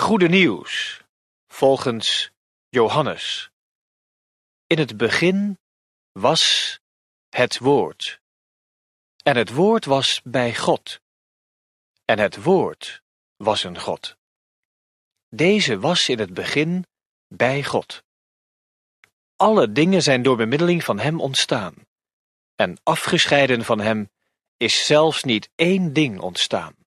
goede nieuws volgens Johannes. In het begin was het woord. En het woord was bij God. En het woord was een God. Deze was in het begin bij God. Alle dingen zijn door bemiddeling van Hem ontstaan. En afgescheiden van Hem is zelfs niet één ding ontstaan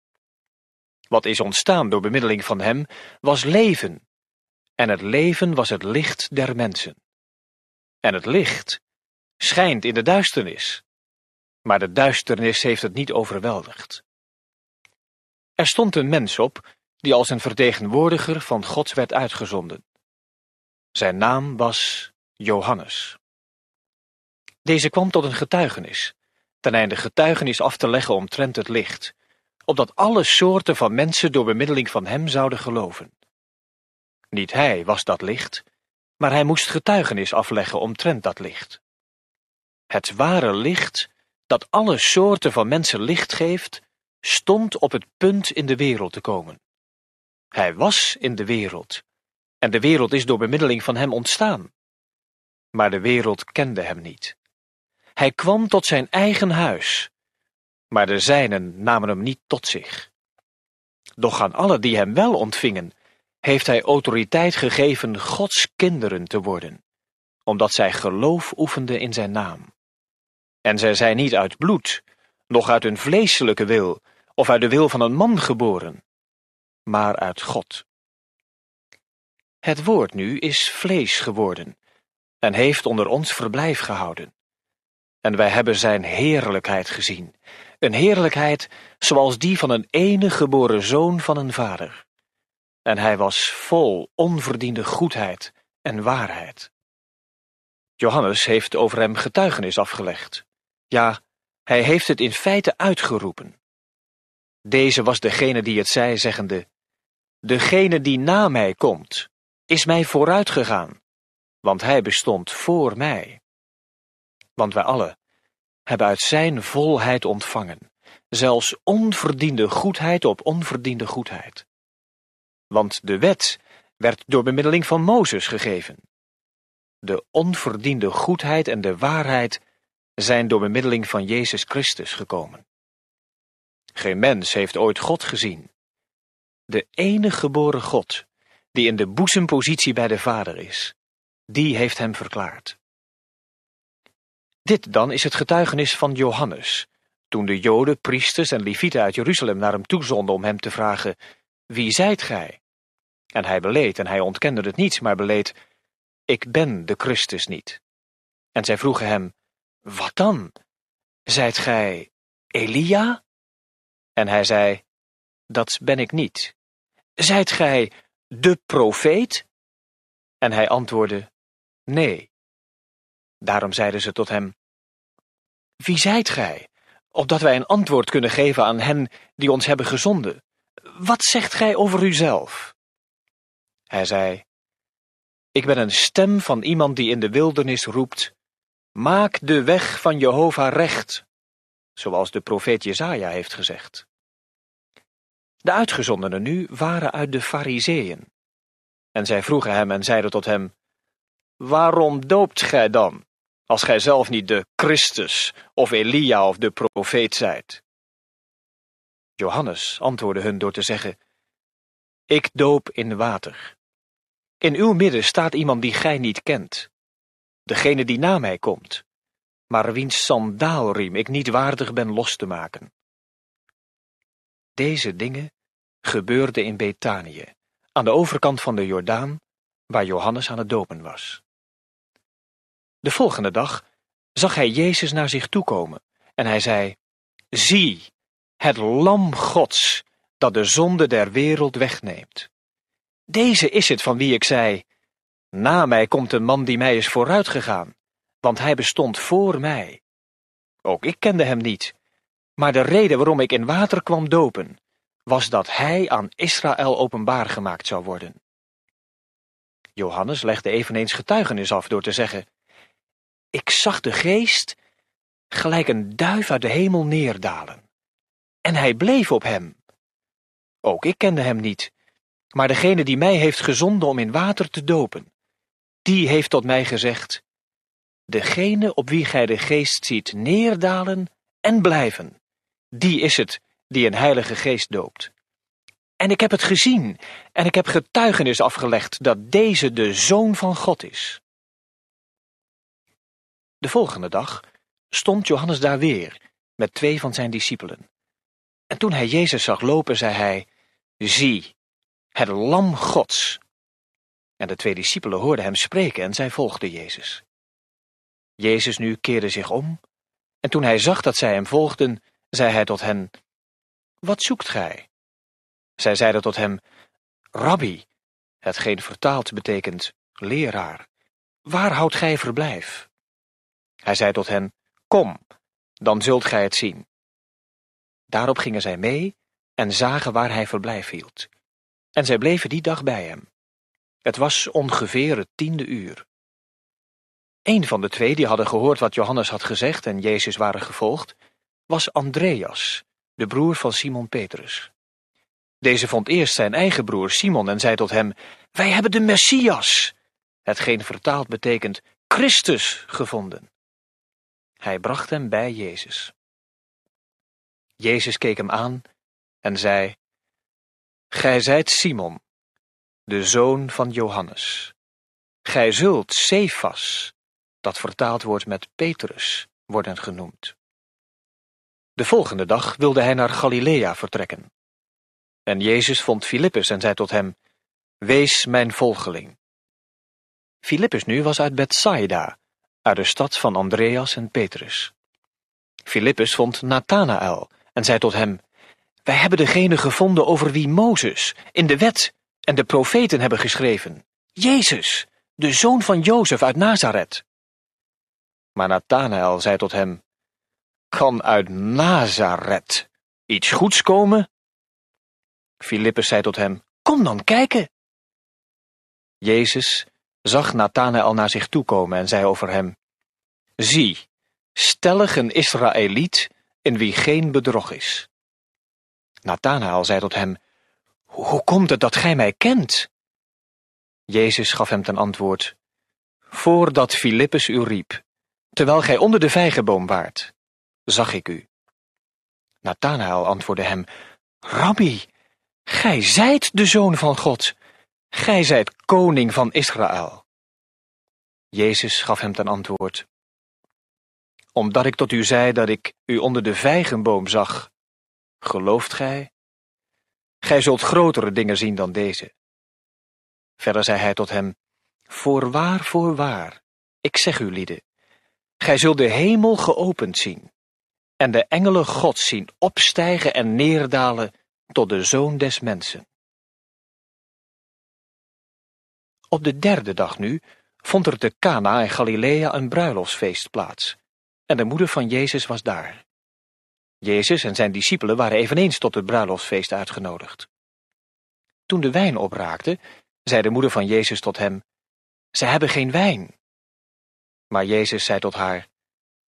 wat is ontstaan door bemiddeling van hem, was leven. En het leven was het licht der mensen. En het licht schijnt in de duisternis. Maar de duisternis heeft het niet overweldigd. Er stond een mens op die als een vertegenwoordiger van God werd uitgezonden. Zijn naam was Johannes. Deze kwam tot een getuigenis, ten einde getuigenis af te leggen omtrent het licht, opdat alle soorten van mensen door bemiddeling van hem zouden geloven. Niet hij was dat licht, maar hij moest getuigenis afleggen omtrent dat licht. Het ware licht, dat alle soorten van mensen licht geeft, stond op het punt in de wereld te komen. Hij was in de wereld, en de wereld is door bemiddeling van hem ontstaan. Maar de wereld kende hem niet. Hij kwam tot zijn eigen huis, maar de zijnen namen hem niet tot zich. Doch aan alle die hem wel ontvingen, heeft hij autoriteit gegeven Gods kinderen te worden, omdat zij geloof oefenden in zijn naam. En zij zijn niet uit bloed, noch uit een vleeselijke wil, of uit de wil van een man geboren, maar uit God. Het woord nu is vlees geworden en heeft onder ons verblijf gehouden. En wij hebben zijn heerlijkheid gezien, een heerlijkheid zoals die van een enige geboren zoon van een vader. En hij was vol onverdiende goedheid en waarheid. Johannes heeft over hem getuigenis afgelegd. Ja, hij heeft het in feite uitgeroepen. Deze was degene die het zei, zeggende: Degene die na mij komt, is mij vooruitgegaan, want hij bestond voor mij. Want wij alle hebben uit zijn volheid ontvangen, zelfs onverdiende goedheid op onverdiende goedheid. Want de wet werd door bemiddeling van Mozes gegeven. De onverdiende goedheid en de waarheid zijn door bemiddeling van Jezus Christus gekomen. Geen mens heeft ooit God gezien. De enige geboren God, die in de boezempositie bij de Vader is, die heeft hem verklaard. Dit dan is het getuigenis van Johannes, toen de Joden, priesters en levieten uit Jeruzalem naar hem toezonden om hem te vragen, Wie zijt gij? En hij beleed, en hij ontkende het niet, maar beleed, Ik ben de Christus niet. En zij vroegen hem, Wat dan? Zijt gij Elia? En hij zei, Dat ben ik niet. Zijt gij de profeet? En hij antwoordde, Nee. Daarom zeiden ze tot hem, Wie zijt gij, opdat wij een antwoord kunnen geven aan hen die ons hebben gezonden? Wat zegt gij over uzelf? Hij zei, Ik ben een stem van iemand die in de wildernis roept, Maak de weg van Jehovah recht, zoals de profeet Jezaja heeft gezegd. De uitgezondenen nu waren uit de Fariseeën. En zij vroegen hem en zeiden tot hem, Waarom doopt gij dan, als gij zelf niet de Christus of Elia of de profeet zijt? Johannes antwoordde hun door te zeggen, Ik doop in water. In uw midden staat iemand die gij niet kent, degene die na mij komt, maar wiens sandaalriem ik niet waardig ben los te maken. Deze dingen gebeurden in Betanië, aan de overkant van de Jordaan, waar Johannes aan het dopen was. De volgende dag zag hij Jezus naar zich toe komen en hij zei, Zie, het lam Gods, dat de zonde der wereld wegneemt. Deze is het van wie ik zei, Na mij komt een man die mij is vooruitgegaan, want hij bestond voor mij. Ook ik kende hem niet, maar de reden waarom ik in water kwam dopen, was dat hij aan Israël openbaar gemaakt zou worden. Johannes legde eveneens getuigenis af door te zeggen: ik zag de geest gelijk een duif uit de hemel neerdalen. En hij bleef op hem. Ook ik kende hem niet, maar degene die mij heeft gezonden om in water te dopen, die heeft tot mij gezegd, Degene op wie gij de geest ziet neerdalen en blijven, die is het die een heilige geest doopt. En ik heb het gezien en ik heb getuigenis afgelegd dat deze de Zoon van God is. De volgende dag stond Johannes daar weer, met twee van zijn discipelen. En toen hij Jezus zag lopen, zei hij, Zie, het lam Gods. En de twee discipelen hoorden hem spreken en zij volgden Jezus. Jezus nu keerde zich om, en toen hij zag dat zij hem volgden, zei hij tot hen, Wat zoekt gij? Zij zeiden tot hem, Rabbi, hetgeen vertaald betekent leraar, waar houdt gij verblijf? Hij zei tot hen, Kom, dan zult gij het zien. Daarop gingen zij mee en zagen waar hij verblijf hield. En zij bleven die dag bij hem. Het was ongeveer het tiende uur. Een van de twee die hadden gehoord wat Johannes had gezegd en Jezus waren gevolgd, was Andreas, de broer van Simon Petrus. Deze vond eerst zijn eigen broer Simon en zei tot hem: Wij hebben de Messias, hetgeen vertaald betekent Christus, gevonden. Hij bracht hem bij Jezus. Jezus keek hem aan en zei, Gij zijt Simon, de zoon van Johannes. Gij zult Cephas, dat vertaald wordt met Petrus, worden genoemd. De volgende dag wilde hij naar Galilea vertrekken. En Jezus vond Filippus en zei tot hem, Wees mijn volgeling. Filippus nu was uit Bethsaida, uit de stad van Andreas en Petrus. Filippus vond Nathanaël en zei tot hem, Wij hebben degene gevonden over wie Mozes in de wet en de profeten hebben geschreven, Jezus, de zoon van Jozef uit Nazareth. Maar Nathanaël zei tot hem, Kan uit Nazareth iets goeds komen? Filippus zei tot hem, Kom dan kijken. Jezus zag Nathanael naar zich toe komen en zei over hem, Zie, stellig een Israëliet in wie geen bedrog is. Nathanael zei tot hem, Hoe komt het dat gij mij kent? Jezus gaf hem ten antwoord, Voordat Filippus u riep, terwijl gij onder de vijgenboom waart, zag ik u. Nathanael antwoordde hem, Rabbi, gij zijt de Zoon van God, Gij zijt koning van Israël. Jezus gaf hem ten antwoord. Omdat ik tot u zei dat ik u onder de vijgenboom zag, gelooft gij? Gij zult grotere dingen zien dan deze. Verder zei hij tot hem, Voorwaar, voorwaar, ik zeg u lieden, gij zult de hemel geopend zien en de engelen Gods zien opstijgen en neerdalen tot de Zoon des Mensen. Op de derde dag nu vond er te Cana in Galilea een bruiloftsfeest plaats, en de moeder van Jezus was daar. Jezus en zijn discipelen waren eveneens tot het bruiloftsfeest uitgenodigd. Toen de wijn opraakte, zei de moeder van Jezus tot hem: Ze hebben geen wijn. Maar Jezus zei tot haar: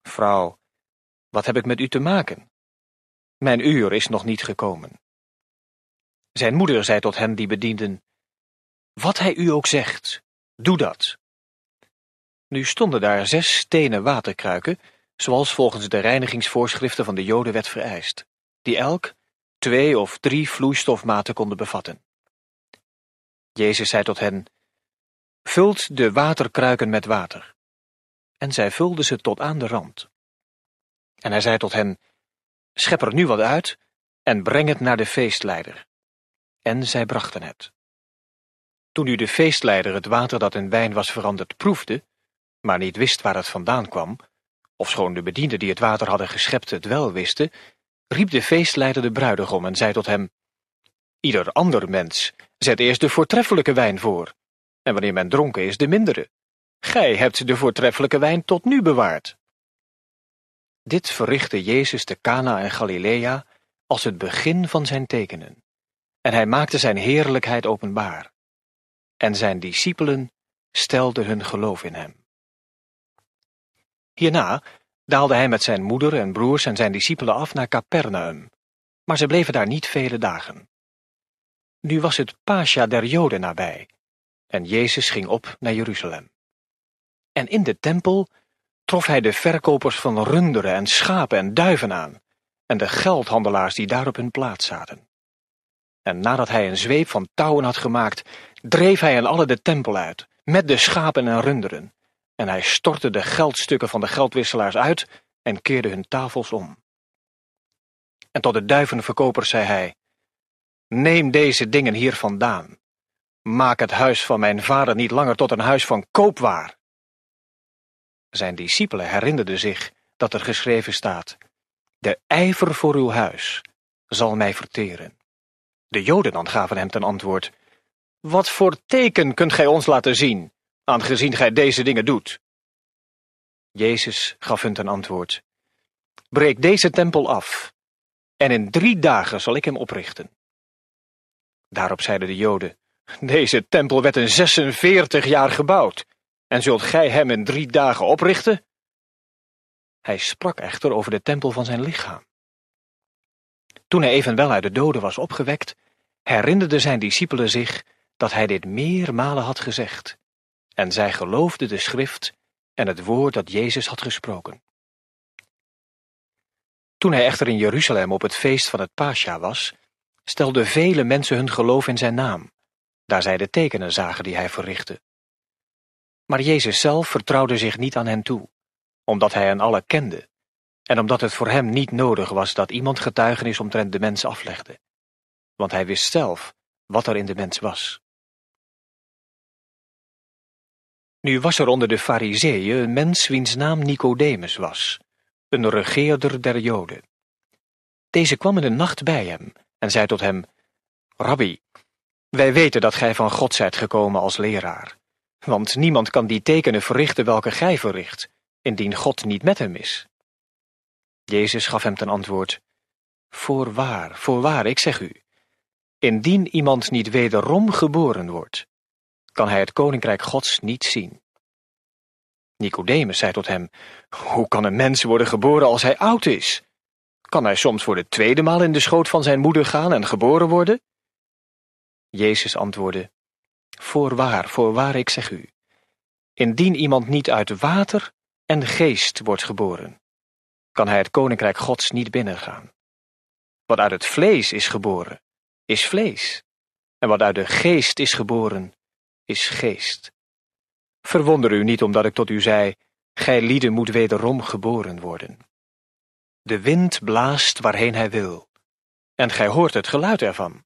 Vrouw, wat heb ik met u te maken? Mijn uur is nog niet gekomen. Zijn moeder zei tot hen die bedienden: wat hij u ook zegt, doe dat. Nu stonden daar zes stenen waterkruiken, zoals volgens de reinigingsvoorschriften van de Joden werd vereist, die elk twee of drie vloeistofmaten konden bevatten. Jezus zei tot hen, Vult de waterkruiken met water. En zij vulden ze tot aan de rand. En hij zei tot hen, Schep er nu wat uit en breng het naar de feestleider. En zij brachten het. Toen nu de feestleider het water dat in wijn was veranderd proefde, maar niet wist waar het vandaan kwam, ofschoon de bedienden die het water hadden geschept het wel wisten, riep de feestleider de bruidegom en zei tot hem, Ieder ander mens zet eerst de voortreffelijke wijn voor, en wanneer men dronken is, de mindere. Gij hebt de voortreffelijke wijn tot nu bewaard. Dit verrichtte Jezus te Cana en Galilea als het begin van zijn tekenen, en hij maakte zijn heerlijkheid openbaar en zijn discipelen stelden hun geloof in hem. Hierna daalde hij met zijn moeder en broers en zijn discipelen af naar Capernaum, maar ze bleven daar niet vele dagen. Nu was het Pascha der Joden nabij, en Jezus ging op naar Jeruzalem. En in de tempel trof hij de verkopers van runderen en schapen en duiven aan, en de geldhandelaars die daar op hun plaats zaten. En nadat hij een zweep van touwen had gemaakt dreef hij hen alle de tempel uit, met de schapen en runderen. En hij stortte de geldstukken van de geldwisselaars uit en keerde hun tafels om. En tot de duivenverkopers zei hij, Neem deze dingen hier vandaan. Maak het huis van mijn vader niet langer tot een huis van koopwaar. Zijn discipelen herinnerden zich dat er geschreven staat, De ijver voor uw huis zal mij verteren. De Joden dan gaven hem ten antwoord, wat voor teken kunt gij ons laten zien, aangezien gij deze dingen doet? Jezus gaf hun ten antwoord: Breek deze tempel af, en in drie dagen zal ik hem oprichten. Daarop zeiden de Joden: Deze tempel werd in 46 jaar gebouwd, en zult gij hem in drie dagen oprichten? Hij sprak echter over de tempel van zijn lichaam. Toen hij evenwel uit de doden was opgewekt, herinnerden zijn discipelen zich dat hij dit meermalen had gezegd, en zij geloofde de schrift en het woord dat Jezus had gesproken. Toen hij echter in Jeruzalem op het feest van het Pascha was, stelden vele mensen hun geloof in zijn naam, daar zij de tekenen zagen die hij verrichtte. Maar Jezus zelf vertrouwde zich niet aan hen toe, omdat hij hen alle kende en omdat het voor hem niet nodig was dat iemand getuigenis omtrent de mens aflegde, want hij wist zelf wat er in de mens was. Nu was er onder de fariseeën een mens wiens naam Nicodemus was, een regeerder der Joden. Deze kwam in de nacht bij hem en zei tot hem, Rabbi, wij weten dat gij van God zijt gekomen als leraar, want niemand kan die tekenen verrichten welke gij verricht, indien God niet met hem is. Jezus gaf hem ten antwoord, Voorwaar, voorwaar, ik zeg u, indien iemand niet wederom geboren wordt, kan hij het koninkrijk Gods niet zien. Nicodemus zei tot hem: Hoe kan een mens worden geboren als hij oud is? Kan hij soms voor de tweede maal in de schoot van zijn moeder gaan en geboren worden? Jezus antwoordde: Voorwaar, voorwaar, ik zeg u: Indien iemand niet uit water en geest wordt geboren, kan hij het koninkrijk Gods niet binnengaan. Wat uit het vlees is geboren, is vlees, en wat uit de geest is geboren, is geest. Verwonder u niet omdat ik tot u zei, Gij lieden moet wederom geboren worden. De wind blaast waarheen hij wil, en gij hoort het geluid ervan,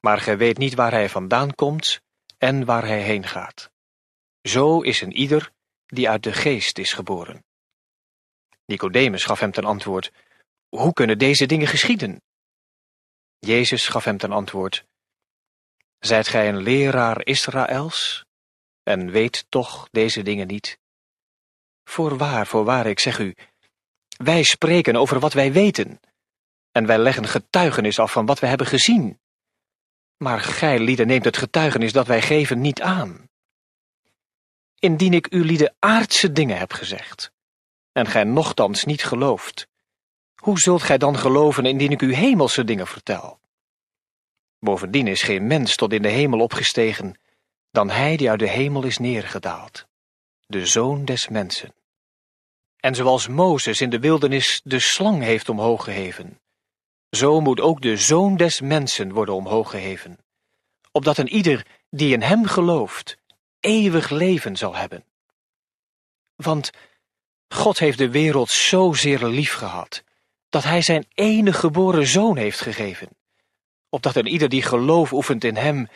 maar gij weet niet waar hij vandaan komt en waar hij heen gaat. Zo is een ieder die uit de geest is geboren. Nicodemus gaf hem ten antwoord, Hoe kunnen deze dingen geschieden? Jezus gaf hem ten antwoord, Zijt gij een leraar Israëls, en weet toch deze dingen niet? Voorwaar, voorwaar, ik zeg u, wij spreken over wat wij weten, en wij leggen getuigenis af van wat wij hebben gezien. Maar gij, lieden, neemt het getuigenis dat wij geven niet aan. Indien ik u lieden aardse dingen heb gezegd, en gij nochtans niet gelooft, hoe zult gij dan geloven indien ik u hemelse dingen vertel? Bovendien is geen mens tot in de hemel opgestegen, dan hij die uit de hemel is neergedaald, de Zoon des Mensen. En zoals Mozes in de wildernis de slang heeft omhoog geheven, zo moet ook de Zoon des Mensen worden omhoog geheven, opdat een ieder die in hem gelooft, eeuwig leven zal hebben. Want God heeft de wereld zozeer lief gehad, dat hij zijn enige geboren Zoon heeft gegeven, opdat een ieder die geloof oefent in hem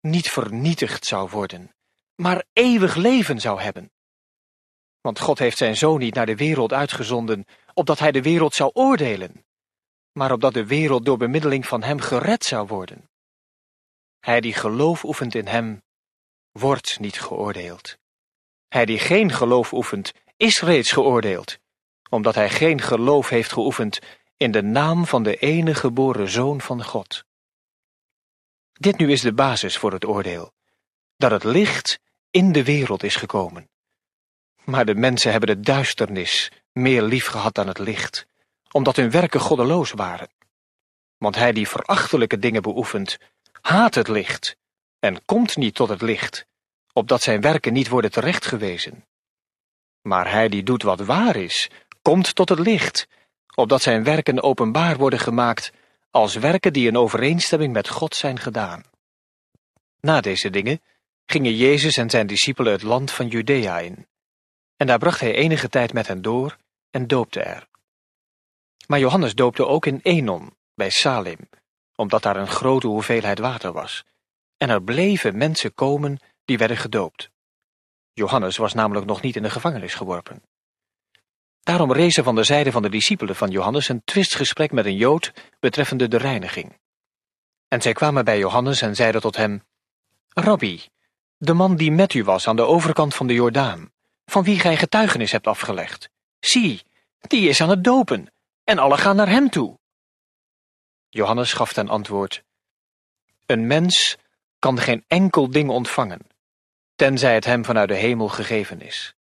niet vernietigd zou worden, maar eeuwig leven zou hebben. Want God heeft zijn zoon niet naar de wereld uitgezonden, opdat hij de wereld zou oordelen, maar opdat de wereld door bemiddeling van hem gered zou worden. Hij die geloof oefent in hem, wordt niet geoordeeld. Hij die geen geloof oefent, is reeds geoordeeld, omdat hij geen geloof heeft geoefend in de naam van de enige geboren Zoon van God. Dit nu is de basis voor het oordeel: dat het licht in de wereld is gekomen. Maar de mensen hebben de duisternis meer lief gehad dan het licht, omdat hun werken goddeloos waren. Want hij die verachtelijke dingen beoefent, haat het licht en komt niet tot het licht, opdat zijn werken niet worden terechtgewezen. Maar hij die doet wat waar is, komt tot het licht, opdat zijn werken openbaar worden gemaakt als werken die in overeenstemming met God zijn gedaan. Na deze dingen gingen Jezus en zijn discipelen het land van Judea in. En daar bracht hij enige tijd met hen door en doopte er. Maar Johannes doopte ook in Enon, bij Salim, omdat daar een grote hoeveelheid water was. En er bleven mensen komen die werden gedoopt. Johannes was namelijk nog niet in de gevangenis geworpen. Daarom rezen van de zijde van de discipelen van Johannes een twistgesprek met een Jood betreffende de reiniging. En zij kwamen bij Johannes en zeiden tot hem, Rabbi, de man die met u was aan de overkant van de Jordaan, van wie gij getuigenis hebt afgelegd, zie, die is aan het dopen, en alle gaan naar hem toe. Johannes gaf ten antwoord, Een mens kan geen enkel ding ontvangen, tenzij het hem vanuit de hemel gegeven is.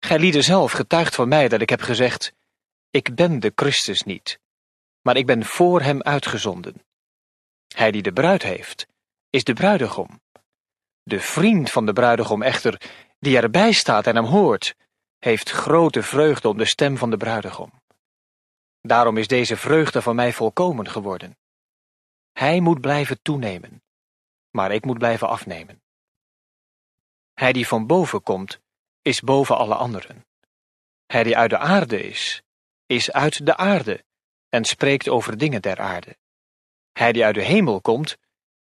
Gijlieden zelf getuigt van mij dat ik heb gezegd: Ik ben de Christus niet, maar ik ben voor hem uitgezonden. Hij die de bruid heeft, is de bruidegom. De vriend van de bruidegom echter, die erbij staat en hem hoort, heeft grote vreugde om de stem van de bruidegom. Daarom is deze vreugde van mij volkomen geworden. Hij moet blijven toenemen, maar ik moet blijven afnemen. Hij die van boven komt, is boven alle anderen. Hij die uit de aarde is, is uit de aarde en spreekt over dingen der aarde. Hij die uit de hemel komt,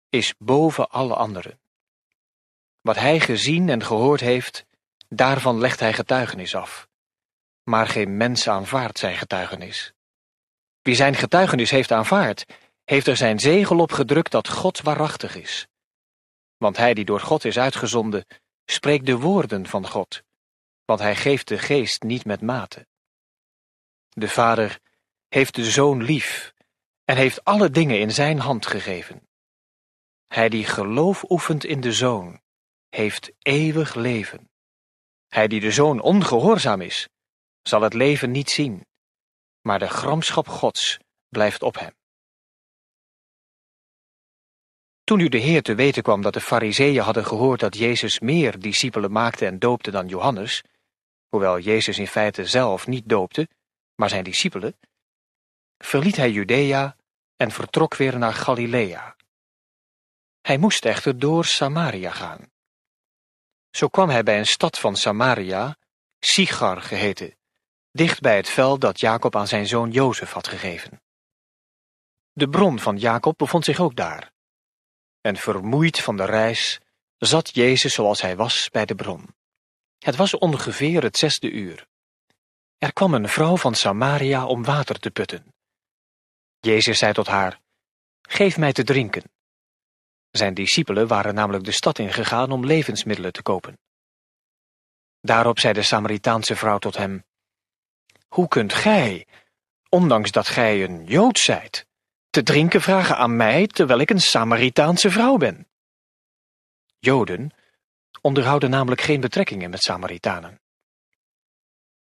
is boven alle anderen. Wat hij gezien en gehoord heeft, daarvan legt hij getuigenis af. Maar geen mens aanvaardt zijn getuigenis. Wie zijn getuigenis heeft aanvaard, heeft er zijn zegel op gedrukt dat God waarachtig is. Want hij die door God is uitgezonden, spreekt de woorden van God, want hij geeft de geest niet met mate. De Vader heeft de Zoon lief en heeft alle dingen in zijn hand gegeven. Hij die geloof oefent in de Zoon, heeft eeuwig leven. Hij die de Zoon ongehoorzaam is, zal het leven niet zien, maar de gramschap Gods blijft op hem. Toen u de Heer te weten kwam dat de Fariseeën hadden gehoord dat Jezus meer discipelen maakte en doopte dan Johannes, hoewel Jezus in feite zelf niet doopte, maar zijn discipelen, verliet hij Judea en vertrok weer naar Galilea. Hij moest echter door Samaria gaan. Zo kwam hij bij een stad van Samaria, Sichar geheten, dicht bij het veld dat Jacob aan zijn zoon Jozef had gegeven. De bron van Jacob bevond zich ook daar. En vermoeid van de reis zat Jezus zoals hij was bij de bron. Het was ongeveer het zesde uur. Er kwam een vrouw van Samaria om water te putten. Jezus zei tot haar, Geef mij te drinken. Zijn discipelen waren namelijk de stad ingegaan om levensmiddelen te kopen. Daarop zei de Samaritaanse vrouw tot hem, Hoe kunt gij, ondanks dat gij een Jood zijt, te drinken vragen aan mij terwijl ik een Samaritaanse vrouw ben? Joden onderhouden namelijk geen betrekkingen met Samaritanen.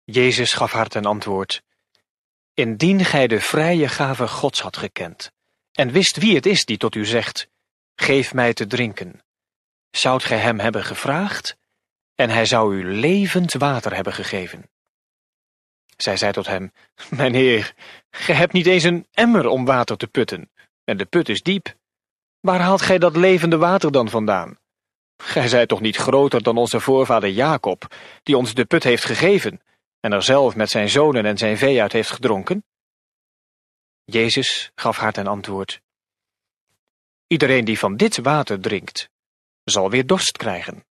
Jezus gaf haar ten antwoord, Indien gij de vrije gave Gods had gekend, en wist wie het is die tot u zegt, Geef mij te drinken, zoudt gij hem hebben gevraagd, en hij zou u levend water hebben gegeven. Zij zei tot hem, Mijn heer, gij hebt niet eens een emmer om water te putten, en de put is diep. Waar haalt gij dat levende water dan vandaan? Gij zijt toch niet groter dan onze voorvader Jacob, die ons de put heeft gegeven, en er zelf met zijn zonen en zijn vee uit heeft gedronken? Jezus gaf haar ten antwoord: Iedereen die van dit water drinkt, zal weer dorst krijgen.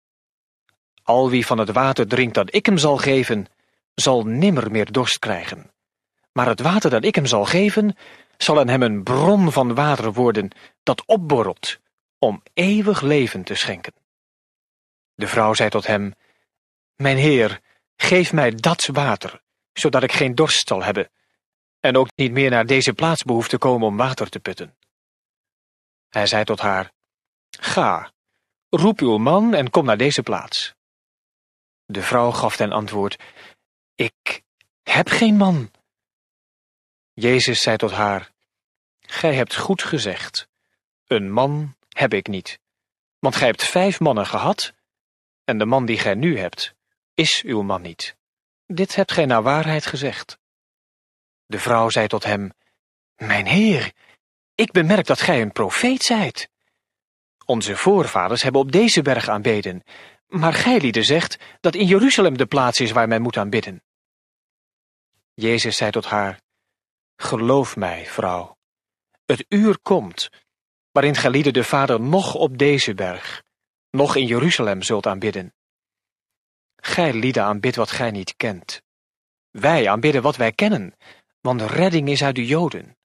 Al wie van het water drinkt dat ik hem zal geven, zal nimmer meer dorst krijgen. Maar het water dat ik hem zal geven, zal aan hem een bron van water worden dat opborrelt om eeuwig leven te schenken. De vrouw zei tot hem, Mijn heer, geef mij dat water, zodat ik geen dorst zal hebben, en ook niet meer naar deze plaats behoef te komen om water te putten. Hij zei tot haar, Ga, roep uw man en kom naar deze plaats. De vrouw gaf ten antwoord, Ik heb geen man. Jezus zei tot haar, Gij hebt goed gezegd, een man heb ik niet, want gij hebt vijf mannen gehad, en de man die gij nu hebt, is uw man niet. Dit hebt gij naar waarheid gezegd. De vrouw zei tot hem, Mijn heer, ik bemerk dat gij een profeet zijt. Onze voorvaders hebben op deze berg aanbeden, maar gij zegt dat in Jeruzalem de plaats is waar men moet aanbidden. Jezus zei tot haar, Geloof mij, vrouw, het uur komt, waarin gijlieden de Vader nog op deze berg, nog in Jeruzalem zult aanbidden. Gij lieden aanbidt wat gij niet kent. Wij aanbidden wat wij kennen, want redding is uit de Joden.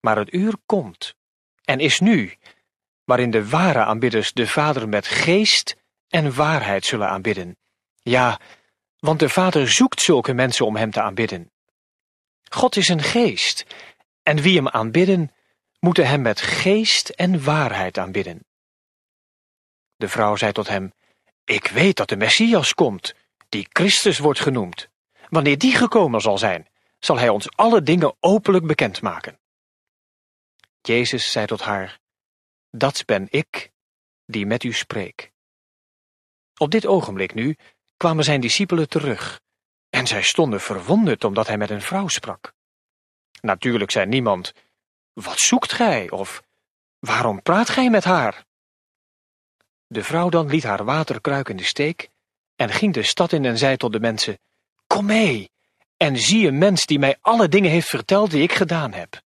Maar het uur komt, en is nu, waarin de ware aanbidders de Vader met geest en waarheid zullen aanbidden. Ja, want de Vader zoekt zulke mensen om hem te aanbidden. God is een geest, en wie hem aanbidden, moeten hem met geest en waarheid aanbidden. De vrouw zei tot hem, Ik weet dat de Messias komt, die Christus wordt genoemd. Wanneer die gekomen zal zijn, zal hij ons alle dingen openlijk bekendmaken. Jezus zei tot haar, Dat ben ik die met u spreek. Op dit ogenblik nu kwamen zijn discipelen terug, en zij stonden verwonderd omdat hij met een vrouw sprak. Natuurlijk zei niemand: Wat zoekt gij? of Waarom praat gij met haar? De vrouw dan liet haar waterkruik in de steek en ging de stad in en zei tot de mensen, Kom mee en zie een mens die mij alle dingen heeft verteld die ik gedaan heb.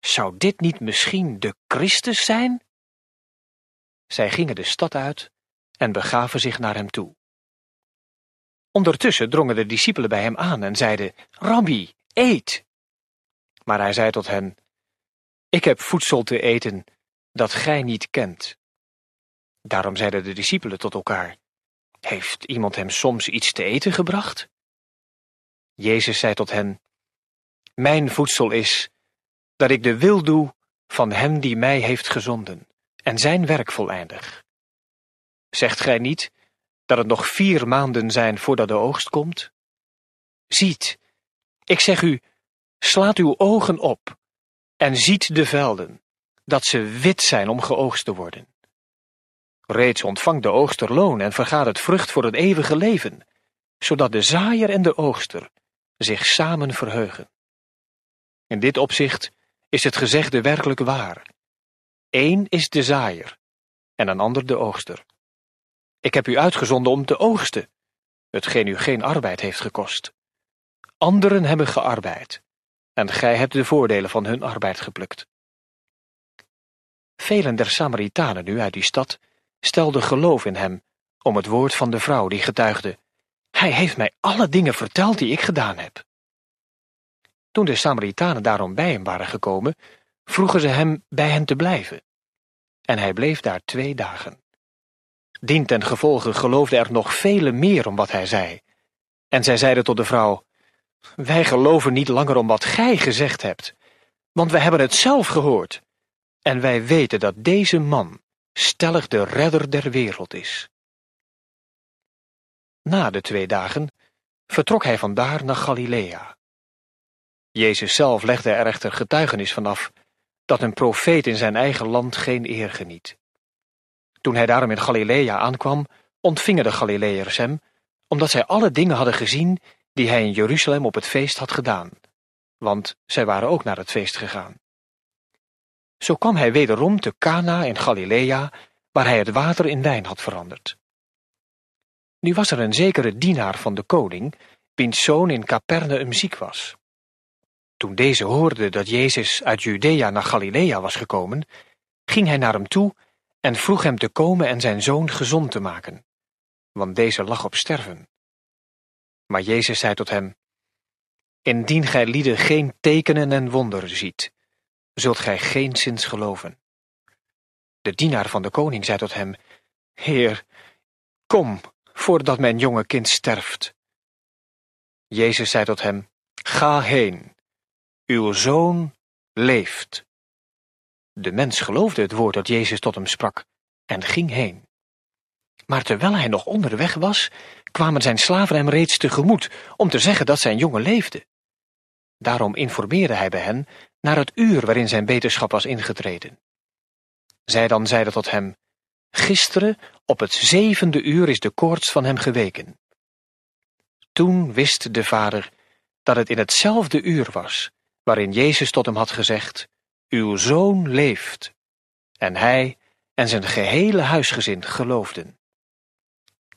Zou dit niet misschien de Christus zijn? Zij gingen de stad uit en begaven zich naar hem toe. Ondertussen drongen de discipelen bij hem aan en zeiden, Rabbi, eet! Maar hij zei tot hen, Ik heb voedsel te eten dat gij niet kent. Daarom zeiden de discipelen tot elkaar: Heeft iemand hem soms iets te eten gebracht? Jezus zei tot hen: Mijn voedsel is dat ik de wil doe van hem die mij heeft gezonden en zijn werk voleindig. Zegt gij niet dat het nog vier maanden zijn voordat de oogst komt? Ziet, ik zeg u, slaat uw ogen op en ziet de velden, dat ze wit zijn om geoogst te worden. Reeds ontvangt de oogster loon en vergadert vrucht voor het eeuwige leven, zodat de zaaier en de oogster zich samen verheugen. In dit opzicht is het gezegde werkelijk waar. Eén is de zaaier en een ander de oogster. Ik heb u uitgezonden om te oogsten, hetgeen u geen arbeid heeft gekost. Anderen hebben gearbeid, en gij hebt de voordelen van hun arbeid geplukt. Velen der Samaritanen nu uit die stad stelde geloof in hem, om het woord van de vrouw die getuigde, Hij heeft mij alle dingen verteld die ik gedaan heb. Toen de Samaritanen daarom bij hem waren gekomen, vroegen ze hem bij hen te blijven. En hij bleef daar twee dagen. Dien ten gevolge geloofden er nog vele meer om wat hij zei. En zij zeiden tot de vrouw, Wij geloven niet langer om wat gij gezegd hebt, want wij hebben het zelf gehoord. En wij weten dat deze man, stellig de redder der wereld is. Na de twee dagen vertrok hij vandaar naar Galilea. Jezus zelf legde er echter getuigenis van af dat een profeet in zijn eigen land geen eer geniet. Toen hij daarom in Galilea aankwam, ontvingen de Galileërs hem, omdat zij alle dingen hadden gezien die hij in Jeruzalem op het feest had gedaan, want zij waren ook naar het feest gegaan. Zo kwam hij wederom te Cana in Galilea, waar hij het water in wijn had veranderd. Nu was er een zekere dienaar van de koning, wiens zoon in Capernaum ziek was. Toen deze hoorde dat Jezus uit Judea naar Galilea was gekomen, ging hij naar hem toe en vroeg hem te komen en zijn zoon gezond te maken, want deze lag op sterven. Maar Jezus zei tot hem: Indien gij lieden geen tekenen en wonderen ziet, zult gij geenszins geloven. De dienaar van de koning zei tot hem, Heer, kom, voordat mijn jonge kind sterft. Jezus zei tot hem, Ga heen, uw zoon leeft. De mens geloofde het woord dat Jezus tot hem sprak en ging heen. Maar terwijl hij nog onderweg was, kwamen zijn slaven hem reeds tegemoet om te zeggen dat zijn jongen leefde. Daarom informeerde hij bij hen naar het uur waarin zijn beterschap was ingetreden. Zij dan zeiden tot hem, Gisteren op het zevende uur is de koorts van hem geweken. Toen wist de vader dat het in hetzelfde uur was waarin Jezus tot hem had gezegd, Uw zoon leeft. En hij en zijn gehele huisgezin geloofden.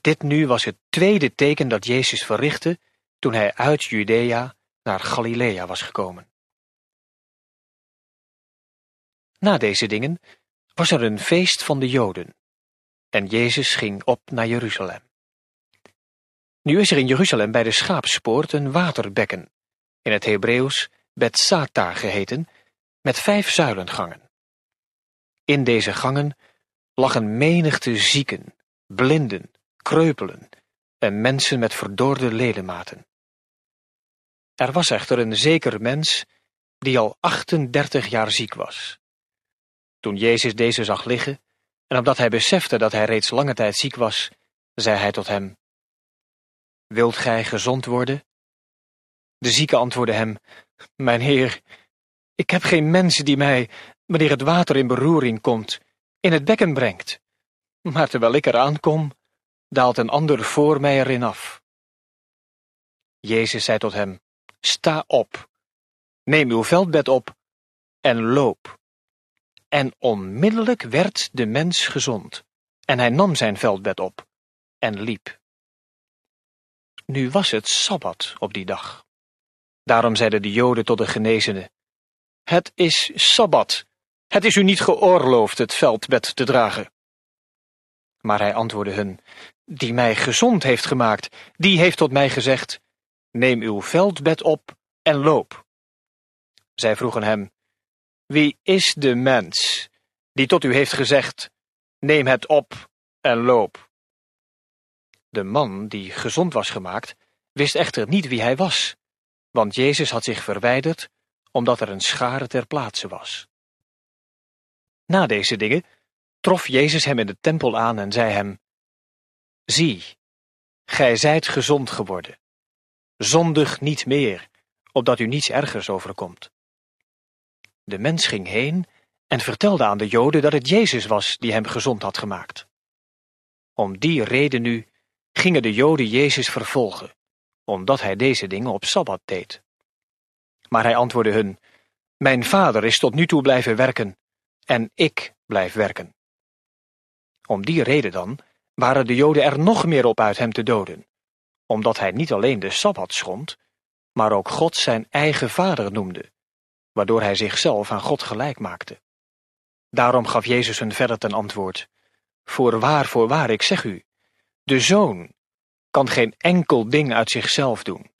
Dit nu was het tweede teken dat Jezus verrichtte toen hij uit Judea naar Galilea was gekomen. Na deze dingen was er een feest van de Joden, en Jezus ging op naar Jeruzalem. Nu is er in Jeruzalem bij de schaapspoort een waterbekken, in het Hebreeuws Bethsata geheten, met vijf zuilengangen. In deze gangen lag een menigte zieken, blinden, kreupelen en mensen met verdorde ledematen. Er was echter een zeker mens, die al 38 jaar ziek was. Toen Jezus deze zag liggen, en omdat hij besefte dat hij reeds lange tijd ziek was, zei hij tot hem, Wilt gij gezond worden? De zieke antwoordde hem, Mijn heer, ik heb geen mens die mij, wanneer het water in beroering komt, in het bekken brengt. Maar terwijl ik eraan kom, daalt een ander voor mij erin af. Jezus zei tot hem, Sta op, neem uw veldbed op en loop. En onmiddellijk werd de mens gezond, en hij nam zijn veldbed op en liep. Nu was het Sabbat op die dag. Daarom zeiden de Joden tot de genezene, Het is Sabbat, het is u niet geoorloofd het veldbed te dragen. Maar hij antwoordde hun, Die mij gezond heeft gemaakt, die heeft tot mij gezegd, neem uw veldbed op en loop. Zij vroegen hem, Wie is de mens die tot u heeft gezegd, neem het op en loop? De man die gezond was gemaakt, wist echter niet wie hij was, want Jezus had zich verwijderd omdat er een schare ter plaatse was. Na deze dingen trof Jezus hem in de tempel aan en zei hem: Zie, gij zijt gezond geworden. Zondig niet meer, opdat u niets ergers overkomt. De mens ging heen en vertelde aan de Joden dat het Jezus was die hem gezond had gemaakt. Om die reden nu gingen de Joden Jezus vervolgen, omdat hij deze dingen op Sabbat deed. Maar hij antwoordde hun: Mijn vader is tot nu toe blijven werken, en ik blijf werken. Om die reden dan waren de Joden er nog meer op uit hem te doden omdat hij niet alleen de Sabbat schond, maar ook God zijn eigen vader noemde, waardoor hij zichzelf aan God gelijk maakte. Daarom gaf Jezus hun verder ten antwoord: Voorwaar, voorwaar, ik zeg u, de zoon kan geen enkel ding uit zichzelf doen,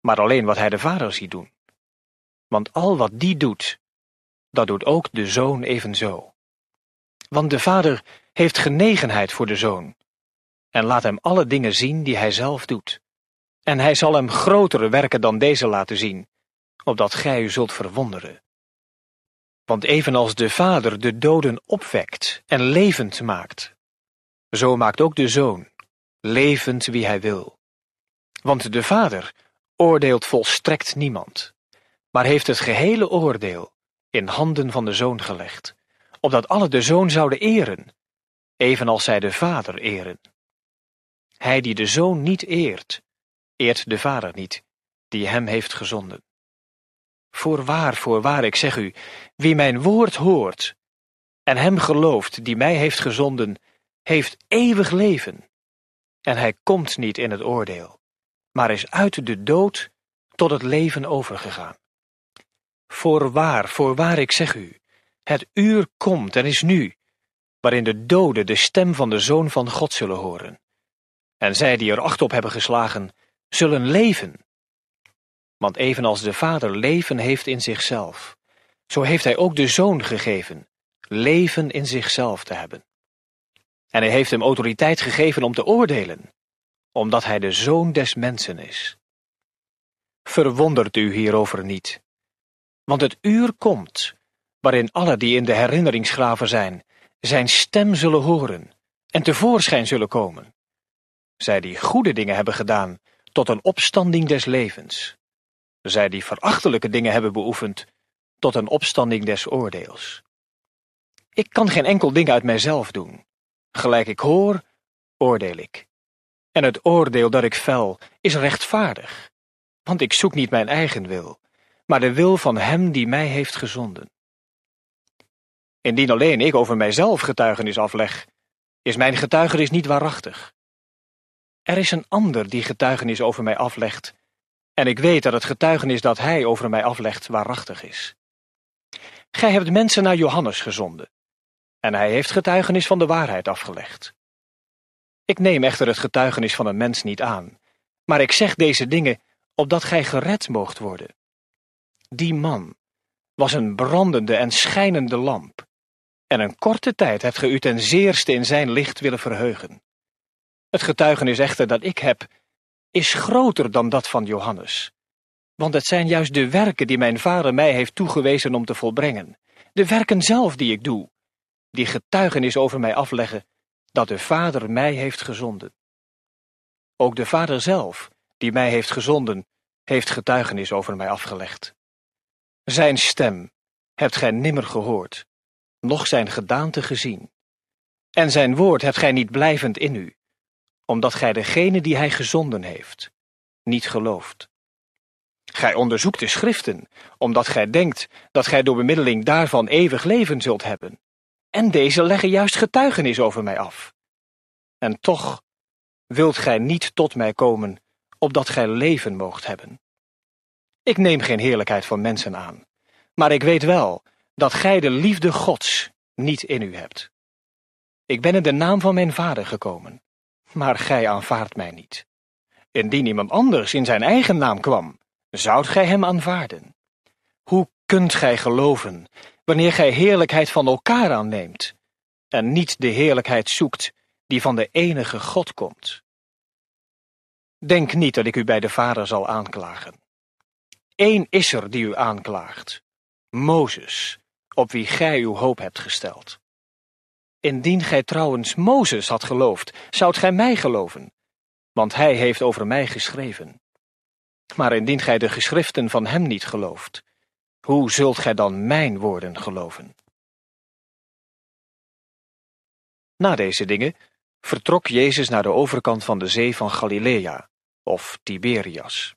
maar alleen wat hij de vader ziet doen. Want al wat die doet, dat doet ook de zoon evenzo. Want de vader heeft genegenheid voor de zoon en laat hem alle dingen zien die hij zelf doet. En hij zal hem grotere werken dan deze laten zien, opdat gij u zult verwonderen. Want evenals de Vader de doden opwekt en levend maakt, zo maakt ook de Zoon levend wie hij wil. Want de Vader oordeelt volstrekt niemand, maar heeft het gehele oordeel in handen van de Zoon gelegd, opdat alle de Zoon zouden eren, evenals zij de Vader eren. Hij die de Zoon niet eert, eert de Vader niet, die hem heeft gezonden. Voorwaar, voorwaar, ik zeg u, wie mijn woord hoort en hem gelooft die mij heeft gezonden, heeft eeuwig leven. En hij komt niet in het oordeel, maar is uit de dood tot het leven overgegaan. Voorwaar, voorwaar, ik zeg u, het uur komt en is nu, waarin de doden de stem van de Zoon van God zullen horen. En zij die er acht op hebben geslagen, zullen leven. Want evenals de Vader leven heeft in zichzelf, zo heeft Hij ook de Zoon gegeven, leven in zichzelf te hebben. En Hij heeft hem autoriteit gegeven om te oordelen, omdat Hij de Zoon des Mensen is. Verwondert u hierover niet, want het uur komt waarin alle die in de herinneringsgraven zijn, zijn stem zullen horen en tevoorschijn zullen komen zij die goede dingen hebben gedaan, tot een opstanding des levens. Zij die verachtelijke dingen hebben beoefend, tot een opstanding des oordeels. Ik kan geen enkel ding uit mijzelf doen. Gelijk ik hoor, oordeel ik. En het oordeel dat ik fel is rechtvaardig, want ik zoek niet mijn eigen wil, maar de wil van Hem die mij heeft gezonden. Indien alleen ik over mijzelf getuigenis afleg, is mijn getuigenis niet waarachtig. Er is een ander die getuigenis over mij aflegt, en ik weet dat het getuigenis dat hij over mij aflegt waarachtig is. Gij hebt mensen naar Johannes gezonden, en hij heeft getuigenis van de waarheid afgelegd. Ik neem echter het getuigenis van een mens niet aan, maar ik zeg deze dingen opdat gij gered moogt worden. Die man was een brandende en schijnende lamp, en een korte tijd hebt gij u ten zeerste in zijn licht willen verheugen. Het getuigenis echter dat ik heb, is groter dan dat van Johannes. Want het zijn juist de werken die mijn vader mij heeft toegewezen om te volbrengen, de werken zelf die ik doe, die getuigenis over mij afleggen dat de Vader mij heeft gezonden. Ook de Vader zelf, die mij heeft gezonden, heeft getuigenis over mij afgelegd. Zijn stem hebt gij nimmer gehoord, noch zijn gedaante gezien. En zijn woord hebt gij niet blijvend in u, omdat gij degene die hij gezonden heeft, niet gelooft. Gij onderzoekt de schriften, omdat gij denkt dat gij door bemiddeling daarvan eeuwig leven zult hebben. En deze leggen juist getuigenis over mij af. En toch wilt gij niet tot mij komen, opdat gij leven moogt hebben. Ik neem geen heerlijkheid van mensen aan, maar ik weet wel dat gij de liefde Gods niet in u hebt. Ik ben in de naam van mijn Vader gekomen maar gij aanvaardt mij niet. Indien iemand anders in zijn eigen naam kwam, zoudt gij hem aanvaarden. Hoe kunt gij geloven, wanneer gij heerlijkheid van elkaar aanneemt, en niet de heerlijkheid zoekt die van de enige God komt? Denk niet dat ik u bij de Vader zal aanklagen. Eén is er die u aanklaagt, Mozes, op wie gij uw hoop hebt gesteld. Indien gij trouwens Mozes had geloofd, zoudt gij mij geloven, want hij heeft over mij geschreven. Maar indien gij de geschriften van hem niet gelooft, hoe zult gij dan mijn woorden geloven? Na deze dingen vertrok Jezus naar de overkant van de zee van Galilea, of Tiberias.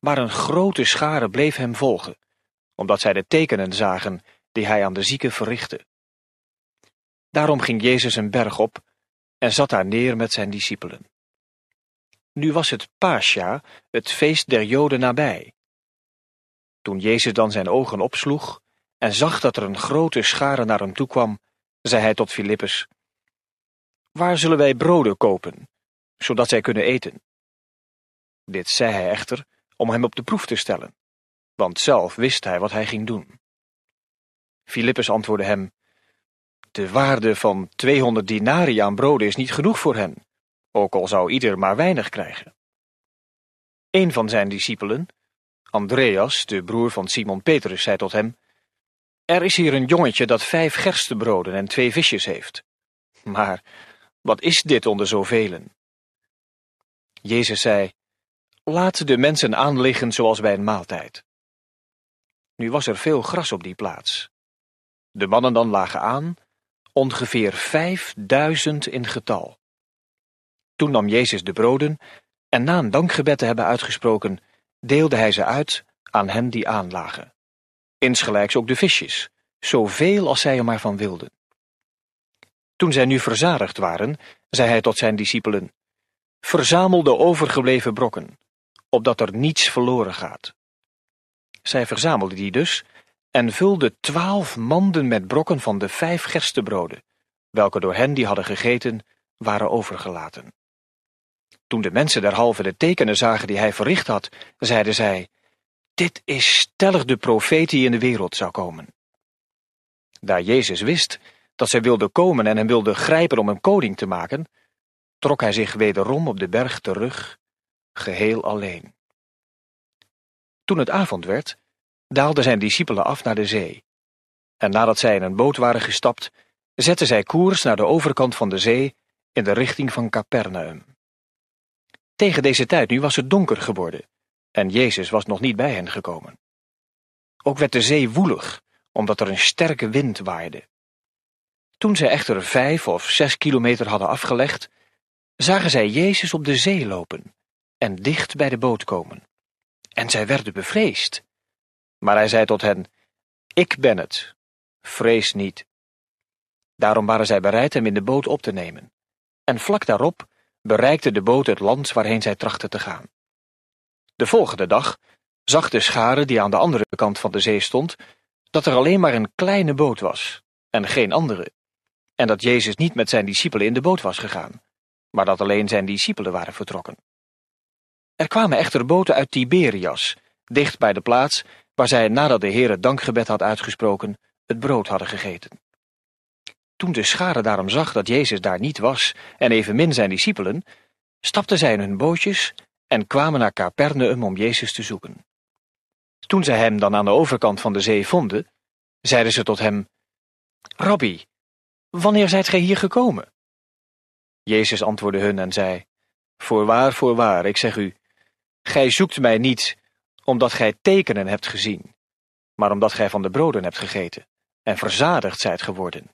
Maar een grote schare bleef hem volgen, omdat zij de tekenen zagen die hij aan de zieken verrichtte. Daarom ging Jezus een berg op en zat daar neer met zijn discipelen. Nu was het Pascha, het feest der Joden, nabij. Toen Jezus dan zijn ogen opsloeg en zag dat er een grote schare naar hem toe kwam, zei hij tot Filippus: Waar zullen wij broden kopen, zodat zij kunnen eten? Dit zei hij echter om hem op de proef te stellen, want zelf wist hij wat hij ging doen. Filippus antwoordde hem: de waarde van 200 dinari aan broden is niet genoeg voor hen, ook al zou ieder maar weinig krijgen. Een van zijn discipelen, Andreas, de broer van Simon Petrus, zei tot hem: Er is hier een jongetje dat vijf gerstebroden en twee visjes heeft. Maar wat is dit onder zoveel? Jezus zei: Laat de mensen aanliggen zoals bij een maaltijd. Nu was er veel gras op die plaats. De mannen dan lagen aan ongeveer vijfduizend in getal. Toen nam Jezus de broden, en na een dankgebed te hebben uitgesproken, deelde hij ze uit aan hen die aanlagen. Insgelijks ook de visjes, zoveel als zij er maar van wilden. Toen zij nu verzadigd waren, zei hij tot zijn discipelen: Verzamel de overgebleven brokken, opdat er niets verloren gaat. Zij verzamelden die dus en vulde twaalf manden met brokken van de vijf gerstebroden, welke door hen die hadden gegeten, waren overgelaten. Toen de mensen derhalve de tekenen zagen die hij verricht had, zeiden zij, dit is stellig de profeet die in de wereld zou komen. Daar Jezus wist dat zij wilden komen en hem wilden grijpen om hem koning te maken, trok hij zich wederom op de berg terug, geheel alleen. Toen het avond werd, daalden zijn discipelen af naar de zee. En nadat zij in een boot waren gestapt, zetten zij koers naar de overkant van de zee in de richting van Capernaum. Tegen deze tijd nu was het donker geworden, en Jezus was nog niet bij hen gekomen. Ook werd de zee woelig, omdat er een sterke wind waaide. Toen zij echter vijf of zes kilometer hadden afgelegd, zagen zij Jezus op de zee lopen en dicht bij de boot komen. En zij werden bevreesd. Maar hij zei tot hen, Ik ben het, vrees niet. Daarom waren zij bereid hem in de boot op te nemen. En vlak daarop bereikte de boot het land waarheen zij trachtten te gaan. De volgende dag zag de schare die aan de andere kant van de zee stond, dat er alleen maar een kleine boot was en geen andere, en dat Jezus niet met zijn discipelen in de boot was gegaan, maar dat alleen zijn discipelen waren vertrokken. Er kwamen echter boten uit Tiberias, dicht bij de plaats waar zij nadat de Heer het dankgebed had uitgesproken, het brood hadden gegeten. Toen de schare daarom zag dat Jezus daar niet was en evenmin zijn discipelen, stapten zij in hun bootjes en kwamen naar Capernaum om Jezus te zoeken. Toen zij hem dan aan de overkant van de zee vonden, zeiden ze tot hem: Rabbi, wanneer zijt gij hier gekomen? Jezus antwoordde hun en zei: Voorwaar, voorwaar, ik zeg u: Gij zoekt mij niet omdat gij tekenen hebt gezien, maar omdat gij van de broden hebt gegeten en verzadigd zijt geworden.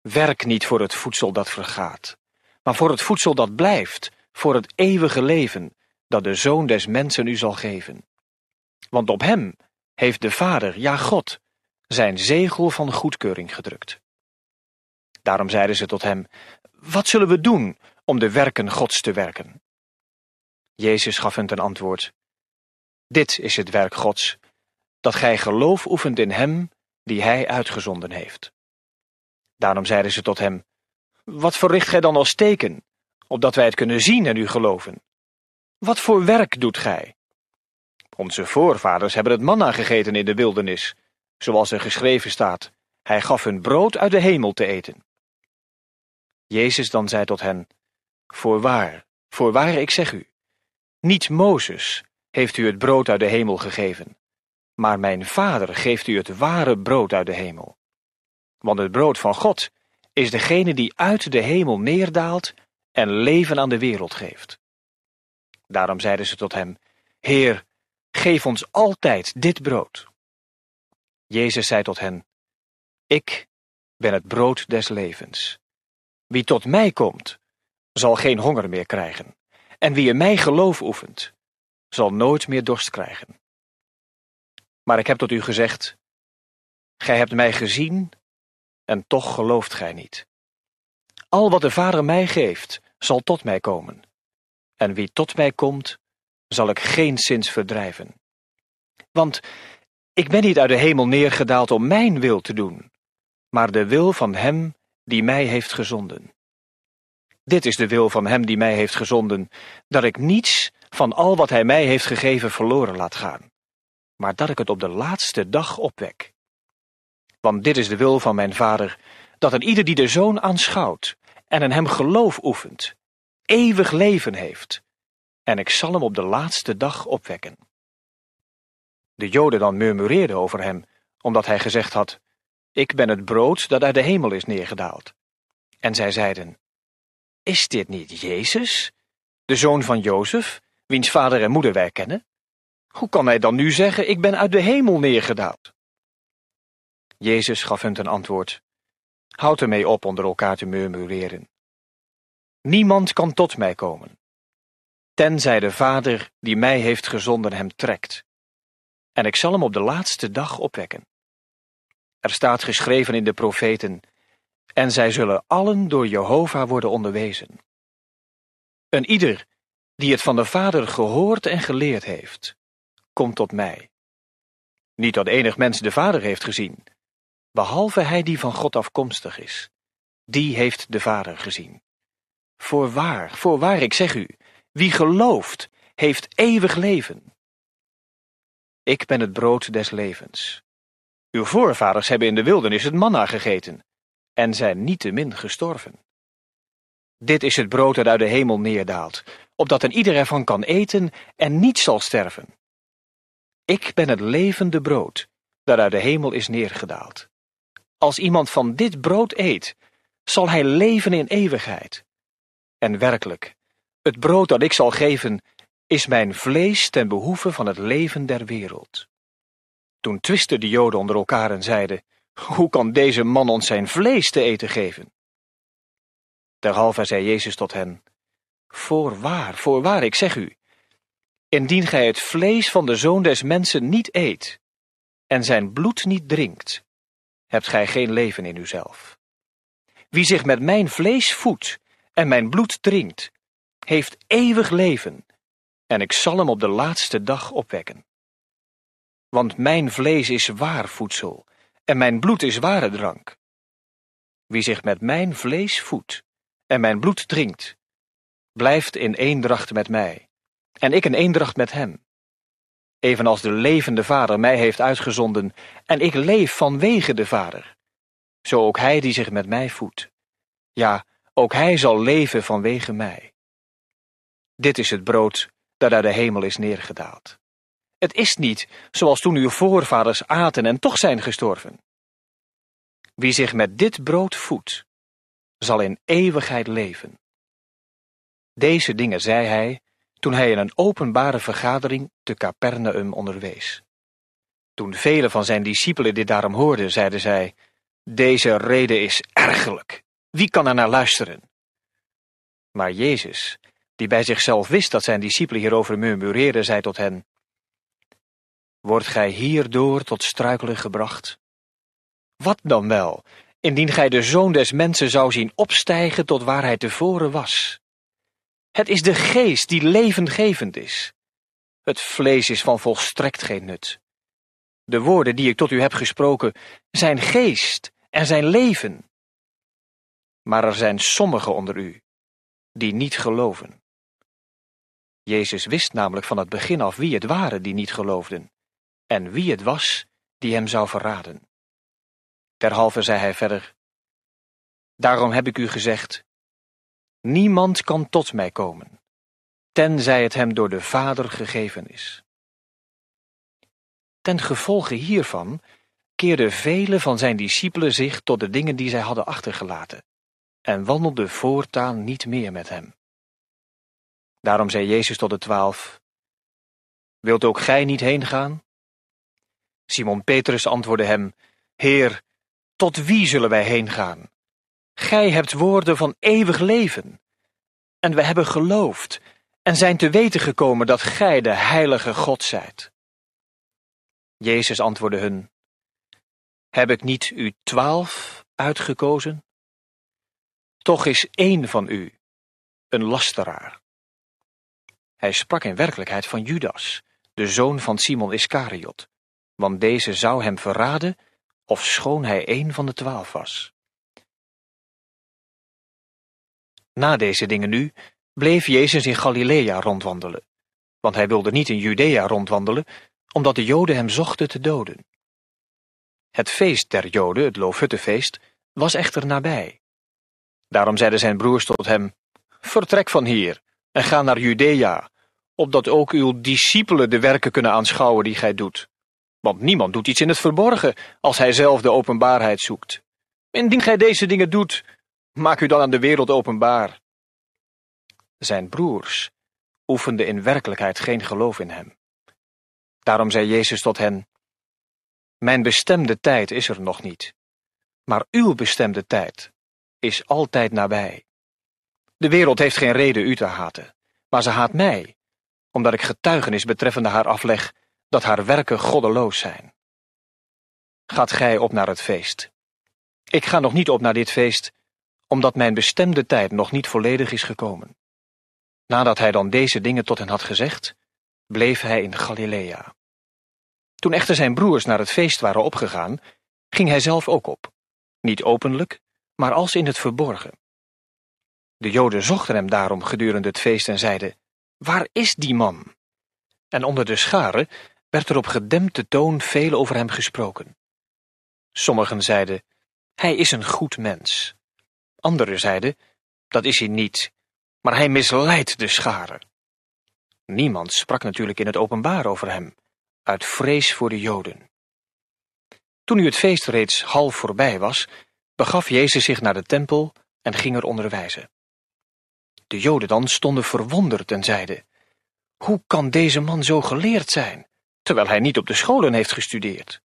Werk niet voor het voedsel dat vergaat, maar voor het voedsel dat blijft, voor het eeuwige leven dat de Zoon des Mensen u zal geven. Want op hem heeft de Vader, ja God, zijn zegel van goedkeuring gedrukt. Daarom zeiden ze tot hem: Wat zullen we doen om de werken Gods te werken? Jezus gaf hen ten antwoord: dit is het werk Gods, dat gij geloof oefent in hem die hij uitgezonden heeft. Daarom zeiden ze tot hem, Wat verricht gij dan als teken, opdat wij het kunnen zien en u geloven? Wat voor werk doet gij? Onze voorvaders hebben het manna gegeten in de wildernis, zoals er geschreven staat, hij gaf hun brood uit de hemel te eten. Jezus dan zei tot hen, Voorwaar, voorwaar ik zeg u, niet Mozes, heeft u het brood uit de hemel gegeven. Maar mijn Vader geeft u het ware brood uit de hemel. Want het brood van God is degene die uit de hemel neerdaalt en leven aan de wereld geeft. Daarom zeiden ze tot hem: Heer, geef ons altijd dit brood. Jezus zei tot hen: Ik ben het brood des levens. Wie tot mij komt, zal geen honger meer krijgen, en wie in mij geloof oefent, zal nooit meer dorst krijgen. Maar ik heb tot u gezegd, Gij hebt mij gezien en toch gelooft gij niet. Al wat de Vader mij geeft, zal tot mij komen. En wie tot mij komt, zal ik geen zins verdrijven. Want ik ben niet uit de hemel neergedaald om mijn wil te doen, maar de wil van Hem die mij heeft gezonden. Dit is de wil van Hem die mij heeft gezonden, dat ik niets van al wat hij mij heeft gegeven verloren laat gaan, maar dat ik het op de laatste dag opwek. Want dit is de wil van mijn Vader, dat een ieder die de Zoon aanschouwt en in hem geloof oefent, eeuwig leven heeft, en ik zal hem op de laatste dag opwekken. De Joden dan murmureerden over hem, omdat hij gezegd had, Ik ben het brood dat uit de hemel is neergedaald. En zij zeiden, Is dit niet Jezus, de zoon van Jozef, wiens vader en moeder wij kennen, hoe kan hij dan nu zeggen, ik ben uit de hemel neergedaald? Jezus gaf hun ten antwoord, houd ermee op onder elkaar te murmureren. Niemand kan tot mij komen, tenzij de Vader die mij heeft gezonden hem trekt. En ik zal hem op de laatste dag opwekken. Er staat geschreven in de profeten, en zij zullen allen door Jehovah worden onderwezen. Een ieder die het van de Vader gehoord en geleerd heeft, komt tot mij. Niet dat enig mens de Vader heeft gezien, behalve hij die van God afkomstig is. Die heeft de Vader gezien. Voorwaar, voorwaar, ik zeg u, wie gelooft, heeft eeuwig leven. Ik ben het brood des levens. Uw voorvaders hebben in de wildernis het manna gegeten en zijn niet te min gestorven. Dit is het brood dat uit de hemel neerdaalt, opdat een ieder ervan kan eten en niet zal sterven. Ik ben het levende brood, dat uit de hemel is neergedaald. Als iemand van dit brood eet, zal hij leven in eeuwigheid. En werkelijk, het brood dat ik zal geven, is mijn vlees ten behoeve van het leven der wereld. Toen twisten de Joden onder elkaar en zeiden: Hoe kan deze man ons zijn vlees te eten geven? Derhalve zei Jezus tot hen: Voorwaar, voorwaar, ik zeg u, indien gij het vlees van de zoon des mensen niet eet en zijn bloed niet drinkt, hebt gij geen leven in uzelf. Wie zich met mijn vlees voedt en mijn bloed drinkt, heeft eeuwig leven, en ik zal hem op de laatste dag opwekken. Want mijn vlees is waar voedsel, en mijn bloed is ware drank. Wie zich met mijn vlees voedt en mijn bloed drinkt, blijft in eendracht met mij, en ik in eendracht met hem. Evenals de levende Vader mij heeft uitgezonden, en ik leef vanwege de Vader. Zo ook hij die zich met mij voedt. Ja, ook hij zal leven vanwege mij. Dit is het brood dat uit de hemel is neergedaald. Het is niet zoals toen uw voorvaders aten en toch zijn gestorven. Wie zich met dit brood voedt, zal in eeuwigheid leven. Deze dingen zei hij toen hij in een openbare vergadering te Capernaum onderwees. Toen velen van zijn discipelen dit daarom hoorden, zeiden zij: Deze reden is ergerlijk. Wie kan er naar luisteren? Maar Jezus, die bij zichzelf wist dat zijn discipelen hierover murmureerden, zei tot hen: Wordt gij hierdoor tot struikelen gebracht? Wat dan wel, indien gij de zoon des mensen zou zien opstijgen tot waar hij tevoren was? Het is de geest die levengevend is. Het vlees is van volstrekt geen nut. De woorden die ik tot u heb gesproken zijn geest en zijn leven. Maar er zijn sommigen onder u die niet geloven. Jezus wist namelijk van het begin af wie het waren die niet geloofden en wie het was die hem zou verraden. Derhalve zei hij verder: Daarom heb ik u gezegd: Niemand kan tot mij komen, tenzij het hem door de Vader gegeven is. Ten gevolge hiervan keerden vele van zijn discipelen zich tot de dingen die zij hadden achtergelaten en wandelden voortaan niet meer met hem. Daarom zei Jezus tot de twaalf, Wilt ook gij niet heen gaan? Simon Petrus antwoordde hem, Heer, tot wie zullen wij heen gaan? Gij hebt woorden van eeuwig leven. En we hebben geloofd en zijn te weten gekomen dat Gij de heilige God zijt. Jezus antwoordde hun, Heb ik niet u twaalf uitgekozen? Toch is één van u een lasteraar. Hij sprak in werkelijkheid van Judas, de zoon van Simon Iscariot, want deze zou hem verraden, of schoon hij één van de twaalf was. Na deze dingen nu, bleef Jezus in Galilea rondwandelen, want hij wilde niet in Judea rondwandelen, omdat de Joden hem zochten te doden. Het feest der Joden, het loofhuttefeest, was echter nabij. Daarom zeiden zijn broers tot hem, Vertrek van hier en ga naar Judea, opdat ook uw discipelen de werken kunnen aanschouwen die gij doet. Want niemand doet iets in het verborgen, als hij zelf de openbaarheid zoekt. Indien gij deze dingen doet, Maak u dan aan de wereld openbaar. Zijn broers oefenden in werkelijkheid geen geloof in hem. Daarom zei Jezus tot hen: Mijn bestemde tijd is er nog niet, maar uw bestemde tijd is altijd nabij. De wereld heeft geen reden u te haten, maar ze haat mij, omdat ik getuigenis betreffende haar afleg dat haar werken goddeloos zijn. Gaat gij op naar het feest? Ik ga nog niet op naar dit feest, omdat mijn bestemde tijd nog niet volledig is gekomen. Nadat hij dan deze dingen tot hen had gezegd, bleef hij in Galilea. Toen echter zijn broers naar het feest waren opgegaan, ging hij zelf ook op, niet openlijk, maar als in het verborgen. De Joden zochten hem daarom gedurende het feest en zeiden: Waar is die man? En onder de scharen werd er op gedempte toon veel over hem gesproken. Sommigen zeiden: Hij is een goed mens. Anderen zeiden: dat is hij niet, maar hij misleidt de scharen. Niemand sprak natuurlijk in het openbaar over hem, uit vrees voor de Joden. Toen nu het feest reeds half voorbij was, begaf Jezus zich naar de tempel en ging er onderwijzen. De Joden dan stonden verwonderd en zeiden: Hoe kan deze man zo geleerd zijn, terwijl hij niet op de scholen heeft gestudeerd?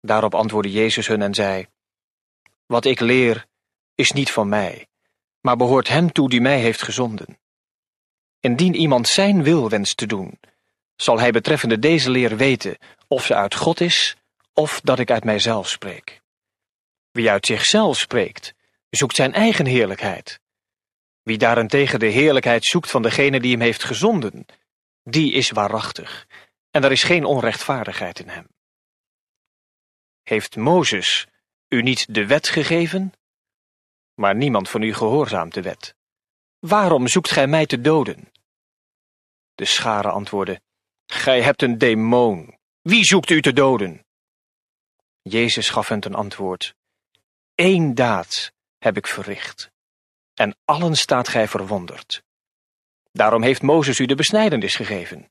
Daarop antwoordde Jezus hun en zei: Wat ik leer, is niet van mij, maar behoort hem toe die mij heeft gezonden. Indien iemand zijn wil wenst te doen, zal hij betreffende deze leer weten of ze uit God is of dat ik uit mijzelf spreek. Wie uit zichzelf spreekt, zoekt zijn eigen heerlijkheid. Wie daarentegen de heerlijkheid zoekt van degene die hem heeft gezonden, die is waarachtig, en er is geen onrechtvaardigheid in hem. Heeft Mozes u niet de wet gegeven? maar niemand van u gehoorzaamt de wet. Waarom zoekt gij mij te doden? De scharen antwoordde, Gij hebt een demon. Wie zoekt u te doden? Jezus gaf hen ten antwoord, Eén daad heb ik verricht, en allen staat gij verwonderd. Daarom heeft Mozes u de besnijdenis gegeven.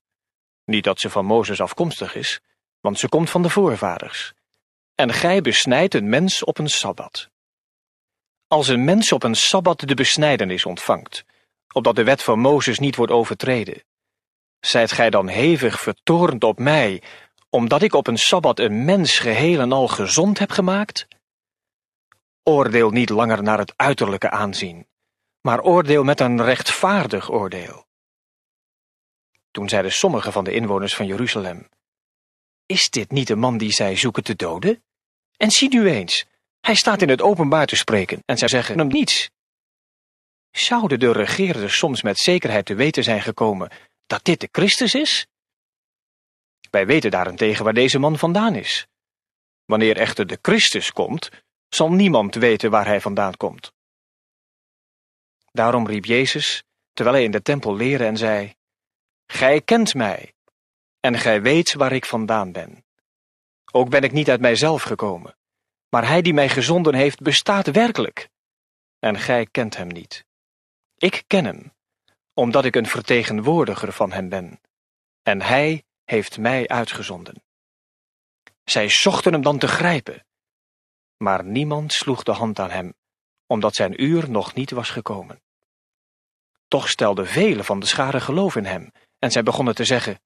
Niet dat ze van Mozes afkomstig is, want ze komt van de voorvaders. En gij besnijdt een mens op een sabbat als een mens op een sabbat de besnijdenis ontvangt, opdat de wet van Mozes niet wordt overtreden. Zijt gij dan hevig vertorend op mij, omdat ik op een sabbat een mens geheel en al gezond heb gemaakt? Oordeel niet langer naar het uiterlijke aanzien, maar oordeel met een rechtvaardig oordeel. Toen zeiden sommige van de inwoners van Jeruzalem: Is dit niet de man die zij zoeken te doden? En zie nu eens, hij staat in het openbaar te spreken en zij zeggen hem niets. Zouden de regeerders soms met zekerheid te weten zijn gekomen dat dit de Christus is? Wij weten daarentegen waar deze man vandaan is. Wanneer echter de Christus komt, zal niemand weten waar hij vandaan komt. Daarom riep Jezus, terwijl hij in de tempel leerde en zei, Gij kent mij, en gij weet waar ik vandaan ben. Ook ben ik niet uit mijzelf gekomen, maar hij die mij gezonden heeft, bestaat werkelijk. En gij kent hem niet. Ik ken hem, omdat ik een vertegenwoordiger van hem ben. En hij heeft mij uitgezonden. Zij zochten hem dan te grijpen. Maar niemand sloeg de hand aan hem, omdat zijn uur nog niet was gekomen. Toch stelden velen van de scharen geloof in hem, en zij begonnen te zeggen: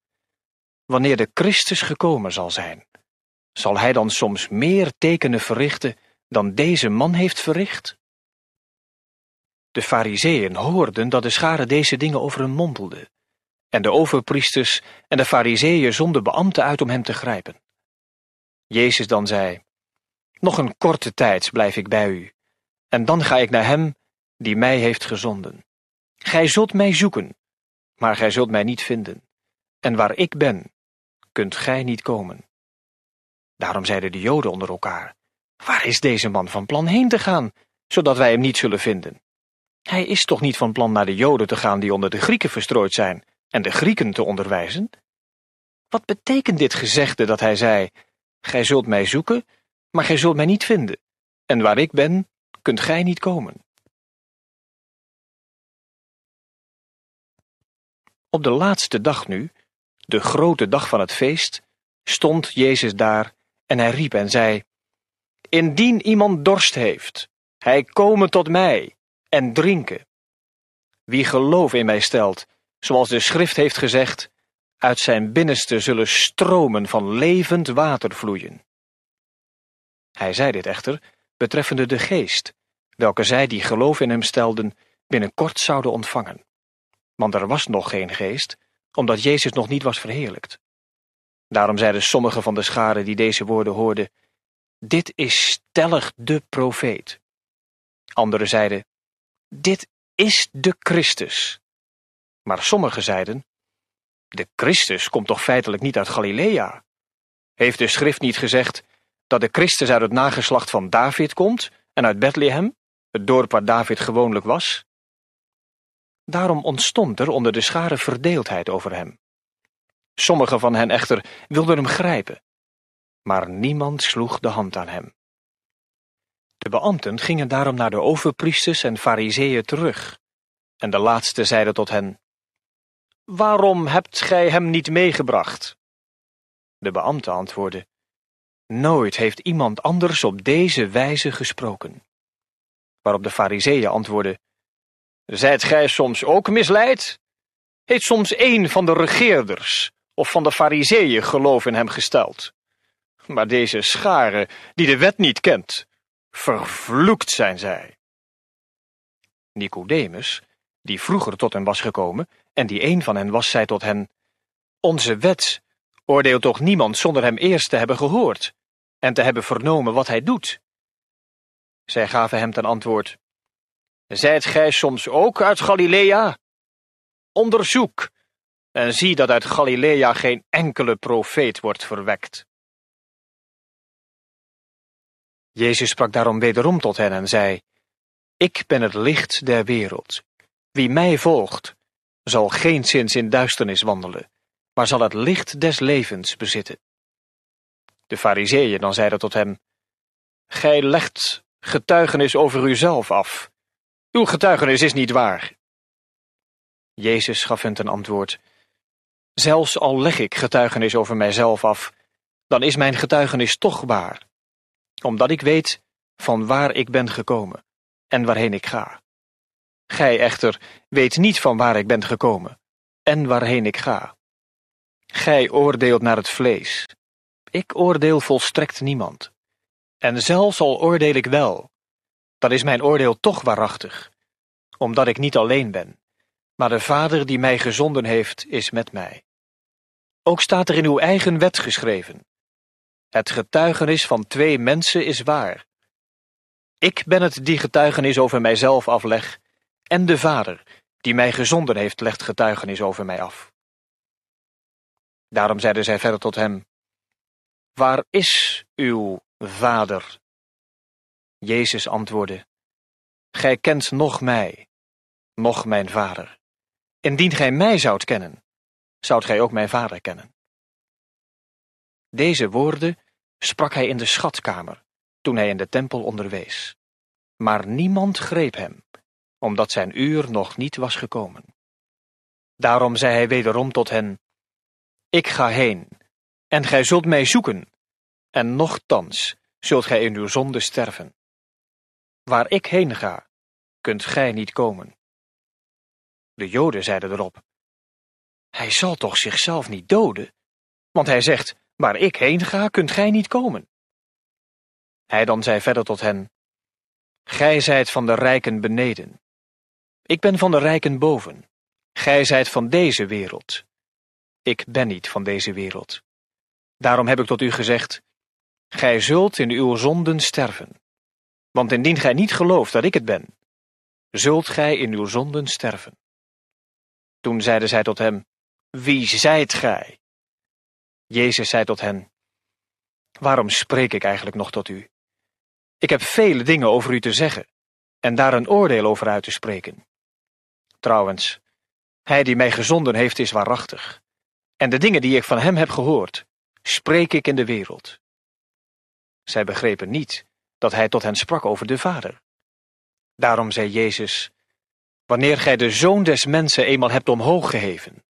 Wanneer de Christus gekomen zal zijn, zal hij dan soms meer tekenen verrichten dan deze man heeft verricht? De fariseeën hoorden dat de schare deze dingen over hem mompelde, en de overpriesters en de fariseeën zonden beambten uit om hem te grijpen. Jezus dan zei, Nog een korte tijd blijf ik bij u, en dan ga ik naar hem die mij heeft gezonden. Gij zult mij zoeken, maar gij zult mij niet vinden, en waar ik ben, kunt gij niet komen. Daarom zeiden de Joden onder elkaar, Waar is deze man van plan heen te gaan, zodat wij hem niet zullen vinden? Hij is toch niet van plan naar de Joden te gaan die onder de Grieken verstrooid zijn, en de Grieken te onderwijzen? Wat betekent dit gezegde dat hij zei, Gij zult mij zoeken, maar gij zult mij niet vinden, en waar ik ben, kunt gij niet komen? Op de laatste dag nu, de grote dag van het feest, stond Jezus daar en hij riep en zei, Indien iemand dorst heeft, hij komen tot mij en drinken. Wie geloof in mij stelt, zoals de schrift heeft gezegd, uit zijn binnenste zullen stromen van levend water vloeien. Hij zei dit echter betreffende de geest, welke zij die geloof in hem stelden binnenkort zouden ontvangen. Want er was nog geen geest, omdat Jezus nog niet was verheerlijkt. Daarom zeiden sommigen van de scharen die deze woorden hoorden, dit is stellig de profeet. Anderen zeiden, dit is de Christus. Maar sommigen zeiden, de Christus komt toch feitelijk niet uit Galilea? Heeft de schrift niet gezegd dat de Christus uit het nageslacht van David komt en uit Bethlehem, het dorp waar David gewoonlijk was? Daarom ontstond er onder de scharen verdeeldheid over hem. Sommigen van hen echter wilden hem grijpen, maar niemand sloeg de hand aan hem. De beambten gingen daarom naar de overpriesters en fariseeën terug, en de laatste zeiden tot hen, Waarom hebt gij hem niet meegebracht? De beambte antwoordde, Nooit heeft iemand anders op deze wijze gesproken. Waarop de fariseeën antwoordden, Zijt gij soms ook misleid? Heet soms een van de regeerders of van de fariseeën geloof in hem gesteld. Maar deze scharen die de wet niet kent, vervloekt zijn zij. Nicodemus, die vroeger tot hen was gekomen, en die een van hen was, zei tot hen, Onze wet oordeelt toch niemand zonder hem eerst te hebben gehoord en te hebben vernomen wat hij doet? Zij gaven hem ten antwoord, Zijt gij soms ook uit Galilea? Onderzoek en zie dat uit Galilea geen enkele profeet wordt verwekt. Jezus sprak daarom wederom tot hen en zei, Ik ben het licht der wereld. Wie mij volgt, zal geen zins in duisternis wandelen, maar zal het licht des levens bezitten. De fariseeën dan zeiden tot hem, Gij legt getuigenis over uzelf af. Uw getuigenis is niet waar. Jezus gaf hen ten antwoord, Zelfs al leg ik getuigenis over mijzelf af, dan is mijn getuigenis toch waar, omdat ik weet van waar ik ben gekomen en waarheen ik ga. Gij echter weet niet van waar ik ben gekomen en waarheen ik ga. Gij oordeelt naar het vlees. Ik oordeel volstrekt niemand. En zelfs al oordeel ik wel, dan is mijn oordeel toch waarachtig, omdat ik niet alleen ben, maar de Vader die mij gezonden heeft is met mij. Ook staat er in uw eigen wet geschreven: Het getuigenis van twee mensen is waar. Ik ben het die getuigenis over mijzelf afleg, en de Vader, die mij gezonden heeft, legt getuigenis over mij af. Daarom zeiden zij verder tot hem: Waar is uw Vader? Jezus antwoordde: Gij kent nog mij, nog mijn Vader. Indien gij mij zoudt kennen, zoudt gij ook mijn vader kennen. Deze woorden sprak hij in de schatkamer, toen hij in de tempel onderwees. Maar niemand greep hem, omdat zijn uur nog niet was gekomen. Daarom zei hij wederom tot hen, Ik ga heen, en gij zult mij zoeken, en nochtans zult gij in uw zonde sterven. Waar ik heen ga, kunt gij niet komen. De Joden zeiden erop, hij zal toch zichzelf niet doden? Want hij zegt, waar ik heen ga, kunt gij niet komen. Hij dan zei verder tot hen, Gij zijt van de rijken beneden. Ik ben van de rijken boven. Gij zijt van deze wereld. Ik ben niet van deze wereld. Daarom heb ik tot u gezegd, Gij zult in uw zonden sterven. Want indien gij niet gelooft dat ik het ben, zult gij in uw zonden sterven. Toen zeiden zij tot hem, wie zijt gij? Jezus zei tot hen, Waarom spreek ik eigenlijk nog tot u? Ik heb vele dingen over u te zeggen en daar een oordeel over uit te spreken. Trouwens, hij die mij gezonden heeft is waarachtig. En de dingen die ik van hem heb gehoord, spreek ik in de wereld. Zij begrepen niet dat hij tot hen sprak over de Vader. Daarom zei Jezus, Wanneer gij de Zoon des Mensen eenmaal hebt omhoog geheven,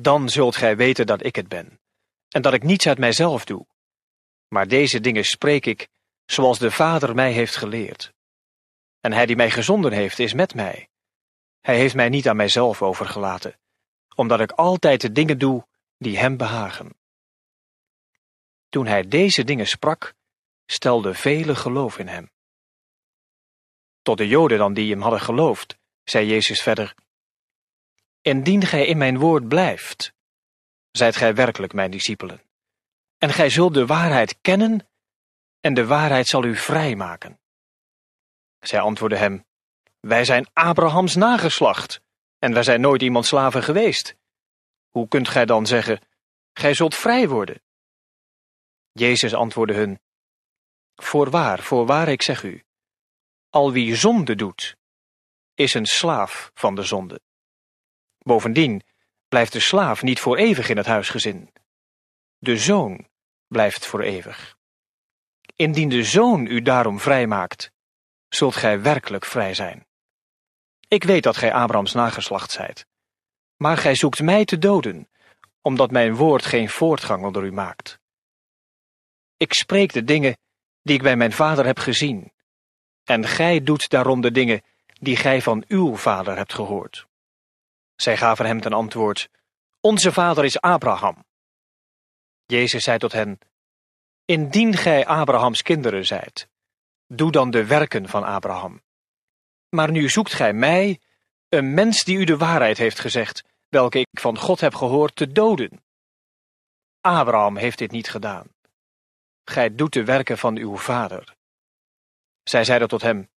dan zult gij weten dat ik het ben, en dat ik niets uit mijzelf doe. Maar deze dingen spreek ik, zoals de Vader mij heeft geleerd. En hij die mij gezonden heeft, is met mij. Hij heeft mij niet aan mijzelf overgelaten, omdat ik altijd de dingen doe die hem behagen. Toen hij deze dingen sprak, stelde vele geloof in hem. Tot de Joden dan die hem hadden geloofd, zei Jezus verder: Indien gij in mijn woord blijft, zijt gij werkelijk mijn discipelen. En gij zult de waarheid kennen, en de waarheid zal u vrijmaken. Zij antwoordde hem, Wij zijn Abrahams nageslacht, en wij zijn nooit iemand slaven geweest. Hoe kunt gij dan zeggen, Gij zult vrij worden? Jezus antwoordde hun, Voorwaar, voorwaar ik zeg u, al wie zonde doet, is een slaaf van de zonde. Bovendien blijft de slaaf niet voor eeuwig in het huisgezin. De zoon blijft voor eeuwig. Indien de zoon u daarom vrijmaakt, zult gij werkelijk vrij zijn. Ik weet dat gij Abrahams nageslacht zijt, maar gij zoekt mij te doden, omdat mijn woord geen voortgang onder u maakt. Ik spreek de dingen die ik bij mijn vader heb gezien, en gij doet daarom de dingen die gij van uw vader hebt gehoord. Zij gaven hem ten antwoord, Onze vader is Abraham. Jezus zei tot hen, Indien gij Abrahams kinderen zijt, doe dan de werken van Abraham. Maar nu zoekt gij mij, een mens die u de waarheid heeft gezegd, welke ik van God heb gehoord, te doden. Abraham heeft dit niet gedaan. Gij doet de werken van uw vader. Zij zeiden tot hem,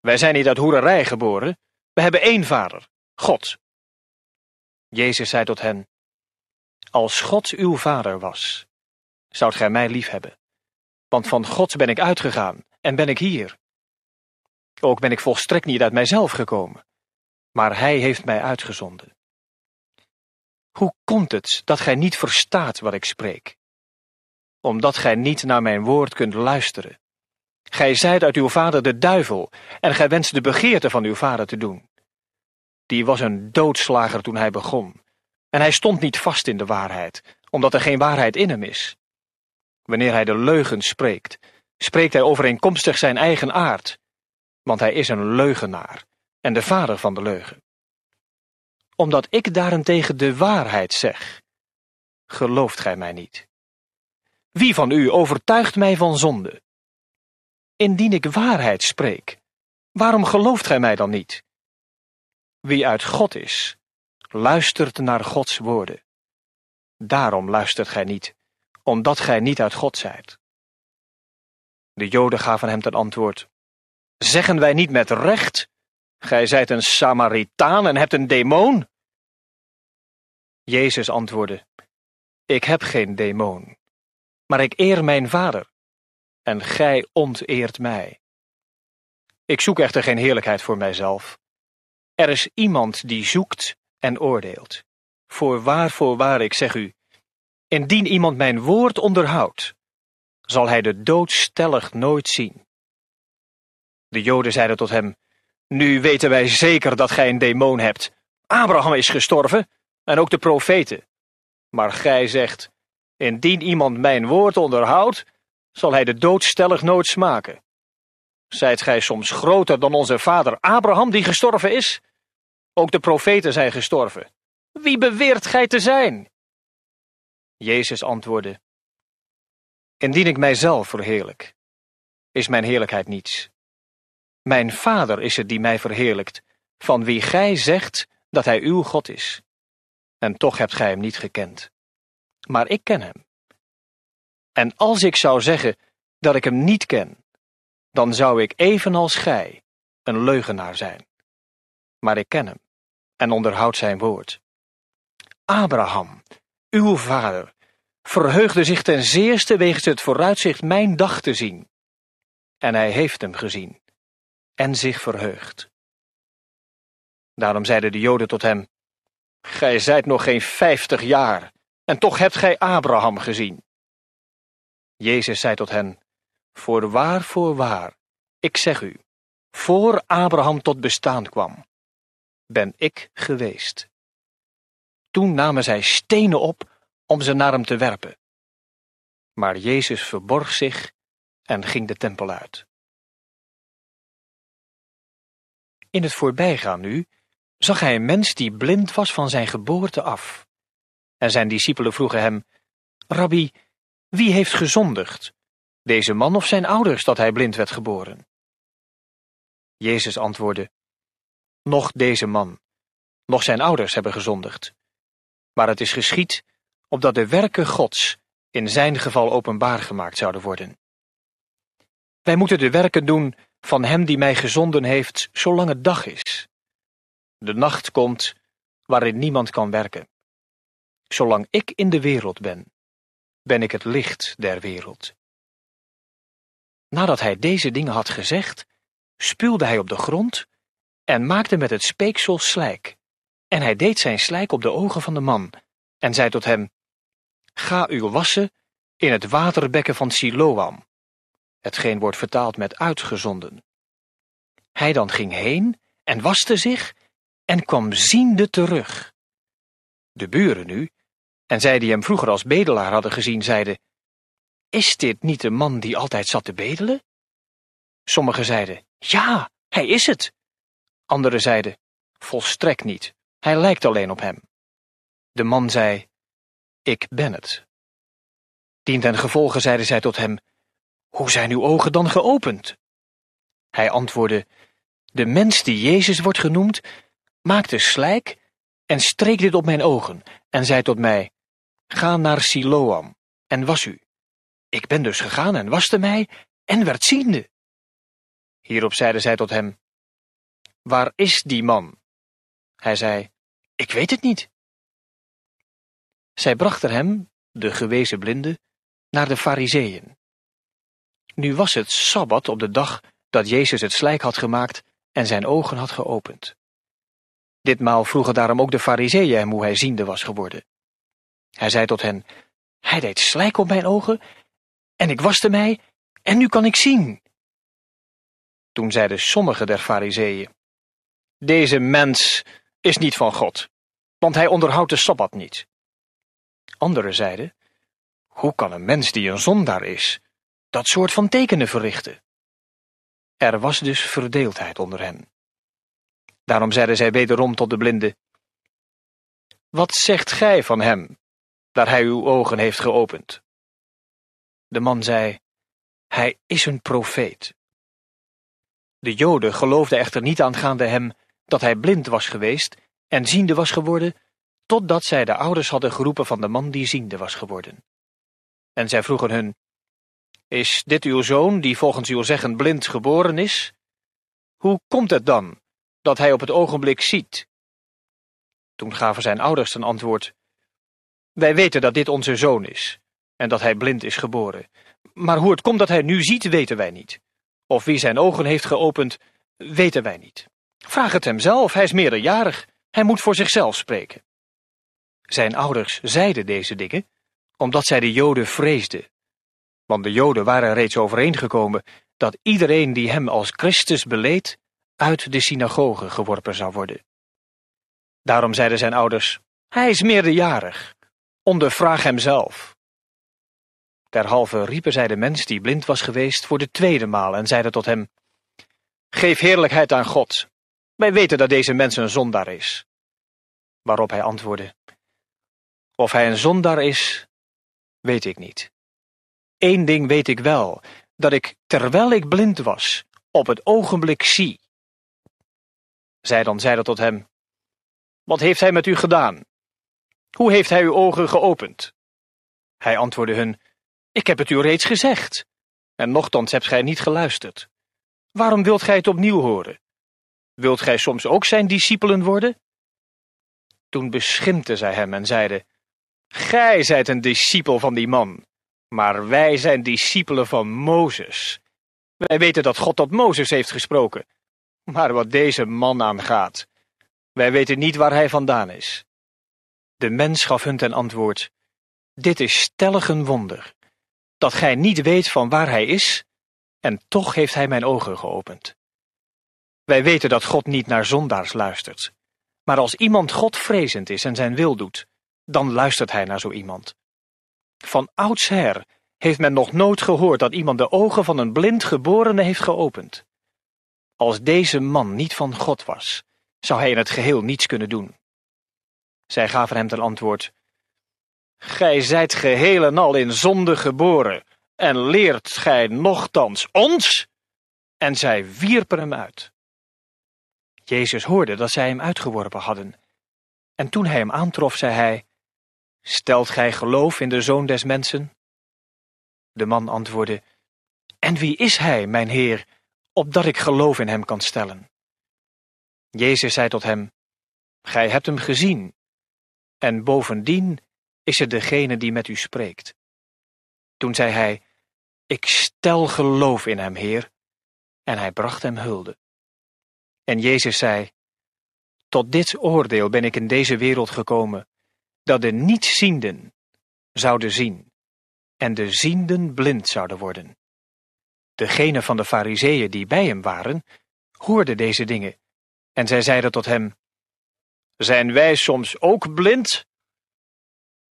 Wij zijn niet uit hoererij geboren, we hebben één vader, God. Jezus zei tot hen, Als God uw vader was, zoudt gij mij liefhebben, want van God ben ik uitgegaan en ben ik hier. Ook ben ik volstrekt niet uit mijzelf gekomen, maar hij heeft mij uitgezonden. Hoe komt het dat gij niet verstaat wat ik spreek? Omdat gij niet naar mijn woord kunt luisteren. Gij zijt uit uw vader de duivel, en gij wenst de begeerte van uw vader te doen die was een doodslager toen hij begon. En hij stond niet vast in de waarheid, omdat er geen waarheid in hem is. Wanneer hij de leugen spreekt, spreekt hij overeenkomstig zijn eigen aard, want hij is een leugenaar en de vader van de leugen. Omdat ik daarentegen de waarheid zeg, gelooft gij mij niet. Wie van u overtuigt mij van zonde? Indien ik waarheid spreek, waarom gelooft gij mij dan niet? Wie uit God is, luistert naar Gods woorden. Daarom luistert gij niet, omdat gij niet uit God zijt. De Joden gaven hem ten antwoord: Zeggen wij niet met recht: Gij zijt een Samaritaan en hebt een demon? Jezus antwoordde: Ik heb geen demon, maar ik eer mijn Vader, en gij onteert mij. Ik zoek echter geen heerlijkheid voor mijzelf, er is iemand die zoekt en oordeelt. Voor voor waar ik zeg u, indien iemand mijn woord onderhoudt, zal hij de dood stellig nooit zien. De Joden zeiden tot hem, nu weten wij zeker dat gij een demon hebt. Abraham is gestorven en ook de profeten. Maar gij zegt, indien iemand mijn woord onderhoudt, zal hij de dood stellig nooit smaken. Zijt gij soms groter dan onze vader Abraham die gestorven is? Ook de profeten zijn gestorven. Wie beweert gij te zijn? Jezus antwoordde: Indien ik mijzelf verheerlijk, is mijn heerlijkheid niets. Mijn Vader is het die mij verheerlijkt, van wie gij zegt dat hij uw God is. En toch hebt gij hem niet gekend. Maar ik ken hem. En als ik zou zeggen dat ik hem niet ken, dan zou ik evenals gij een leugenaar zijn maar ik ken hem en onderhoud zijn woord. Abraham, uw vader, verheugde zich ten zeerste wegens het vooruitzicht mijn dag te zien. En hij heeft hem gezien en zich verheugd. Daarom zeiden de Joden tot hem, Gij zijt nog geen vijftig jaar, en toch hebt gij Abraham gezien. Jezus zei tot hen, Voorwaar, voorwaar, ik zeg u, voor Abraham tot bestaan kwam, ben ik geweest. Toen namen zij stenen op om ze naar hem te werpen. Maar Jezus verborg zich en ging de tempel uit. In het voorbijgaan nu zag hij een mens die blind was van zijn geboorte af. En zijn discipelen vroegen hem: Rabbi, wie heeft gezondigd? Deze man of zijn ouders dat hij blind werd geboren? Jezus antwoordde: nog deze man, nog zijn ouders hebben gezondigd. Maar het is geschied opdat de werken Gods in zijn geval openbaar gemaakt zouden worden. Wij moeten de werken doen van hem die mij gezonden heeft, zolang het dag is. De nacht komt waarin niemand kan werken. Zolang ik in de wereld ben, ben ik het licht der wereld. Nadat hij deze dingen had gezegd, spuwde hij op de grond en maakte met het speeksel slijk. En hij deed zijn slijk op de ogen van de man, en zei tot hem, Ga uw wassen in het waterbekken van Siloam, hetgeen wordt vertaald met uitgezonden. Hij dan ging heen en waste zich en kwam ziende terug. De buren nu, en zij die hem vroeger als bedelaar hadden gezien, zeiden, Is dit niet de man die altijd zat te bedelen? Sommigen zeiden, Ja, hij is het. Anderen zeiden, volstrekt niet, hij lijkt alleen op hem. De man zei, ik ben het. Dien ten gevolge zeiden zij tot hem, hoe zijn uw ogen dan geopend? Hij antwoordde, de mens die Jezus wordt genoemd, maakte slijk en streek dit op mijn ogen en zei tot mij, ga naar Siloam en was u. Ik ben dus gegaan en waste mij en werd ziende. Hierop zeiden zij tot hem, Waar is die man? Hij zei, Ik weet het niet. Zij brachten hem, de gewezen blinde, naar de Fariseeën. Nu was het Sabbat op de dag dat Jezus het slijk had gemaakt en zijn ogen had geopend. Ditmaal vroegen daarom ook de Fariseeën hem hoe hij ziende was geworden. Hij zei tot hen, Hij deed slijk op mijn ogen, en ik waste mij, en nu kan ik zien. Toen zeiden sommigen der Fariseeën, deze mens is niet van God, want hij onderhoudt de Sabbat niet. Anderen zeiden, hoe kan een mens die een zondaar is, dat soort van tekenen verrichten? Er was dus verdeeldheid onder hen. Daarom zeiden zij wederom tot de blinde, Wat zegt gij van hem, daar hij uw ogen heeft geopend? De man zei, Hij is een profeet. De Joden geloofden echter niet aangaande hem dat hij blind was geweest en ziende was geworden, totdat zij de ouders hadden geroepen van de man die ziende was geworden. En zij vroegen hun, Is dit uw zoon, die volgens uw zeggen blind geboren is? Hoe komt het dan, dat hij op het ogenblik ziet? Toen gaven zijn ouders ten antwoord, Wij weten dat dit onze zoon is, en dat hij blind is geboren. Maar hoe het komt dat hij nu ziet, weten wij niet. Of wie zijn ogen heeft geopend, weten wij niet. Vraag het hem zelf, hij is meerderjarig, hij moet voor zichzelf spreken. Zijn ouders zeiden deze dingen, omdat zij de Joden vreesden. Want de Joden waren reeds overeengekomen dat iedereen die hem als Christus beleed, uit de synagoge geworpen zou worden. Daarom zeiden zijn ouders, hij is meerderjarig, ondervraag hem zelf. Terhalve riepen zij de mens die blind was geweest voor de tweede maal en zeiden tot hem, Geef heerlijkheid aan God. Wij weten dat deze mens een zondaar is. Waarop hij antwoordde: Of hij een zondaar is, weet ik niet. Eén ding weet ik wel: dat ik, terwijl ik blind was, op het ogenblik zie. Zij dan zeiden tot hem: Wat heeft hij met u gedaan? Hoe heeft hij uw ogen geopend? Hij antwoordde hun: Ik heb het u reeds gezegd. En nochtans hebt gij niet geluisterd. Waarom wilt gij het opnieuw horen? Wilt gij soms ook zijn discipelen worden? Toen beschimpte zij hem en zeiden, Gij zijt een discipel van die man, maar wij zijn discipelen van Mozes. Wij weten dat God tot Mozes heeft gesproken, maar wat deze man aangaat, wij weten niet waar hij vandaan is. De mens gaf hun ten antwoord, Dit is stellig een wonder, dat gij niet weet van waar hij is, en toch heeft hij mijn ogen geopend. Wij weten dat God niet naar zondaars luistert. Maar als iemand vrezend is en zijn wil doet, dan luistert hij naar zo iemand. Van oudsher heeft men nog nooit gehoord dat iemand de ogen van een blind geborene heeft geopend. Als deze man niet van God was, zou hij in het geheel niets kunnen doen. Zij gaven hem ten antwoord: Gij zijt geheel en al in zonde geboren, en leert gij nochtans ons? En zij wierpen hem uit. Jezus hoorde dat zij hem uitgeworpen hadden. En toen hij hem aantrof, zei hij: Stelt gij geloof in de zoon des mensen? De man antwoordde: En wie is hij, mijn heer, opdat ik geloof in hem kan stellen? Jezus zei tot hem: Gij hebt hem gezien, en bovendien is het degene die met u spreekt. Toen zei hij: Ik stel geloof in hem, heer, en hij bracht hem hulde. En Jezus zei, Tot dit oordeel ben ik in deze wereld gekomen, dat de nietzienden zouden zien en de zienden blind zouden worden. Degene van de fariseeën die bij hem waren, hoorden deze dingen, en zij zeiden tot hem, Zijn wij soms ook blind?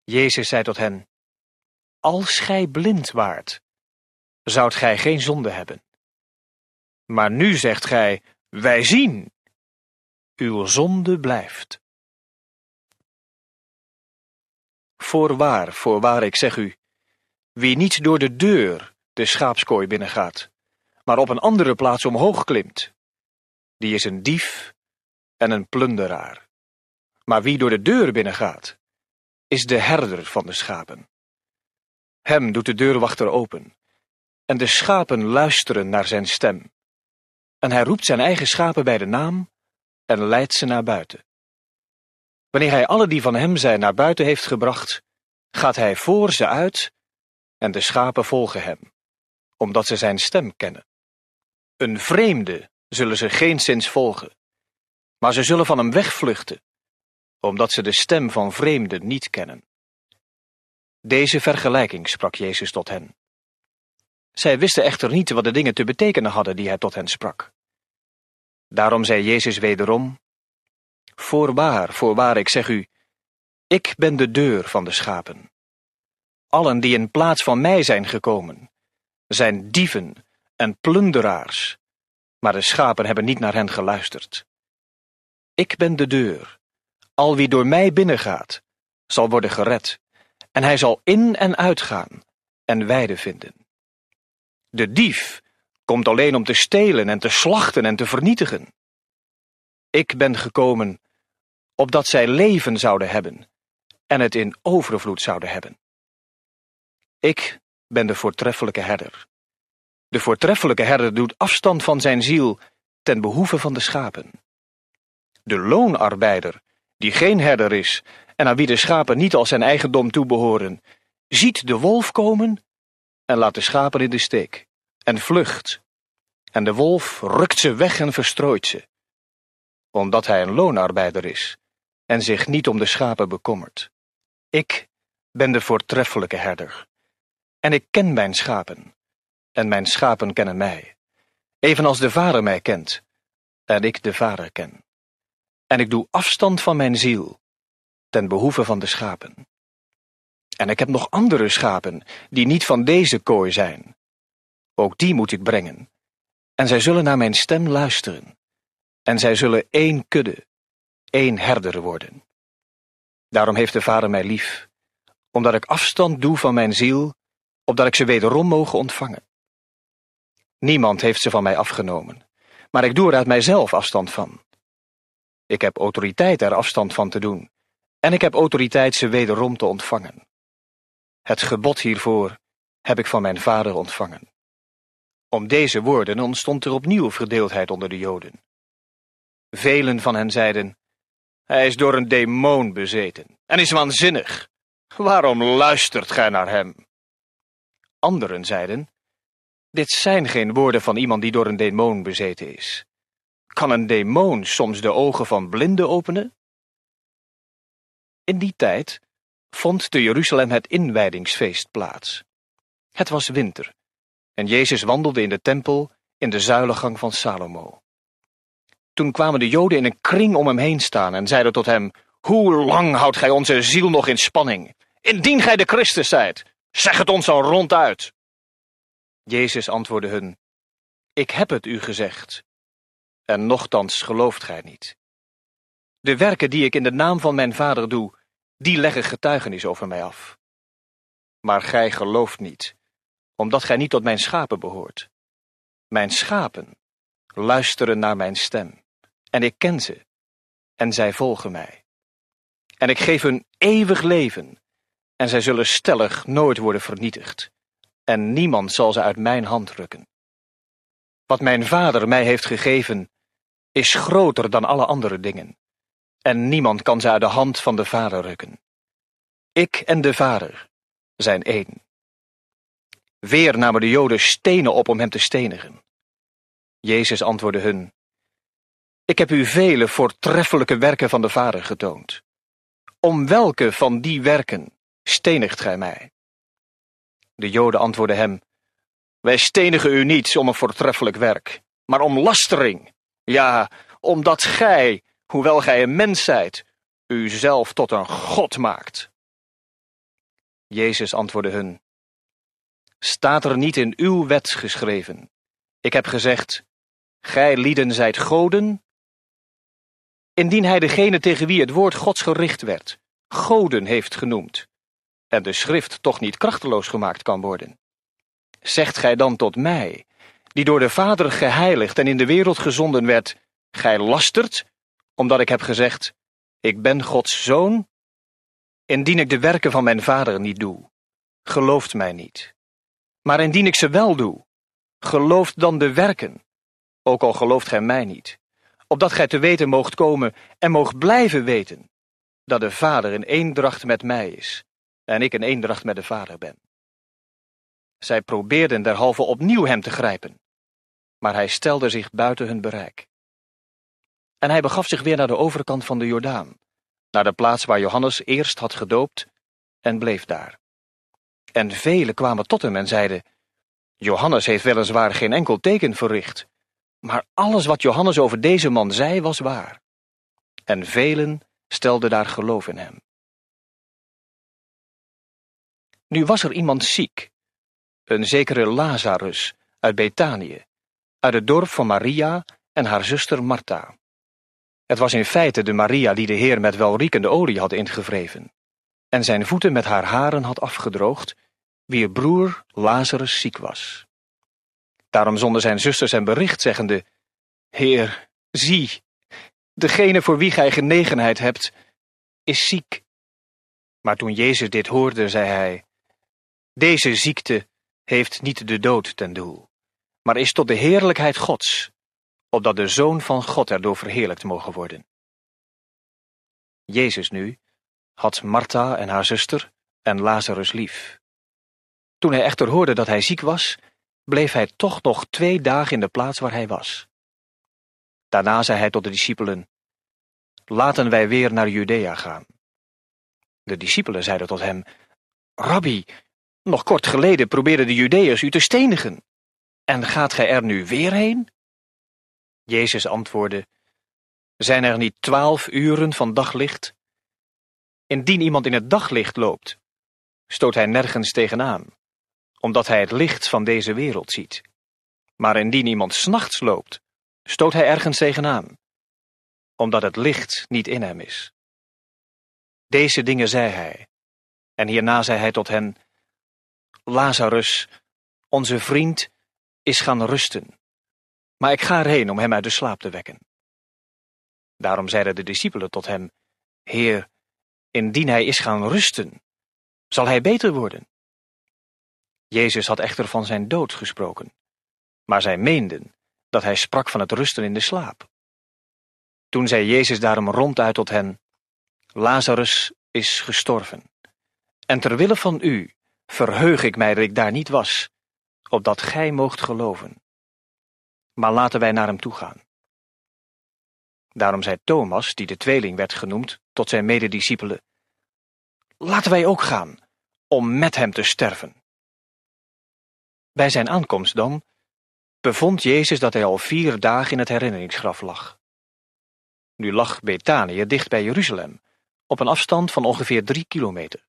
Jezus zei tot hen, Als gij blind waart, zoudt gij geen zonde hebben. Maar nu zegt gij, wij zien, uw zonde blijft. Voorwaar, voorwaar, ik zeg u, wie niet door de deur de schaapskooi binnengaat, maar op een andere plaats omhoog klimt, die is een dief en een plunderaar. Maar wie door de deur binnengaat, is de herder van de schapen. Hem doet de deurwachter open, en de schapen luisteren naar zijn stem. En hij roept zijn eigen schapen bij de naam en leidt ze naar buiten. Wanneer hij alle die van hem zijn naar buiten heeft gebracht, gaat hij voor ze uit en de schapen volgen hem, omdat ze zijn stem kennen. Een vreemde zullen ze geen geenszins volgen, maar ze zullen van hem wegvluchten, omdat ze de stem van vreemden niet kennen. Deze vergelijking sprak Jezus tot hen. Zij wisten echter niet wat de dingen te betekenen hadden die hij tot hen sprak. Daarom zei Jezus wederom, Voorwaar, voorwaar, ik zeg u, ik ben de deur van de schapen. Allen die in plaats van mij zijn gekomen, zijn dieven en plunderaars, maar de schapen hebben niet naar hen geluisterd. Ik ben de deur. Al wie door mij binnengaat, zal worden gered, en hij zal in en uitgaan en weide vinden. De dief komt alleen om te stelen en te slachten en te vernietigen. Ik ben gekomen opdat zij leven zouden hebben en het in overvloed zouden hebben. Ik ben de voortreffelijke herder. De voortreffelijke herder doet afstand van zijn ziel ten behoeve van de schapen. De loonarbeider, die geen herder is en aan wie de schapen niet als zijn eigendom toebehoren, ziet de wolf komen en laat de schapen in de steek, en vlucht. En de wolf rukt ze weg en verstrooit ze, omdat hij een loonarbeider is en zich niet om de schapen bekommert. Ik ben de voortreffelijke herder, en ik ken mijn schapen, en mijn schapen kennen mij, evenals de vader mij kent, en ik de vader ken. En ik doe afstand van mijn ziel, ten behoeve van de schapen. En ik heb nog andere schapen, die niet van deze kooi zijn. Ook die moet ik brengen. En zij zullen naar mijn stem luisteren. En zij zullen één kudde, één herder worden. Daarom heeft de Vader mij lief, omdat ik afstand doe van mijn ziel, opdat ik ze wederom mogen ontvangen. Niemand heeft ze van mij afgenomen, maar ik doe er uit mijzelf afstand van. Ik heb autoriteit er afstand van te doen, en ik heb autoriteit ze wederom te ontvangen. Het gebod hiervoor heb ik van mijn vader ontvangen. Om deze woorden ontstond er opnieuw verdeeldheid onder de Joden. Velen van hen zeiden: Hij is door een demon bezeten en is waanzinnig. Waarom luistert gij naar hem? Anderen zeiden: Dit zijn geen woorden van iemand die door een demon bezeten is. Kan een demon soms de ogen van blinden openen? In die tijd vond te Jeruzalem het inwijdingsfeest plaats. Het was winter, en Jezus wandelde in de tempel in de zuilengang van Salomo. Toen kwamen de Joden in een kring om hem heen staan en zeiden tot hem: Hoe lang houdt gij onze ziel nog in spanning? Indien gij de Christus zijt, zeg het ons al ronduit. Jezus antwoordde hun: Ik heb het u gezegd, en nochtans gelooft gij niet. De werken die ik in de naam van mijn Vader doe, die leggen getuigenis over mij af. Maar gij gelooft niet, omdat gij niet tot mijn schapen behoort. Mijn schapen luisteren naar mijn stem, en ik ken ze, en zij volgen mij. En ik geef hun eeuwig leven, en zij zullen stellig nooit worden vernietigd, en niemand zal ze uit mijn hand rukken. Wat mijn vader mij heeft gegeven, is groter dan alle andere dingen en niemand kan ze uit de hand van de Vader rukken. Ik en de Vader zijn één. Weer namen de Joden stenen op om hem te stenigen. Jezus antwoordde hun, Ik heb u vele voortreffelijke werken van de Vader getoond. Om welke van die werken stenigt gij mij? De Joden antwoordden hem, Wij stenigen u niet om een voortreffelijk werk, maar om lastering, ja, omdat gij hoewel gij een mens zijt, u zelf tot een God maakt. Jezus antwoordde hun, Staat er niet in uw wet geschreven? Ik heb gezegd, Gij lieden zijt goden? Indien hij degene tegen wie het woord Gods gericht werd, goden heeft genoemd, en de schrift toch niet krachteloos gemaakt kan worden, zegt gij dan tot mij, die door de Vader geheiligd en in de wereld gezonden werd, Gij lastert omdat ik heb gezegd, ik ben Gods zoon, indien ik de werken van mijn vader niet doe, gelooft mij niet. Maar indien ik ze wel doe, gelooft dan de werken, ook al gelooft gij mij niet, opdat gij te weten moogt komen en moogt blijven weten, dat de Vader in eendracht met mij is, en ik in eendracht met de Vader ben. Zij probeerden derhalve opnieuw hem te grijpen, maar hij stelde zich buiten hun bereik. En hij begaf zich weer naar de overkant van de Jordaan, naar de plaats waar Johannes eerst had gedoopt, en bleef daar. En velen kwamen tot hem en zeiden, Johannes heeft weliswaar geen enkel teken verricht, maar alles wat Johannes over deze man zei was waar. En velen stelden daar geloof in hem. Nu was er iemand ziek, een zekere Lazarus uit Bethanië, uit het dorp van Maria en haar zuster Martha. Het was in feite de Maria die de Heer met welriekende olie had ingevreven, en zijn voeten met haar haren had afgedroogd, wier broer Lazarus ziek was. Daarom zonden zijn zusters hem bericht, zeggende: Heer, zie, degene voor wie gij genegenheid hebt, is ziek. Maar toen Jezus dit hoorde, zei hij: Deze ziekte heeft niet de dood ten doel, maar is tot de heerlijkheid Gods, opdat de Zoon van God erdoor verheerlijkt mogen worden. Jezus nu had Martha en haar zuster en Lazarus lief. Toen hij echter hoorde dat hij ziek was, bleef hij toch nog twee dagen in de plaats waar hij was. Daarna zei hij tot de discipelen: Laten wij weer naar Judea gaan. De discipelen zeiden tot hem: Rabbi, nog kort geleden probeerden de Judeërs u te stenigen. En gaat gij er nu weer heen? Jezus antwoordde, zijn er niet twaalf uren van daglicht? Indien iemand in het daglicht loopt, stoot hij nergens tegenaan, omdat hij het licht van deze wereld ziet. Maar indien iemand s'nachts loopt, stoot hij ergens tegenaan, omdat het licht niet in hem is. Deze dingen zei hij, en hierna zei hij tot hen, Lazarus, onze vriend, is gaan rusten. Maar ik ga erheen om hem uit de slaap te wekken. Daarom zeiden de discipelen tot hem, Heer, indien hij is gaan rusten, zal hij beter worden. Jezus had echter van zijn dood gesproken, maar zij meenden dat hij sprak van het rusten in de slaap. Toen zei Jezus daarom ronduit tot hen, Lazarus is gestorven. En ter terwille van u verheug ik mij dat ik daar niet was, opdat gij moogt geloven maar laten wij naar hem toe gaan. Daarom zei Thomas, die de tweeling werd genoemd, tot zijn medediscipelen: Laten wij ook gaan, om met hem te sterven. Bij zijn aankomst dan bevond Jezus dat hij al vier dagen in het herinneringsgraf lag. Nu lag Betanië dicht bij Jeruzalem, op een afstand van ongeveer drie kilometer.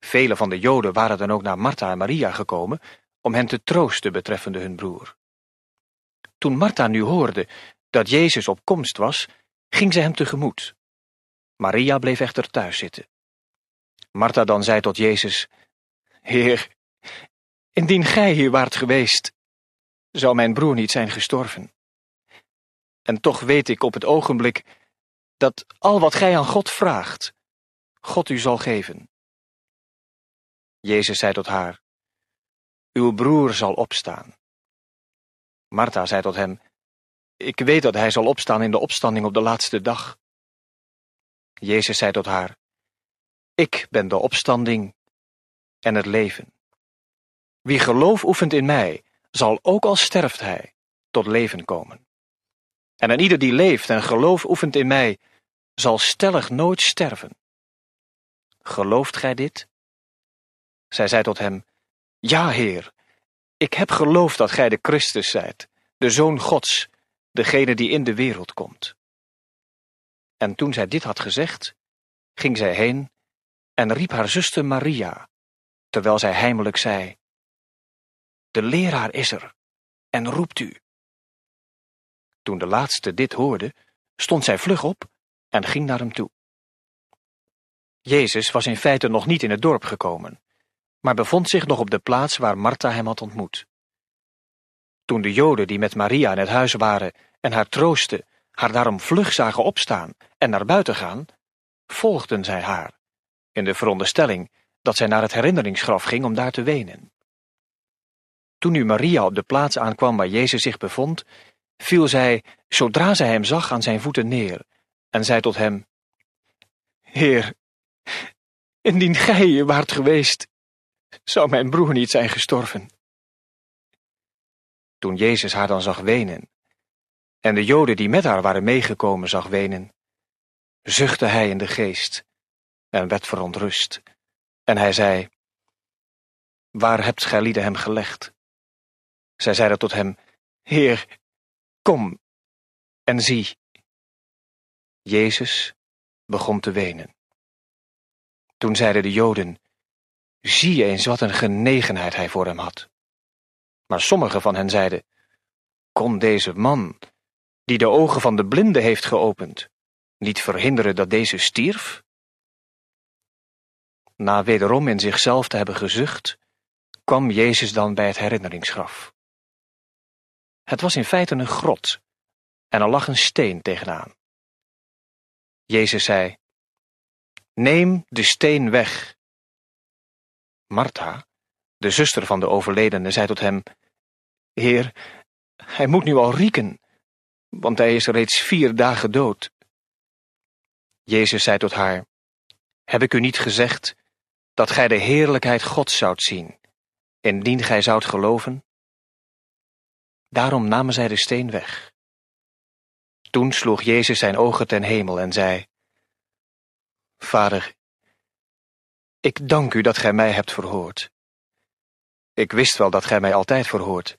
Vele van de Joden waren dan ook naar Martha en Maria gekomen om hen te troosten betreffende hun broer. Toen Martha nu hoorde dat Jezus op komst was, ging ze hem tegemoet. Maria bleef echter thuis zitten. Martha dan zei tot Jezus: Heer, indien gij hier waart geweest, zou mijn broer niet zijn gestorven. En toch weet ik op het ogenblik dat al wat gij aan God vraagt, God u zal geven. Jezus zei tot haar: Uw broer zal opstaan. Martha zei tot hem, Ik weet dat hij zal opstaan in de opstanding op de laatste dag. Jezus zei tot haar, Ik ben de opstanding en het leven. Wie geloof oefent in mij, zal ook al sterft hij tot leven komen. En aan ieder die leeft en geloof oefent in mij, zal stellig nooit sterven. Gelooft gij dit? Zij zei tot hem, Ja, Heer, ik heb geloofd dat gij de Christus zijt, de Zoon Gods, degene die in de wereld komt. En toen zij dit had gezegd, ging zij heen en riep haar zuster Maria, terwijl zij heimelijk zei: De leraar is er, en roept u. Toen de laatste dit hoorde, stond zij vlug op en ging naar hem toe. Jezus was in feite nog niet in het dorp gekomen maar bevond zich nog op de plaats waar Martha hem had ontmoet. Toen de Joden die met Maria in het huis waren en haar troosten, haar daarom vlug zagen opstaan en naar buiten gaan, volgden zij haar, in de veronderstelling dat zij naar het herinneringsgraf ging om daar te wenen. Toen nu Maria op de plaats aankwam waar Jezus zich bevond, viel zij, zodra zij hem zag, aan zijn voeten neer en zei tot hem: Heer, indien gij je waart geweest, zou mijn broer niet zijn gestorven. Toen Jezus haar dan zag wenen, en de Joden die met haar waren meegekomen zag wenen, zuchtte hij in de geest en werd verontrust. En hij zei, Waar hebt gij hem gelegd? Zij zeiden tot hem, Heer, kom en zie. Jezus begon te wenen. Toen zeiden de Joden, Zie eens wat een genegenheid hij voor hem had. Maar sommigen van hen zeiden, kon deze man, die de ogen van de blinde heeft geopend, niet verhinderen dat deze stierf? Na wederom in zichzelf te hebben gezucht, kwam Jezus dan bij het herinneringsgraf. Het was in feite een grot, en er lag een steen tegenaan. Jezus zei, Neem de steen weg. Martha, de zuster van de overledene, zei tot hem: Heer, hij moet nu al rieken, want hij is reeds vier dagen dood. Jezus zei tot haar: Heb ik u niet gezegd dat gij de heerlijkheid Gods zoudt zien, indien gij zoudt geloven? Daarom namen zij de steen weg. Toen sloeg Jezus zijn ogen ten hemel en zei: Vader, ik dank u dat gij mij hebt verhoord. Ik wist wel dat gij mij altijd verhoort,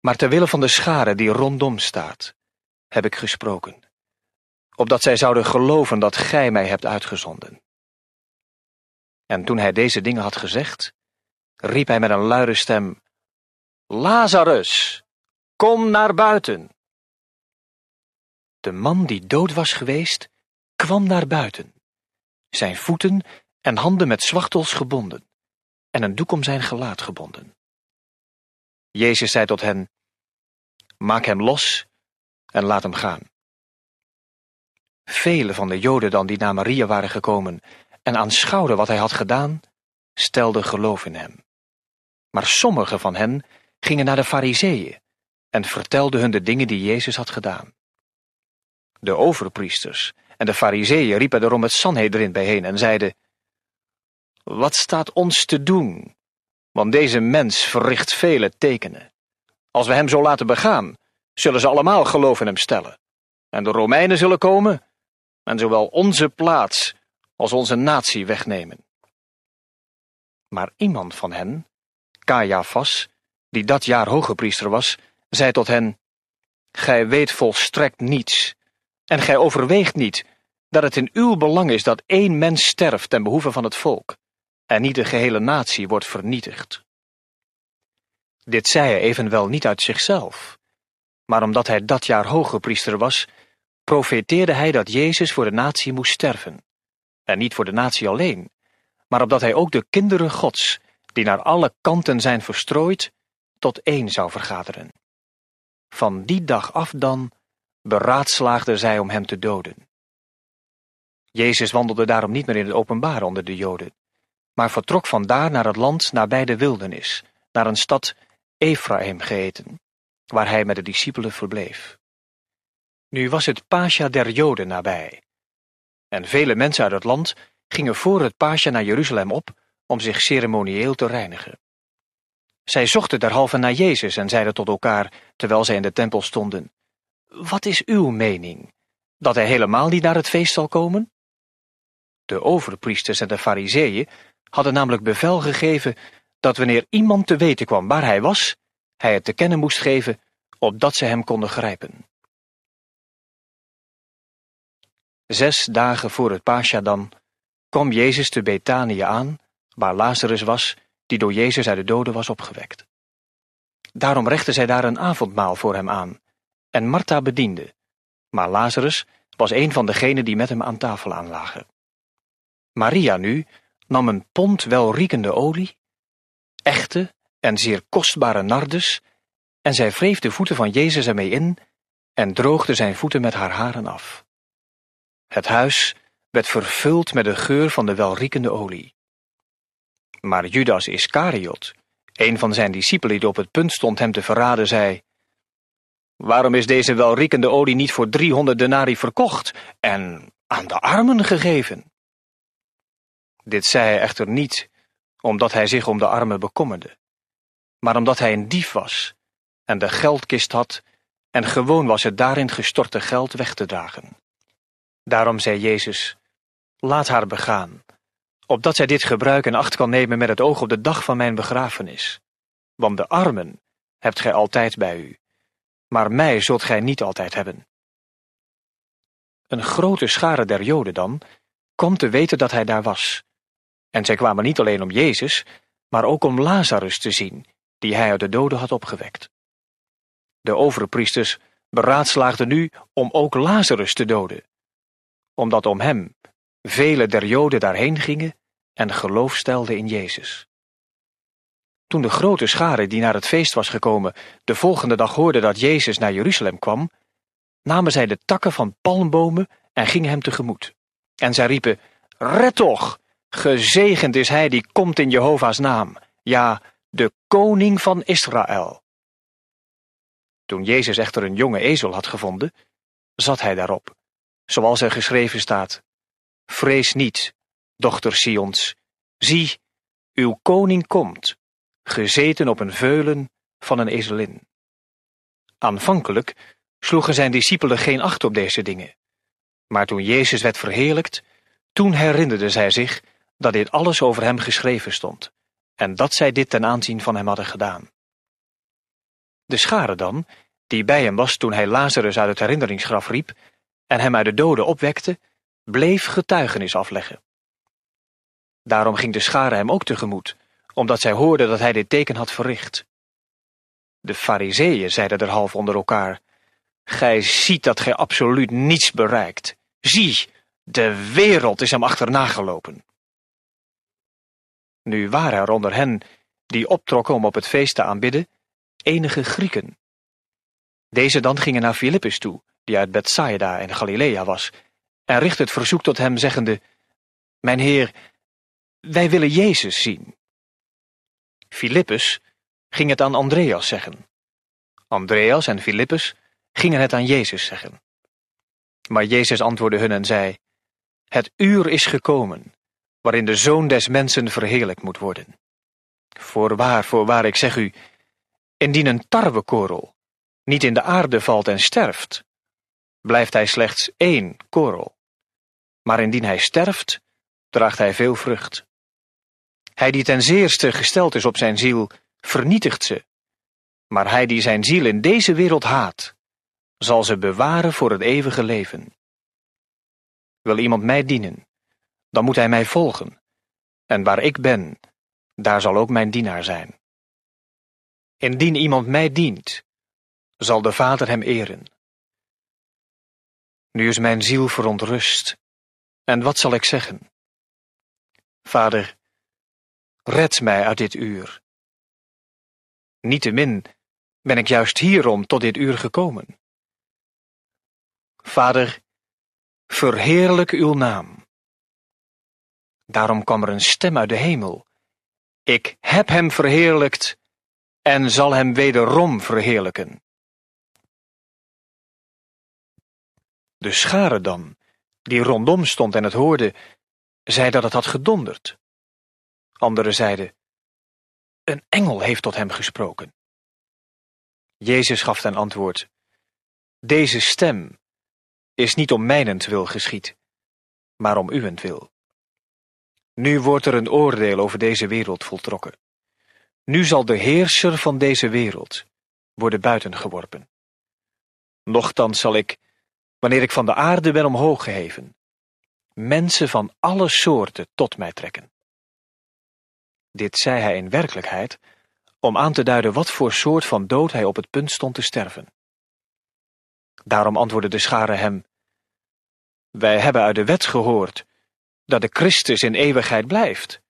maar ter wille van de schare die rondom staat, heb ik gesproken, opdat zij zouden geloven dat gij mij hebt uitgezonden. En toen hij deze dingen had gezegd, riep hij met een luide stem, Lazarus, kom naar buiten. De man die dood was geweest, kwam naar buiten. Zijn voeten en handen met zwachtels gebonden, en een doek om zijn gelaat gebonden. Jezus zei tot hen, Maak hem los en laat hem gaan. Velen van de Joden dan die naar Maria waren gekomen en aanschouwden wat hij had gedaan, stelden geloof in hem. Maar sommige van hen gingen naar de Fariseeën en vertelden hun de dingen die Jezus had gedaan. De overpriesters en de Fariseeën riepen daarom het Sanhedrin bijeen en zeiden: wat staat ons te doen? Want deze mens verricht vele tekenen. Als we hem zo laten begaan, zullen ze allemaal geloof in hem stellen. En de Romeinen zullen komen en zowel onze plaats als onze natie wegnemen. Maar iemand van hen, Caiaphas, die dat jaar hogepriester was, zei tot hen, Gij weet volstrekt niets, en gij overweegt niet dat het in uw belang is dat één mens sterft ten behoeve van het volk en niet de gehele natie wordt vernietigd. Dit zei hij evenwel niet uit zichzelf, maar omdat hij dat jaar priester was, profeteerde hij dat Jezus voor de natie moest sterven. En niet voor de natie alleen, maar opdat hij ook de kinderen Gods, die naar alle kanten zijn verstrooid, tot één zou vergaderen. Van die dag af dan beraadslaagden zij om hem te doden. Jezus wandelde daarom niet meer in het openbaar onder de Joden, maar vertrok vandaar naar het land nabij de wildernis, naar een stad Ephraim geheten, waar hij met de discipelen verbleef. Nu was het Pascha der Joden nabij. En vele mensen uit het land gingen voor het Pascha naar Jeruzalem op om zich ceremonieel te reinigen. Zij zochten derhalve naar Jezus en zeiden tot elkaar, terwijl zij in de tempel stonden, Wat is uw mening? Dat hij helemaal niet naar het feest zal komen? De overpriesters en de Farizeeën hadden namelijk bevel gegeven dat wanneer iemand te weten kwam waar hij was, hij het te kennen moest geven, opdat ze hem konden grijpen. Zes dagen voor het dan, kwam Jezus te Betanië aan, waar Lazarus was, die door Jezus uit de doden was opgewekt. Daarom rechten zij daar een avondmaal voor hem aan, en Martha bediende, maar Lazarus was een van degenen die met hem aan tafel aanlagen. Maria nu nam een pond welriekende olie, echte en zeer kostbare nardes, en zij wreef de voeten van Jezus ermee in en droogde zijn voeten met haar haren af. Het huis werd vervuld met de geur van de welriekende olie. Maar Judas Iscariot, een van zijn discipelen die op het punt stond hem te verraden, zei: Waarom is deze welriekende olie niet voor driehonderd denari verkocht en aan de armen gegeven? Dit zei hij echter niet omdat hij zich om de armen bekommerde, maar omdat hij een dief was en de geldkist had en gewoon was het daarin gestorte geld weg te dragen. Daarom zei Jezus, laat haar begaan, opdat zij dit gebruik in acht kan nemen met het oog op de dag van mijn begrafenis. Want de armen hebt gij altijd bij u, maar mij zult gij niet altijd hebben. Een grote schare der Joden dan kwam te weten dat hij daar was, en zij kwamen niet alleen om Jezus, maar ook om Lazarus te zien, die hij uit de doden had opgewekt. De overpriesters beraadslaagden nu om ook Lazarus te doden, omdat om hem vele der Joden daarheen gingen en geloof stelden in Jezus. Toen de grote schare die naar het feest was gekomen de volgende dag hoorde dat Jezus naar Jeruzalem kwam, namen zij de takken van palmbomen en gingen hem tegemoet. En zij riepen: Red toch, Gezegend is hij die komt in Jehovah's naam, ja, de koning van Israël. Toen Jezus echter een jonge ezel had gevonden, zat hij daarop, zoals er geschreven staat: Vrees niet, dochter Sions, zie, uw koning komt, gezeten op een veulen van een ezelin. Aanvankelijk sloegen zijn discipelen geen acht op deze dingen. Maar toen Jezus werd verheerlijkt, toen herinnerden zij zich dat dit alles over hem geschreven stond, en dat zij dit ten aanzien van hem hadden gedaan. De schare dan, die bij hem was toen hij Lazarus uit het herinneringsgraf riep en hem uit de doden opwekte, bleef getuigenis afleggen. Daarom ging de schare hem ook tegemoet, omdat zij hoorden dat hij dit teken had verricht. De fariseeën zeiden er half onder elkaar, Gij ziet dat gij absoluut niets bereikt. Zie, de wereld is hem achterna gelopen. Nu waren er onder hen die optrokken om op het feest te aanbidden, enige Grieken. Deze dan gingen naar Filippus toe, die uit Bethsaida in Galilea was, en richtte het verzoek tot hem, zeggende: Mijn heer, wij willen Jezus zien. Filippus ging het aan Andreas zeggen. Andreas en Filippus gingen het aan Jezus zeggen. Maar Jezus antwoordde hun en zei: Het uur is gekomen waarin de Zoon des Mensen verheerlijk moet worden. Voorwaar, voorwaar, ik zeg u, indien een tarwekorrel niet in de aarde valt en sterft, blijft hij slechts één korrel. Maar indien hij sterft, draagt hij veel vrucht. Hij die ten zeerste gesteld is op zijn ziel, vernietigt ze. Maar hij die zijn ziel in deze wereld haat, zal ze bewaren voor het eeuwige leven. Wil iemand mij dienen? dan moet hij mij volgen. En waar ik ben, daar zal ook mijn dienaar zijn. Indien iemand mij dient, zal de Vader hem eren. Nu is mijn ziel verontrust, en wat zal ik zeggen? Vader, red mij uit dit uur. Niettemin ben ik juist hierom tot dit uur gekomen. Vader, verheerlijk uw naam. Daarom kwam er een stem uit de hemel. Ik heb hem verheerlijkt en zal hem wederom verheerlijken. De schare dan, die rondom stond en het hoorde, zei dat het had gedonderd. Anderen zeiden, een engel heeft tot hem gesproken. Jezus gaf ten antwoord, deze stem is niet om mijnentwil geschied, maar om uwentwil. Nu wordt er een oordeel over deze wereld voltrokken. Nu zal de heerser van deze wereld worden buitengeworpen. Nochtans zal ik, wanneer ik van de aarde ben omhoog geheven, mensen van alle soorten tot mij trekken. Dit zei hij in werkelijkheid om aan te duiden wat voor soort van dood hij op het punt stond te sterven. Daarom antwoordde de schare hem: Wij hebben uit de wet gehoord dat de Christus in eeuwigheid blijft.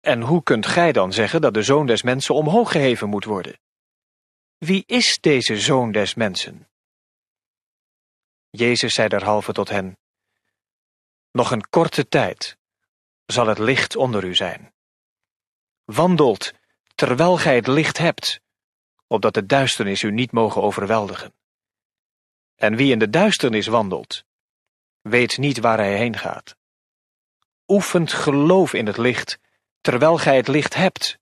En hoe kunt gij dan zeggen dat de zoon des mensen omhoog geheven moet worden? Wie is deze zoon des mensen? Jezus zei derhalve tot hen: Nog een korte tijd zal het licht onder u zijn. Wandelt terwijl gij het licht hebt, opdat de duisternis u niet mogen overweldigen. En wie in de duisternis wandelt, weet niet waar hij heen gaat. Oefent geloof in het licht, terwijl gij het licht hebt,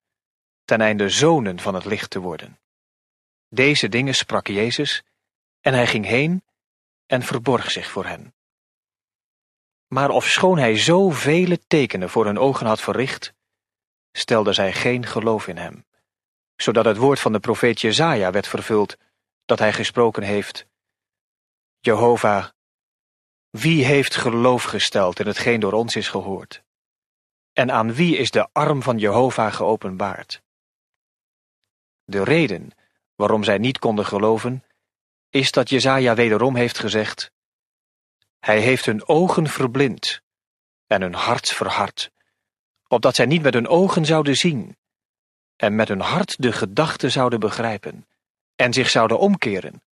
ten einde zonen van het licht te worden. Deze dingen sprak Jezus, en hij ging heen en verborg zich voor hen. Maar ofschoon hij zo vele tekenen voor hun ogen had verricht, stelden zij geen geloof in hem, zodat het woord van de profeet Jezaja werd vervuld, dat hij gesproken heeft. Jehovah, wie heeft geloof gesteld in hetgeen door ons is gehoord? En aan wie is de arm van Jehovah geopenbaard? De reden waarom zij niet konden geloven, is dat Jezaja wederom heeft gezegd, Hij heeft hun ogen verblind en hun hart verhard, opdat zij niet met hun ogen zouden zien en met hun hart de gedachten zouden begrijpen en zich zouden omkeren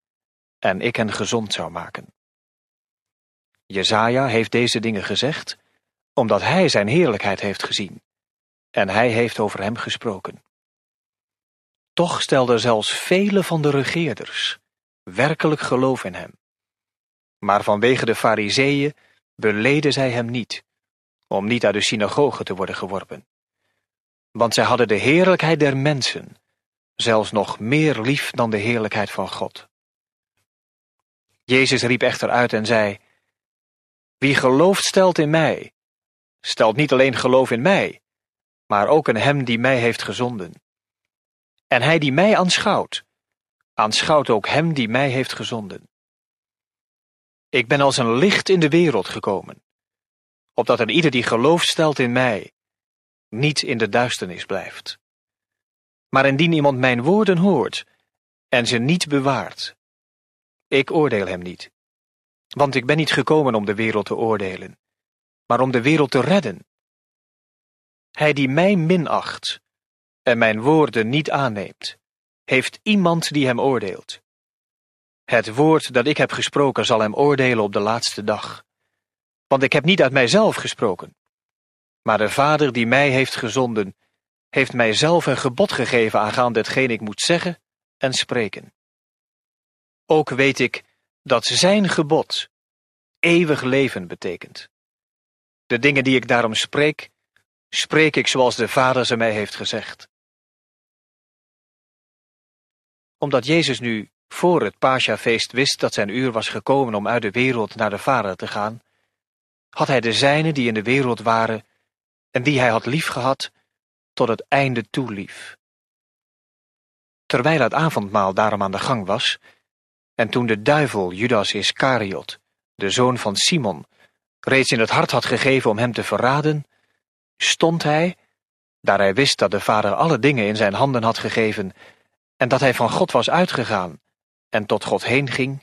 en ik hen gezond zou maken. Jezaja heeft deze dingen gezegd, omdat hij zijn heerlijkheid heeft gezien, en hij heeft over hem gesproken. Toch stelden zelfs vele van de regeerders werkelijk geloof in hem. Maar vanwege de fariseeën beleden zij hem niet, om niet uit de synagoge te worden geworpen. Want zij hadden de heerlijkheid der mensen zelfs nog meer lief dan de heerlijkheid van God. Jezus riep echter uit en zei, wie gelooft stelt in mij, stelt niet alleen geloof in mij, maar ook in hem die mij heeft gezonden. En hij die mij aanschouwt, aanschouwt ook hem die mij heeft gezonden. Ik ben als een licht in de wereld gekomen, opdat een ieder die geloof stelt in mij, niet in de duisternis blijft. Maar indien iemand mijn woorden hoort en ze niet bewaart, ik oordeel hem niet, want ik ben niet gekomen om de wereld te oordelen, maar om de wereld te redden. Hij die mij minacht en mijn woorden niet aanneemt, heeft iemand die hem oordeelt. Het woord dat ik heb gesproken zal hem oordelen op de laatste dag. Want ik heb niet uit mijzelf gesproken. Maar de Vader die mij heeft gezonden, heeft mijzelf een gebod gegeven aangaande hetgeen ik moet zeggen en spreken. Ook weet ik dat zijn gebod eeuwig leven betekent. De dingen die ik daarom spreek, spreek ik zoals de Vader ze mij heeft gezegd. Omdat Jezus nu voor het Pascha-feest wist dat zijn uur was gekomen om uit de wereld naar de Vader te gaan, had hij de zijnen die in de wereld waren en die hij had liefgehad, tot het einde toe lief. Terwijl het avondmaal daarom aan de gang was, en toen de duivel Judas Iscariot, de zoon van Simon, reeds in het hart had gegeven om hem te verraden, stond hij, daar hij wist dat de Vader alle dingen in zijn handen had gegeven, en dat hij van God was uitgegaan en tot God heen ging,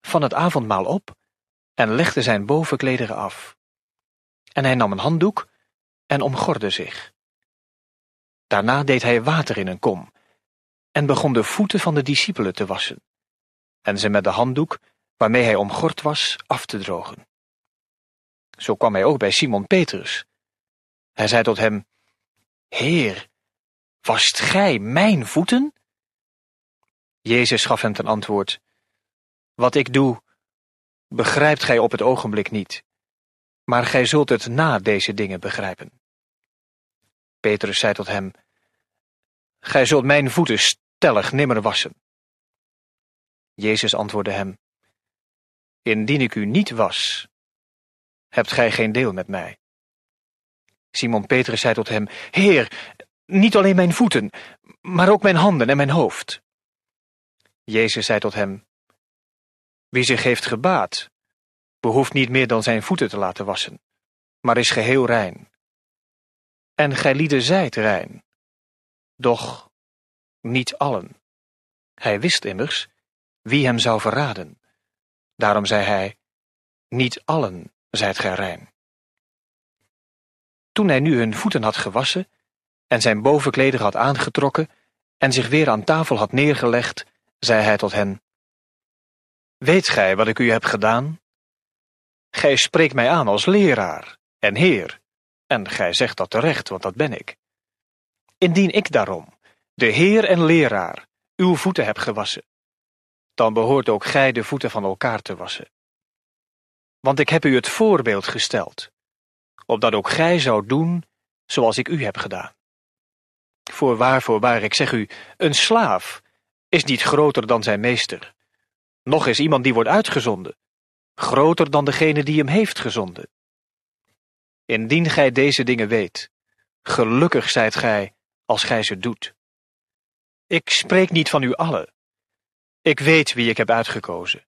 van het avondmaal op en legde zijn bovenklederen af. En hij nam een handdoek en omgorde zich. Daarna deed hij water in een kom en begon de voeten van de discipelen te wassen en ze met de handdoek, waarmee hij omgord was, af te drogen. Zo kwam hij ook bij Simon Petrus. Hij zei tot hem, Heer, wast gij mijn voeten? Jezus gaf hem ten antwoord, Wat ik doe, begrijpt gij op het ogenblik niet, maar gij zult het na deze dingen begrijpen. Petrus zei tot hem, Gij zult mijn voeten stellig nimmer wassen. Jezus antwoordde hem, Indien ik u niet was, hebt gij geen deel met mij. Simon Petrus zei tot hem, Heer, niet alleen mijn voeten, maar ook mijn handen en mijn hoofd. Jezus zei tot hem, Wie zich heeft gebaat, behoeft niet meer dan zijn voeten te laten wassen, maar is geheel rein. En gij lieden zijt rein, doch niet allen. Hij wist immers wie hem zou verraden. Daarom zei hij, Niet allen zijt gij rein. Toen hij nu hun voeten had gewassen, en zijn bovenkleder had aangetrokken, en zich weer aan tafel had neergelegd, zei hij tot hen, Weet gij wat ik u heb gedaan? Gij spreekt mij aan als leraar en heer, en gij zegt dat terecht, want dat ben ik. Indien ik daarom, de heer en leraar, uw voeten heb gewassen, dan behoort ook gij de voeten van elkaar te wassen. Want ik heb u het voorbeeld gesteld, opdat ook gij zou doen zoals ik u heb gedaan. Voorwaar, voorwaar, ik zeg u, een slaaf is niet groter dan zijn meester, nog is iemand die wordt uitgezonden, groter dan degene die hem heeft gezonden. Indien gij deze dingen weet, gelukkig zijt gij als gij ze doet. Ik spreek niet van u allen, ik weet wie ik heb uitgekozen.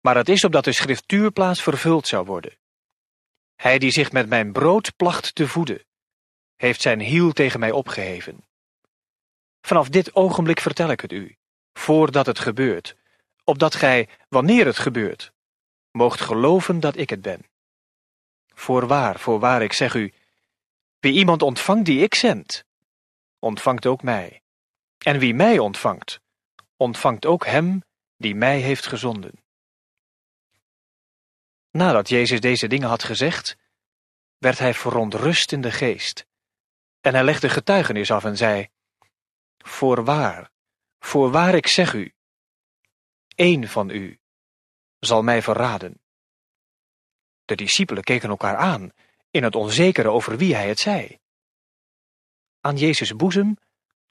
Maar het is opdat de schriftuurplaats vervuld zou worden. Hij die zich met mijn brood placht te voeden, heeft zijn hiel tegen mij opgeheven. Vanaf dit ogenblik vertel ik het u, voordat het gebeurt, opdat gij, wanneer het gebeurt, moogt geloven dat ik het ben. Voorwaar, voorwaar, ik zeg u, wie iemand ontvangt die ik zend, ontvangt ook mij. En wie mij ontvangt, ontvangt ook hem die mij heeft gezonden. Nadat Jezus deze dingen had gezegd, werd hij verontrust in de geest. En hij legde getuigenis af en zei: Voorwaar, voorwaar ik zeg u, één van u zal mij verraden. De discipelen keken elkaar aan, in het onzekere over wie hij het zei. Aan Jezus' boezem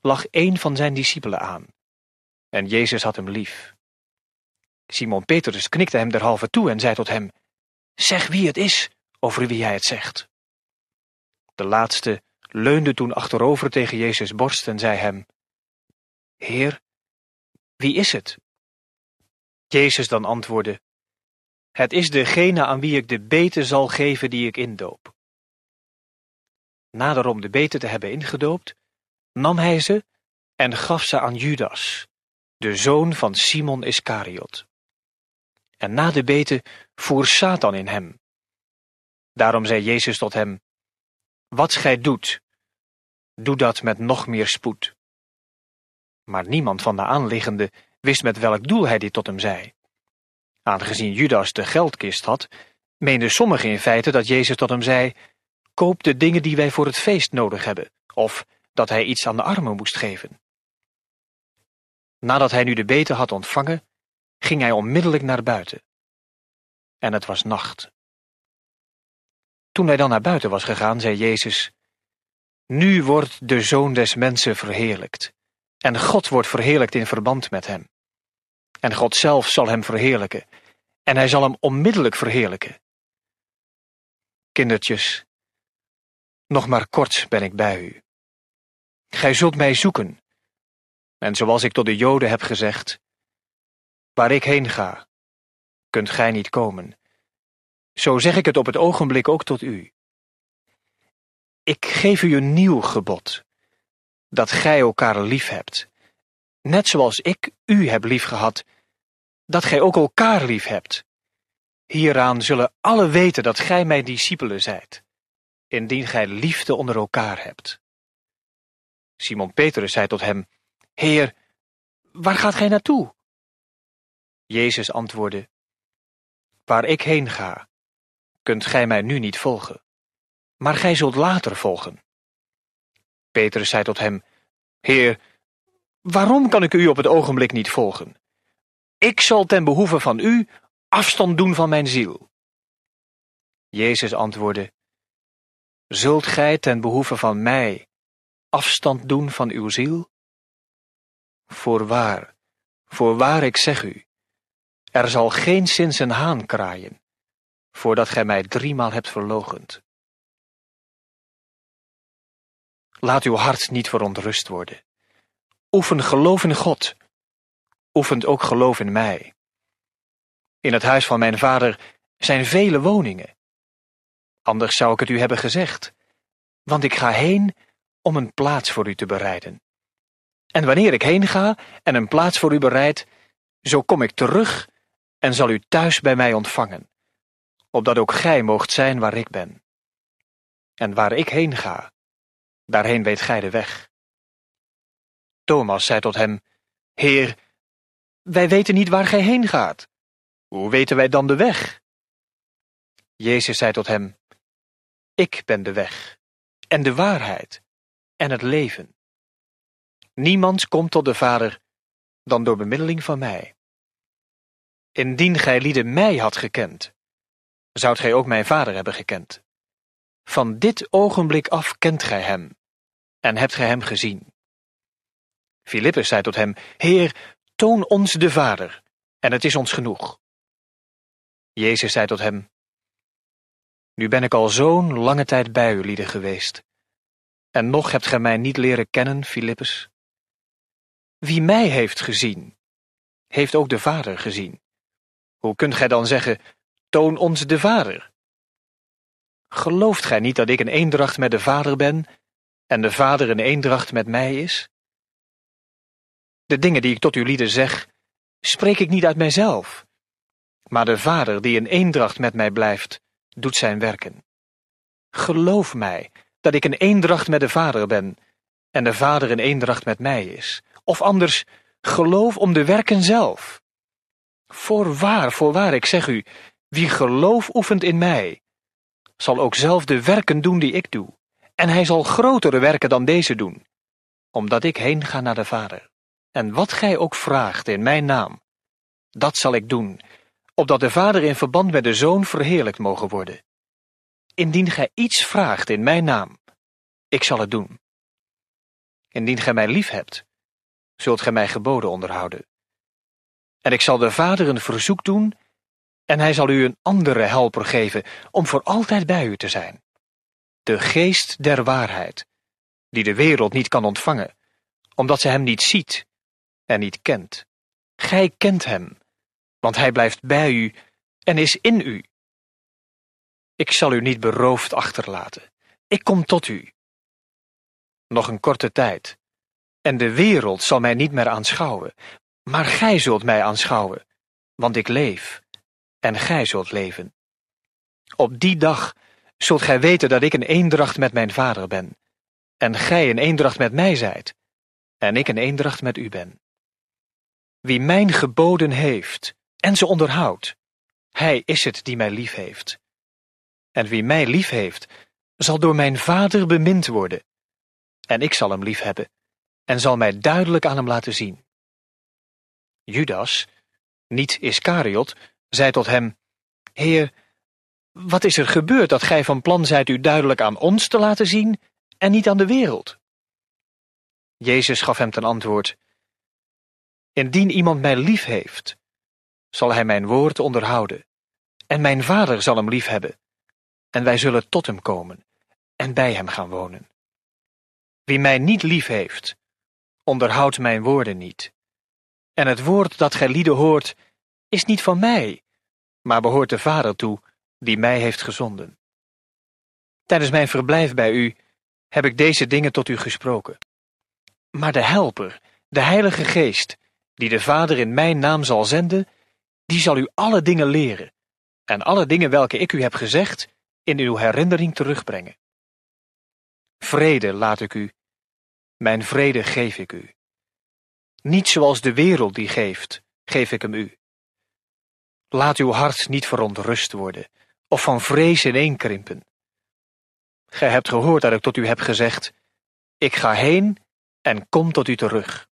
lag één van zijn discipelen aan en Jezus had hem lief. Simon Petrus knikte hem derhalve toe en zei tot hem: Zeg wie het is over wie hij het zegt. De laatste leunde toen achterover tegen Jezus' borst en zei hem: Heer, wie is het? Jezus dan antwoordde: Het is degene aan wie ik de beten zal geven die ik indoop. Naderom de beten te hebben ingedoopt, nam hij ze en gaf ze aan Judas, de zoon van Simon Iscariot. En na de beten voer Satan in hem. Daarom zei Jezus tot hem, Wat gij doet, doe dat met nog meer spoed. Maar niemand van de aanliggenden wist met welk doel hij dit tot hem zei. Aangezien Judas de geldkist had, meenden sommigen in feite dat Jezus tot hem zei: Koop de dingen die wij voor het feest nodig hebben, of dat hij iets aan de armen moest geven. Nadat hij nu de beten had ontvangen, ging hij onmiddellijk naar buiten. En het was nacht. Toen hij dan naar buiten was gegaan, zei Jezus, Nu wordt de Zoon des Mensen verheerlijkt, en God wordt verheerlijkt in verband met hem. En God zelf zal hem verheerlijken, en hij zal hem onmiddellijk verheerlijken. Kindertjes, nog maar kort ben ik bij u. Gij zult mij zoeken, en zoals ik tot de Joden heb gezegd, waar ik heen ga, kunt gij niet komen. Zo zeg ik het op het ogenblik ook tot u. Ik geef u een nieuw gebod, dat gij elkaar lief hebt, net zoals ik u heb liefgehad, dat gij ook elkaar lief hebt. Hieraan zullen alle weten dat gij mijn discipelen zijt, indien gij liefde onder elkaar hebt. Simon Petrus zei tot hem, Heer, waar gaat gij naartoe? Jezus antwoordde, Waar ik heen ga, kunt gij mij nu niet volgen, maar gij zult later volgen. Petrus zei tot hem, Heer, waarom kan ik u op het ogenblik niet volgen? Ik zal ten behoeve van u afstand doen van mijn ziel. Jezus antwoordde, Zult gij ten behoeve van mij afstand doen van uw ziel? Voorwaar, voorwaar ik zeg u, er zal geen sinds een haan kraaien, voordat gij mij driemaal hebt verlogend. Laat uw hart niet verontrust worden. Oefen geloof in God. Oefent ook geloof in mij. In het huis van mijn vader zijn vele woningen. Anders zou ik het u hebben gezegd, want ik ga heen om een plaats voor u te bereiden. En wanneer ik heen ga en een plaats voor u bereid, zo kom ik terug en zal u thuis bij mij ontvangen, opdat ook gij moogt zijn waar ik ben. En waar ik heen ga, daarheen weet gij de weg. Thomas zei tot hem, Heer, wij weten niet waar gij heen gaat. Hoe weten wij dan de weg? Jezus zei tot hem, Ik ben de weg, en de waarheid, en het leven. Niemand komt tot de Vader dan door bemiddeling van mij. Indien gij gijlieden mij had gekend, zoudt gij ook mijn Vader hebben gekend. Van dit ogenblik af kent gij hem en hebt gij hem gezien. Filippus zei tot hem, Heer, toon ons de Vader, en het is ons genoeg. Jezus zei tot hem, Nu ben ik al zo'n lange tijd bij u lieden geweest, en nog hebt gij mij niet leren kennen, Filippus. Wie mij heeft gezien, heeft ook de Vader gezien. Hoe kunt gij dan zeggen, toon ons de Vader? Gelooft gij niet dat ik in eendracht met de Vader ben en de Vader in eendracht met mij is? De dingen die ik tot uw lieden zeg, spreek ik niet uit mijzelf, maar de Vader die in eendracht met mij blijft, doet zijn werken. Geloof mij dat ik in eendracht met de Vader ben en de Vader in eendracht met mij is. Of anders, geloof om de werken zelf. Voorwaar, voorwaar, ik zeg u, wie geloof oefent in mij, zal ook zelf de werken doen die ik doe, en hij zal grotere werken dan deze doen, omdat ik heen ga naar de Vader. En wat gij ook vraagt in mijn naam, dat zal ik doen, opdat de Vader in verband met de Zoon verheerlijkt mogen worden. Indien gij iets vraagt in mijn naam, ik zal het doen. Indien gij mij lief hebt, zult gij mij geboden onderhouden. En ik zal de Vader een verzoek doen, en hij zal u een andere helper geven, om voor altijd bij u te zijn. De geest der waarheid, die de wereld niet kan ontvangen, omdat ze hem niet ziet en niet kent. Gij kent hem, want hij blijft bij u en is in u. Ik zal u niet beroofd achterlaten. Ik kom tot u. Nog een korte tijd, en de wereld zal mij niet meer aanschouwen, maar gij zult mij aanschouwen, want ik leef, en gij zult leven. Op die dag zult gij weten dat ik een eendracht met mijn vader ben, en gij een eendracht met mij zijt, en ik een eendracht met u ben. Wie mijn geboden heeft en ze onderhoudt, hij is het die mij lief heeft. En wie mij lief heeft, zal door mijn vader bemind worden, en ik zal hem lief hebben en zal mij duidelijk aan hem laten zien. Judas, niet Iscariot, zei tot hem, Heer, wat is er gebeurd dat gij van plan zijt u duidelijk aan ons te laten zien en niet aan de wereld? Jezus gaf hem ten antwoord, Indien iemand mij lief heeft, zal hij mijn woord onderhouden, en mijn vader zal hem lief hebben, en wij zullen tot hem komen en bij hem gaan wonen. Wie mij niet lief heeft, onderhoudt mijn woorden niet. En het woord dat gijlieden hoort, is niet van mij, maar behoort de Vader toe, die mij heeft gezonden. Tijdens mijn verblijf bij u heb ik deze dingen tot u gesproken. Maar de Helper, de Heilige Geest, die de Vader in mijn naam zal zenden, die zal u alle dingen leren, en alle dingen welke ik u heb gezegd, in uw herinnering terugbrengen. Vrede laat ik u mijn vrede geef ik u. Niet zoals de wereld die geeft, geef ik hem u. Laat uw hart niet verontrust worden, of van vrees ineenkrimpen. Gij hebt gehoord dat ik tot u heb gezegd, ik ga heen en kom tot u terug.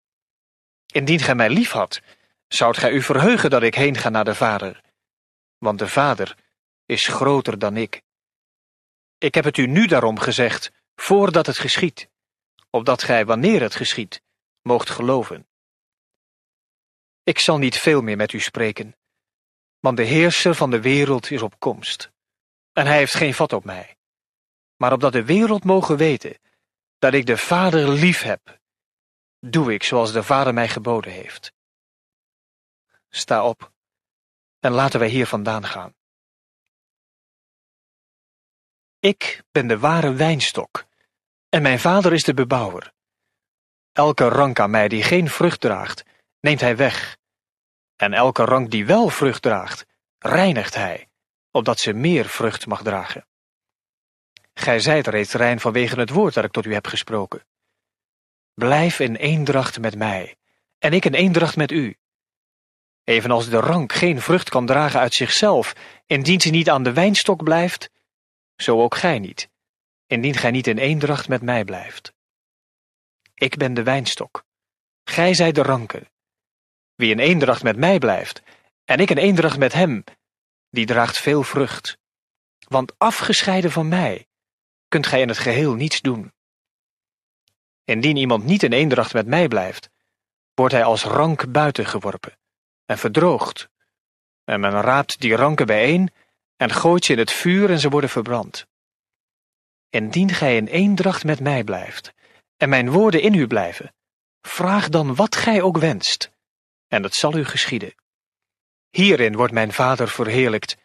Indien gij mij lief had, zoudt gij u verheugen dat ik heen ga naar de Vader, want de Vader is groter dan ik. Ik heb het u nu daarom gezegd, voordat het geschiet opdat gij, wanneer het geschiet, moogt geloven. Ik zal niet veel meer met u spreken, want de heerser van de wereld is op komst, en hij heeft geen vat op mij. Maar opdat de wereld mogen weten dat ik de Vader lief heb, doe ik zoals de Vader mij geboden heeft. Sta op en laten wij hier vandaan gaan. Ik ben de ware wijnstok en mijn vader is de bebouwer. Elke rank aan mij die geen vrucht draagt, neemt hij weg. En elke rank die wel vrucht draagt, reinigt hij, opdat ze meer vrucht mag dragen. Gij zijt reeds rein vanwege het woord dat ik tot u heb gesproken. Blijf in eendracht met mij, en ik in eendracht met u. Evenals de rank geen vrucht kan dragen uit zichzelf, indien ze niet aan de wijnstok blijft, zo ook gij niet, indien gij niet in eendracht met mij blijft. Ik ben de wijnstok, gij zijt de ranken. Wie in eendracht met mij blijft, en ik in eendracht met hem, die draagt veel vrucht. Want afgescheiden van mij kunt gij in het geheel niets doen. Indien iemand niet in eendracht met mij blijft, wordt hij als rank buiten geworpen en verdroogd, En men raapt die ranken bijeen en gooit ze in het vuur en ze worden verbrand. Indien gij in eendracht met mij blijft, en mijn woorden in u blijven, vraag dan wat gij ook wenst, en het zal u geschieden. Hierin wordt mijn Vader verheerlijkt,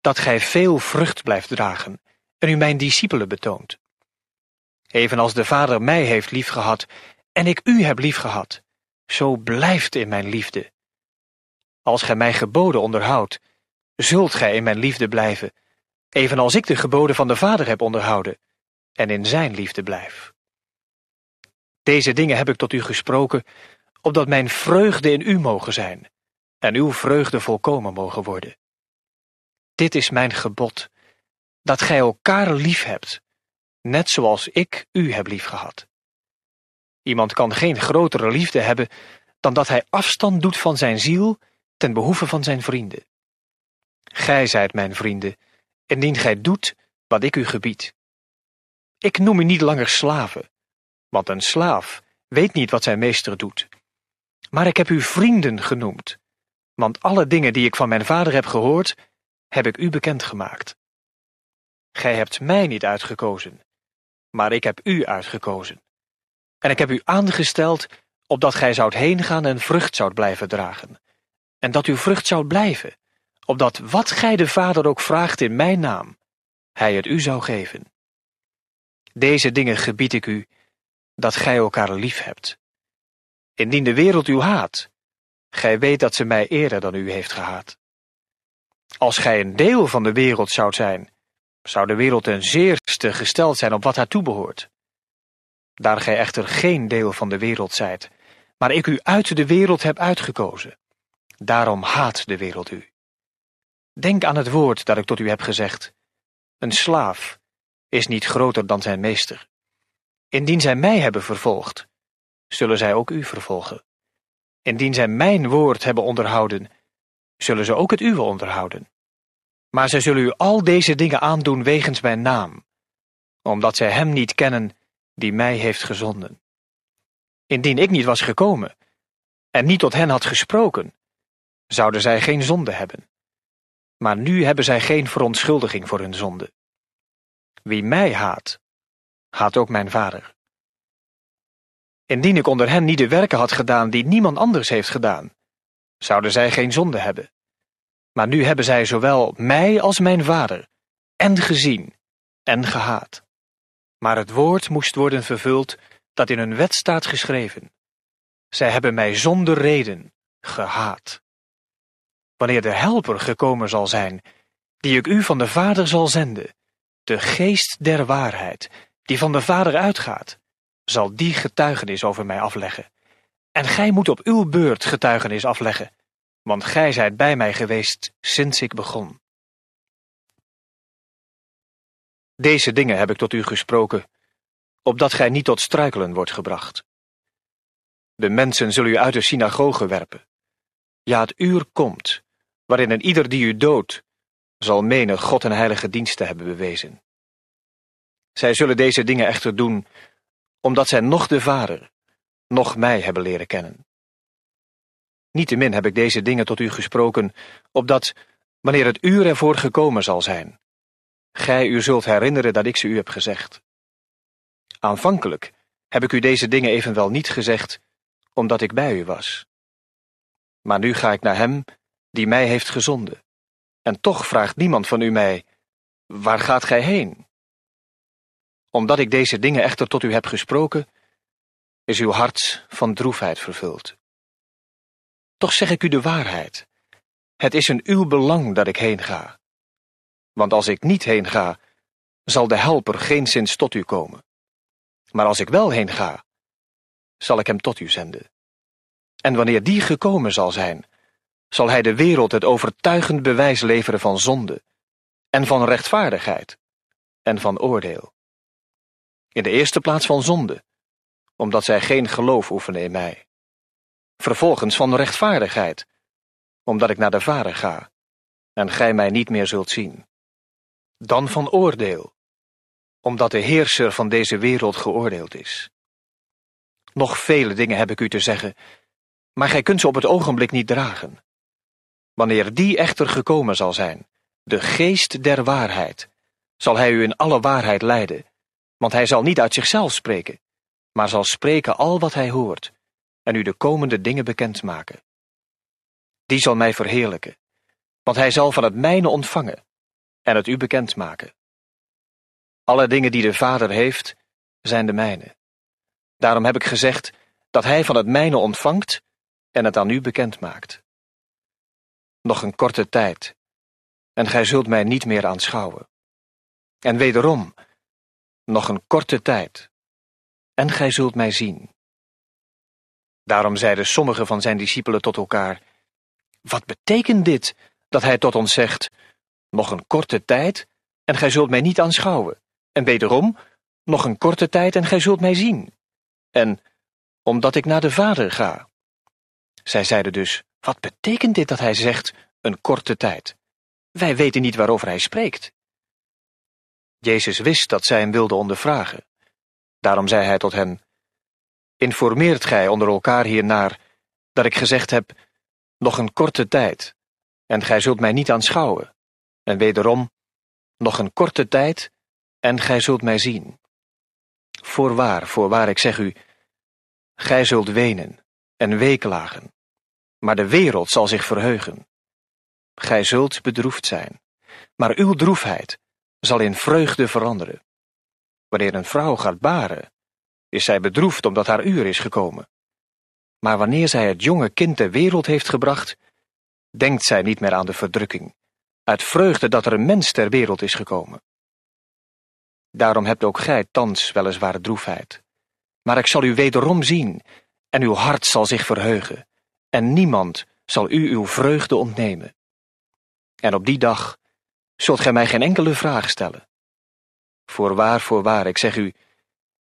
dat gij veel vrucht blijft dragen, en u mijn discipelen betoont. Evenals de Vader mij heeft liefgehad, en ik u heb liefgehad, zo blijft in mijn liefde. Als gij mijn geboden onderhoudt, zult gij in mijn liefde blijven, evenals ik de geboden van de Vader heb onderhouden, en in Zijn liefde blijf. Deze dingen heb ik tot u gesproken, opdat mijn vreugde in u mogen zijn, en uw vreugde volkomen mogen worden. Dit is mijn gebod, dat gij elkaar lief hebt, net zoals ik u heb liefgehad. Iemand kan geen grotere liefde hebben dan dat hij afstand doet van zijn ziel ten behoeve van zijn vrienden. Gij zijt mijn vrienden, indien gij doet wat ik u gebied. Ik noem u niet langer slaven, want een slaaf weet niet wat zijn meester doet. Maar ik heb u vrienden genoemd, want alle dingen die ik van mijn vader heb gehoord, heb ik u bekendgemaakt. Gij hebt mij niet uitgekozen, maar ik heb u uitgekozen. En ik heb u aangesteld, opdat gij zoudt heengaan en vrucht zoudt blijven dragen, en dat uw vrucht zou blijven, opdat wat gij de Vader ook vraagt in mijn naam, hij het u zou geven. Deze dingen gebied ik u, dat gij elkaar lief hebt. Indien de wereld u haat, gij weet dat ze mij eerder dan u heeft gehaat. Als gij een deel van de wereld zou zijn, zou de wereld ten zeerste gesteld zijn op wat haar toebehoort. Daar gij echter geen deel van de wereld zijt, maar ik u uit de wereld heb uitgekozen, daarom haat de wereld u. Denk aan het woord dat ik tot u heb gezegd. Een slaaf is niet groter dan zijn meester. Indien zij mij hebben vervolgd, zullen zij ook u vervolgen. Indien zij mijn woord hebben onderhouden, zullen ze ook het uwe onderhouden. Maar zij zullen u al deze dingen aandoen wegens mijn naam, omdat zij hem niet kennen die mij heeft gezonden. Indien ik niet was gekomen en niet tot hen had gesproken, zouden zij geen zonde hebben maar nu hebben zij geen verontschuldiging voor hun zonde. Wie mij haat, haat ook mijn vader. Indien ik onder hen niet de werken had gedaan die niemand anders heeft gedaan, zouden zij geen zonde hebben. Maar nu hebben zij zowel mij als mijn vader, en gezien, en gehaat. Maar het woord moest worden vervuld dat in hun wet staat geschreven. Zij hebben mij zonder reden gehaat wanneer de helper gekomen zal zijn, die ik u van de Vader zal zenden, de geest der waarheid, die van de Vader uitgaat, zal die getuigenis over mij afleggen. En gij moet op uw beurt getuigenis afleggen, want gij zijt bij mij geweest sinds ik begon. Deze dingen heb ik tot u gesproken, opdat gij niet tot struikelen wordt gebracht. De mensen zullen u uit de synagoge werpen. Ja, het uur komt waarin een ieder die u doodt, zal menen God en heilige diensten hebben bewezen. Zij zullen deze dingen echter doen, omdat zij nog de Vader, nog mij hebben leren kennen. Niettemin heb ik deze dingen tot u gesproken, opdat, wanneer het uur ervoor gekomen zal zijn, gij u zult herinneren dat ik ze u heb gezegd. Aanvankelijk heb ik u deze dingen evenwel niet gezegd, omdat ik bij u was. Maar nu ga ik naar hem die mij heeft gezonden. En toch vraagt niemand van u mij, waar gaat gij heen? Omdat ik deze dingen echter tot u heb gesproken, is uw hart van droefheid vervuld. Toch zeg ik u de waarheid. Het is in uw belang dat ik heen ga. Want als ik niet heen ga, zal de helper geenszins tot u komen. Maar als ik wel heen ga, zal ik hem tot u zenden. En wanneer die gekomen zal zijn, zal hij de wereld het overtuigend bewijs leveren van zonde, en van rechtvaardigheid, en van oordeel. In de eerste plaats van zonde, omdat zij geen geloof oefenen in mij. Vervolgens van rechtvaardigheid, omdat ik naar de Vader ga, en gij mij niet meer zult zien. Dan van oordeel, omdat de heerser van deze wereld geoordeeld is. Nog vele dingen heb ik u te zeggen, maar gij kunt ze op het ogenblik niet dragen. Wanneer die echter gekomen zal zijn, de geest der waarheid, zal hij u in alle waarheid leiden, want hij zal niet uit zichzelf spreken, maar zal spreken al wat hij hoort, en u de komende dingen bekendmaken. Die zal mij verheerlijken, want hij zal van het mijne ontvangen en het u bekendmaken. Alle dingen die de Vader heeft, zijn de mijne. Daarom heb ik gezegd dat hij van het mijne ontvangt en het aan u bekendmaakt nog een korte tijd, en gij zult mij niet meer aanschouwen. En wederom, nog een korte tijd, en gij zult mij zien. Daarom zeiden sommige van zijn discipelen tot elkaar, Wat betekent dit, dat hij tot ons zegt, Nog een korte tijd, en gij zult mij niet aanschouwen, en wederom, nog een korte tijd, en gij zult mij zien. En, omdat ik naar de Vader ga. Zij zeiden dus, wat betekent dit dat hij zegt een korte tijd? Wij weten niet waarover hij spreekt. Jezus wist dat zij hem wilden ondervragen. Daarom zei hij tot hen, Informeert gij onder elkaar hiernaar dat ik gezegd heb, nog een korte tijd, en gij zult mij niet aanschouwen, en wederom, nog een korte tijd, en gij zult mij zien. Voorwaar, voorwaar, ik zeg u, gij zult wenen en weeklagen maar de wereld zal zich verheugen. Gij zult bedroefd zijn, maar uw droefheid zal in vreugde veranderen. Wanneer een vrouw gaat baren, is zij bedroefd omdat haar uur is gekomen. Maar wanneer zij het jonge kind ter wereld heeft gebracht, denkt zij niet meer aan de verdrukking, uit vreugde dat er een mens ter wereld is gekomen. Daarom hebt ook gij thans weliswaar droefheid. Maar ik zal u wederom zien, en uw hart zal zich verheugen, en niemand zal u uw vreugde ontnemen. En op die dag zult gij mij geen enkele vraag stellen. Voorwaar, voorwaar, ik zeg u,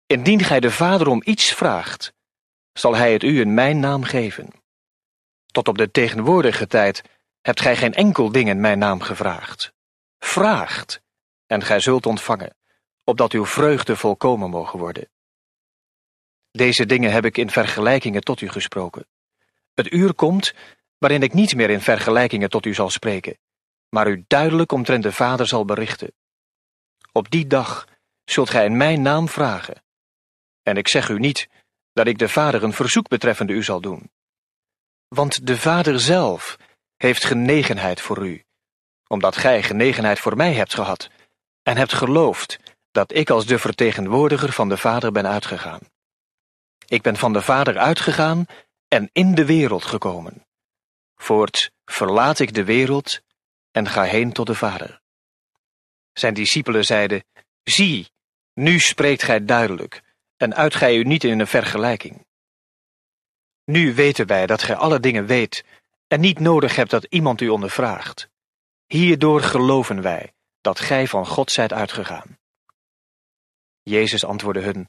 indien gij de Vader om iets vraagt, zal hij het u in mijn naam geven. Tot op de tegenwoordige tijd hebt gij geen enkel ding in mijn naam gevraagd. Vraagt, en gij zult ontvangen, opdat uw vreugde volkomen mogen worden. Deze dingen heb ik in vergelijkingen tot u gesproken. Het uur komt waarin ik niet meer in vergelijkingen tot u zal spreken, maar u duidelijk omtrent de Vader zal berichten. Op die dag zult gij in mijn naam vragen. En ik zeg u niet dat ik de Vader een verzoek betreffende u zal doen. Want de Vader zelf heeft genegenheid voor u, omdat gij genegenheid voor mij hebt gehad en hebt geloofd dat ik als de vertegenwoordiger van de Vader ben uitgegaan. Ik ben van de Vader uitgegaan en in de wereld gekomen. Voort verlaat ik de wereld en ga heen tot de Vader. Zijn discipelen zeiden, Zie, nu spreekt gij duidelijk, en uit gij u niet in een vergelijking. Nu weten wij dat gij alle dingen weet, en niet nodig hebt dat iemand u ondervraagt. Hierdoor geloven wij dat gij van God zijt uitgegaan. Jezus antwoordde hun,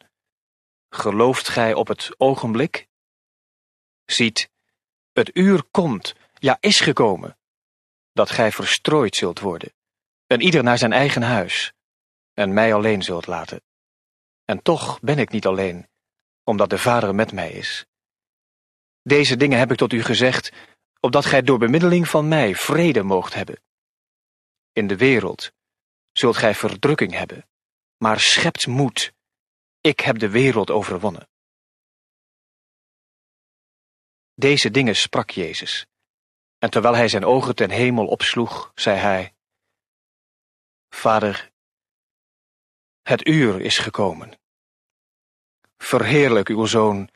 Gelooft gij op het ogenblik? Ziet, het uur komt, ja is gekomen, dat gij verstrooid zult worden, en ieder naar zijn eigen huis, en mij alleen zult laten. En toch ben ik niet alleen, omdat de Vader met mij is. Deze dingen heb ik tot u gezegd, opdat gij door bemiddeling van mij vrede moogt hebben. In de wereld zult gij verdrukking hebben, maar schept moed. Ik heb de wereld overwonnen. Deze dingen sprak Jezus. En terwijl hij zijn ogen ten hemel opsloeg, zei hij, Vader, het uur is gekomen. Verheerlijk uw zoon,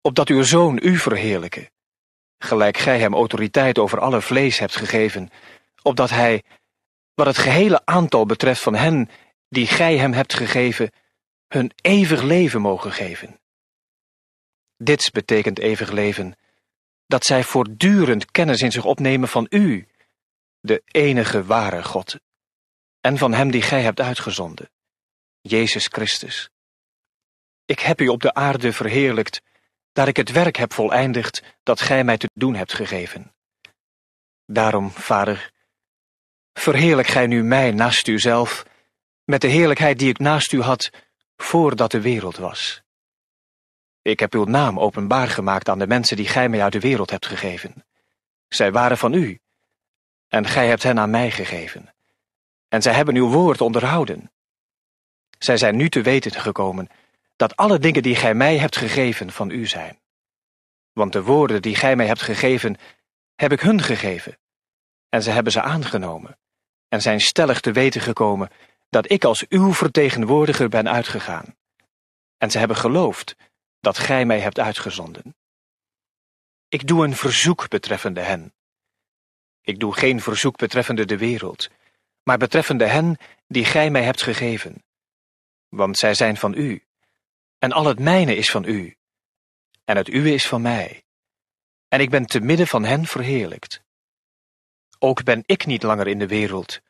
opdat uw zoon u verheerlijke, gelijk gij hem autoriteit over alle vlees hebt gegeven, opdat hij, wat het gehele aantal betreft van hen die gij hem hebt gegeven, hun eeuwig leven mogen geven. Dit betekent eeuwig leven, dat zij voortdurend kennis in zich opnemen van U, de enige ware God, en van Hem die Gij hebt uitgezonden, Jezus Christus. Ik heb U op de aarde verheerlijkt, daar ik het werk heb voleindigd dat Gij mij te doen hebt gegeven. Daarom, Vader, verheerlijk Gij nu mij naast Uzelf, met de heerlijkheid die ik naast U had, voordat de wereld was. Ik heb uw naam openbaar gemaakt aan de mensen die gij mij uit de wereld hebt gegeven. Zij waren van u, en gij hebt hen aan mij gegeven. En zij hebben uw woord onderhouden. Zij zijn nu te weten gekomen dat alle dingen die gij mij hebt gegeven van u zijn. Want de woorden die gij mij hebt gegeven, heb ik hun gegeven. En ze hebben ze aangenomen, en zijn stellig te weten gekomen dat ik als uw vertegenwoordiger ben uitgegaan. En ze hebben geloofd dat gij mij hebt uitgezonden. Ik doe een verzoek betreffende hen. Ik doe geen verzoek betreffende de wereld, maar betreffende hen die gij mij hebt gegeven. Want zij zijn van u, en al het mijne is van u, en het uwe is van mij, en ik ben te midden van hen verheerlijkt. Ook ben ik niet langer in de wereld,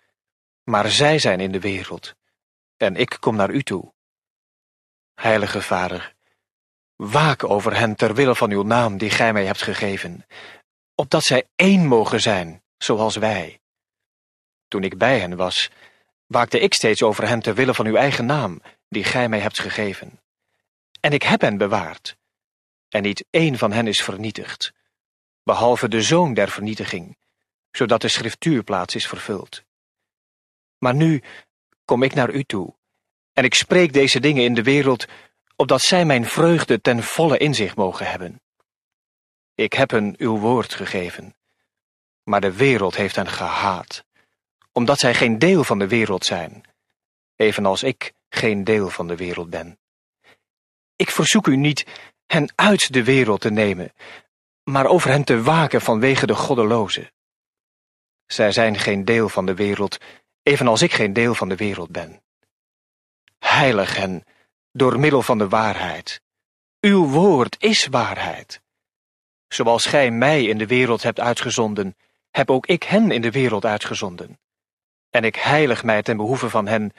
maar zij zijn in de wereld, en ik kom naar u toe. Heilige Vader, Waak over hen ter wille van uw naam die gij mij hebt gegeven, opdat zij één mogen zijn, zoals wij. Toen ik bij hen was, waakte ik steeds over hen ter wille van uw eigen naam, die gij mij hebt gegeven. En ik heb hen bewaard, en niet één van hen is vernietigd, behalve de zoon der vernietiging, zodat de schriftuurplaats is vervuld. Maar nu kom ik naar u toe, en ik spreek deze dingen in de wereld, opdat zij mijn vreugde ten volle in zich mogen hebben. Ik heb hen uw woord gegeven, maar de wereld heeft hen gehaat, omdat zij geen deel van de wereld zijn, evenals ik geen deel van de wereld ben. Ik verzoek u niet hen uit de wereld te nemen, maar over hen te waken vanwege de goddelozen. Zij zijn geen deel van de wereld, evenals ik geen deel van de wereld ben. Heilig hen door middel van de waarheid. Uw woord is waarheid. Zoals gij mij in de wereld hebt uitgezonden, heb ook ik hen in de wereld uitgezonden. En ik heilig mij ten behoeve van hen,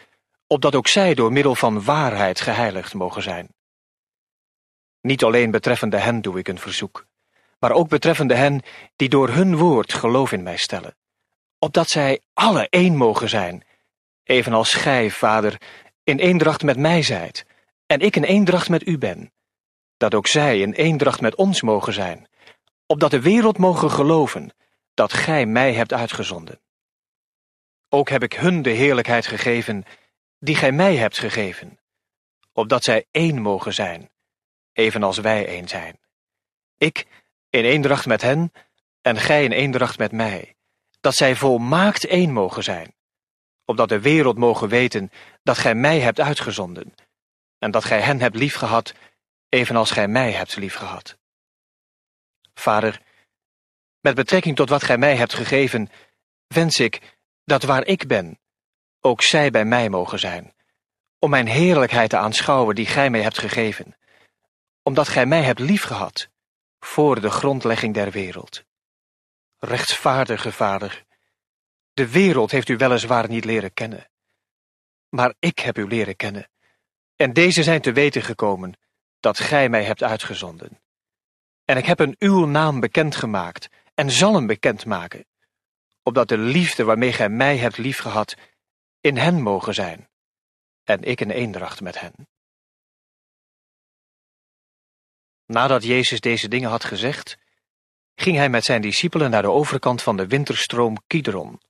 opdat ook zij door middel van waarheid geheiligd mogen zijn. Niet alleen betreffende hen doe ik een verzoek, maar ook betreffende hen die door hun woord geloof in mij stellen, opdat zij alle één mogen zijn, evenals gij, Vader, in eendracht met mij zijt, en ik in eendracht met u ben, dat ook zij in eendracht met ons mogen zijn, opdat de wereld mogen geloven dat gij mij hebt uitgezonden. Ook heb ik hun de heerlijkheid gegeven die gij mij hebt gegeven, opdat zij één mogen zijn, evenals wij één zijn. Ik in eendracht met hen en gij in eendracht met mij, dat zij volmaakt één mogen zijn, opdat de wereld mogen weten dat gij mij hebt uitgezonden en dat gij hen hebt liefgehad, evenals gij mij hebt liefgehad. Vader, met betrekking tot wat gij mij hebt gegeven, wens ik dat waar ik ben, ook zij bij mij mogen zijn, om mijn heerlijkheid te aanschouwen die gij mij hebt gegeven, omdat gij mij hebt liefgehad voor de grondlegging der wereld. Rechtvaardige Vader, de wereld heeft u weliswaar niet leren kennen, maar ik heb u leren kennen en deze zijn te weten gekomen, dat gij mij hebt uitgezonden. En ik heb hun uw naam bekendgemaakt, en zal hem bekendmaken, opdat de liefde waarmee gij mij hebt liefgehad, in hen mogen zijn, en ik in eendracht met hen. Nadat Jezus deze dingen had gezegd, ging hij met zijn discipelen naar de overkant van de winterstroom Kidron,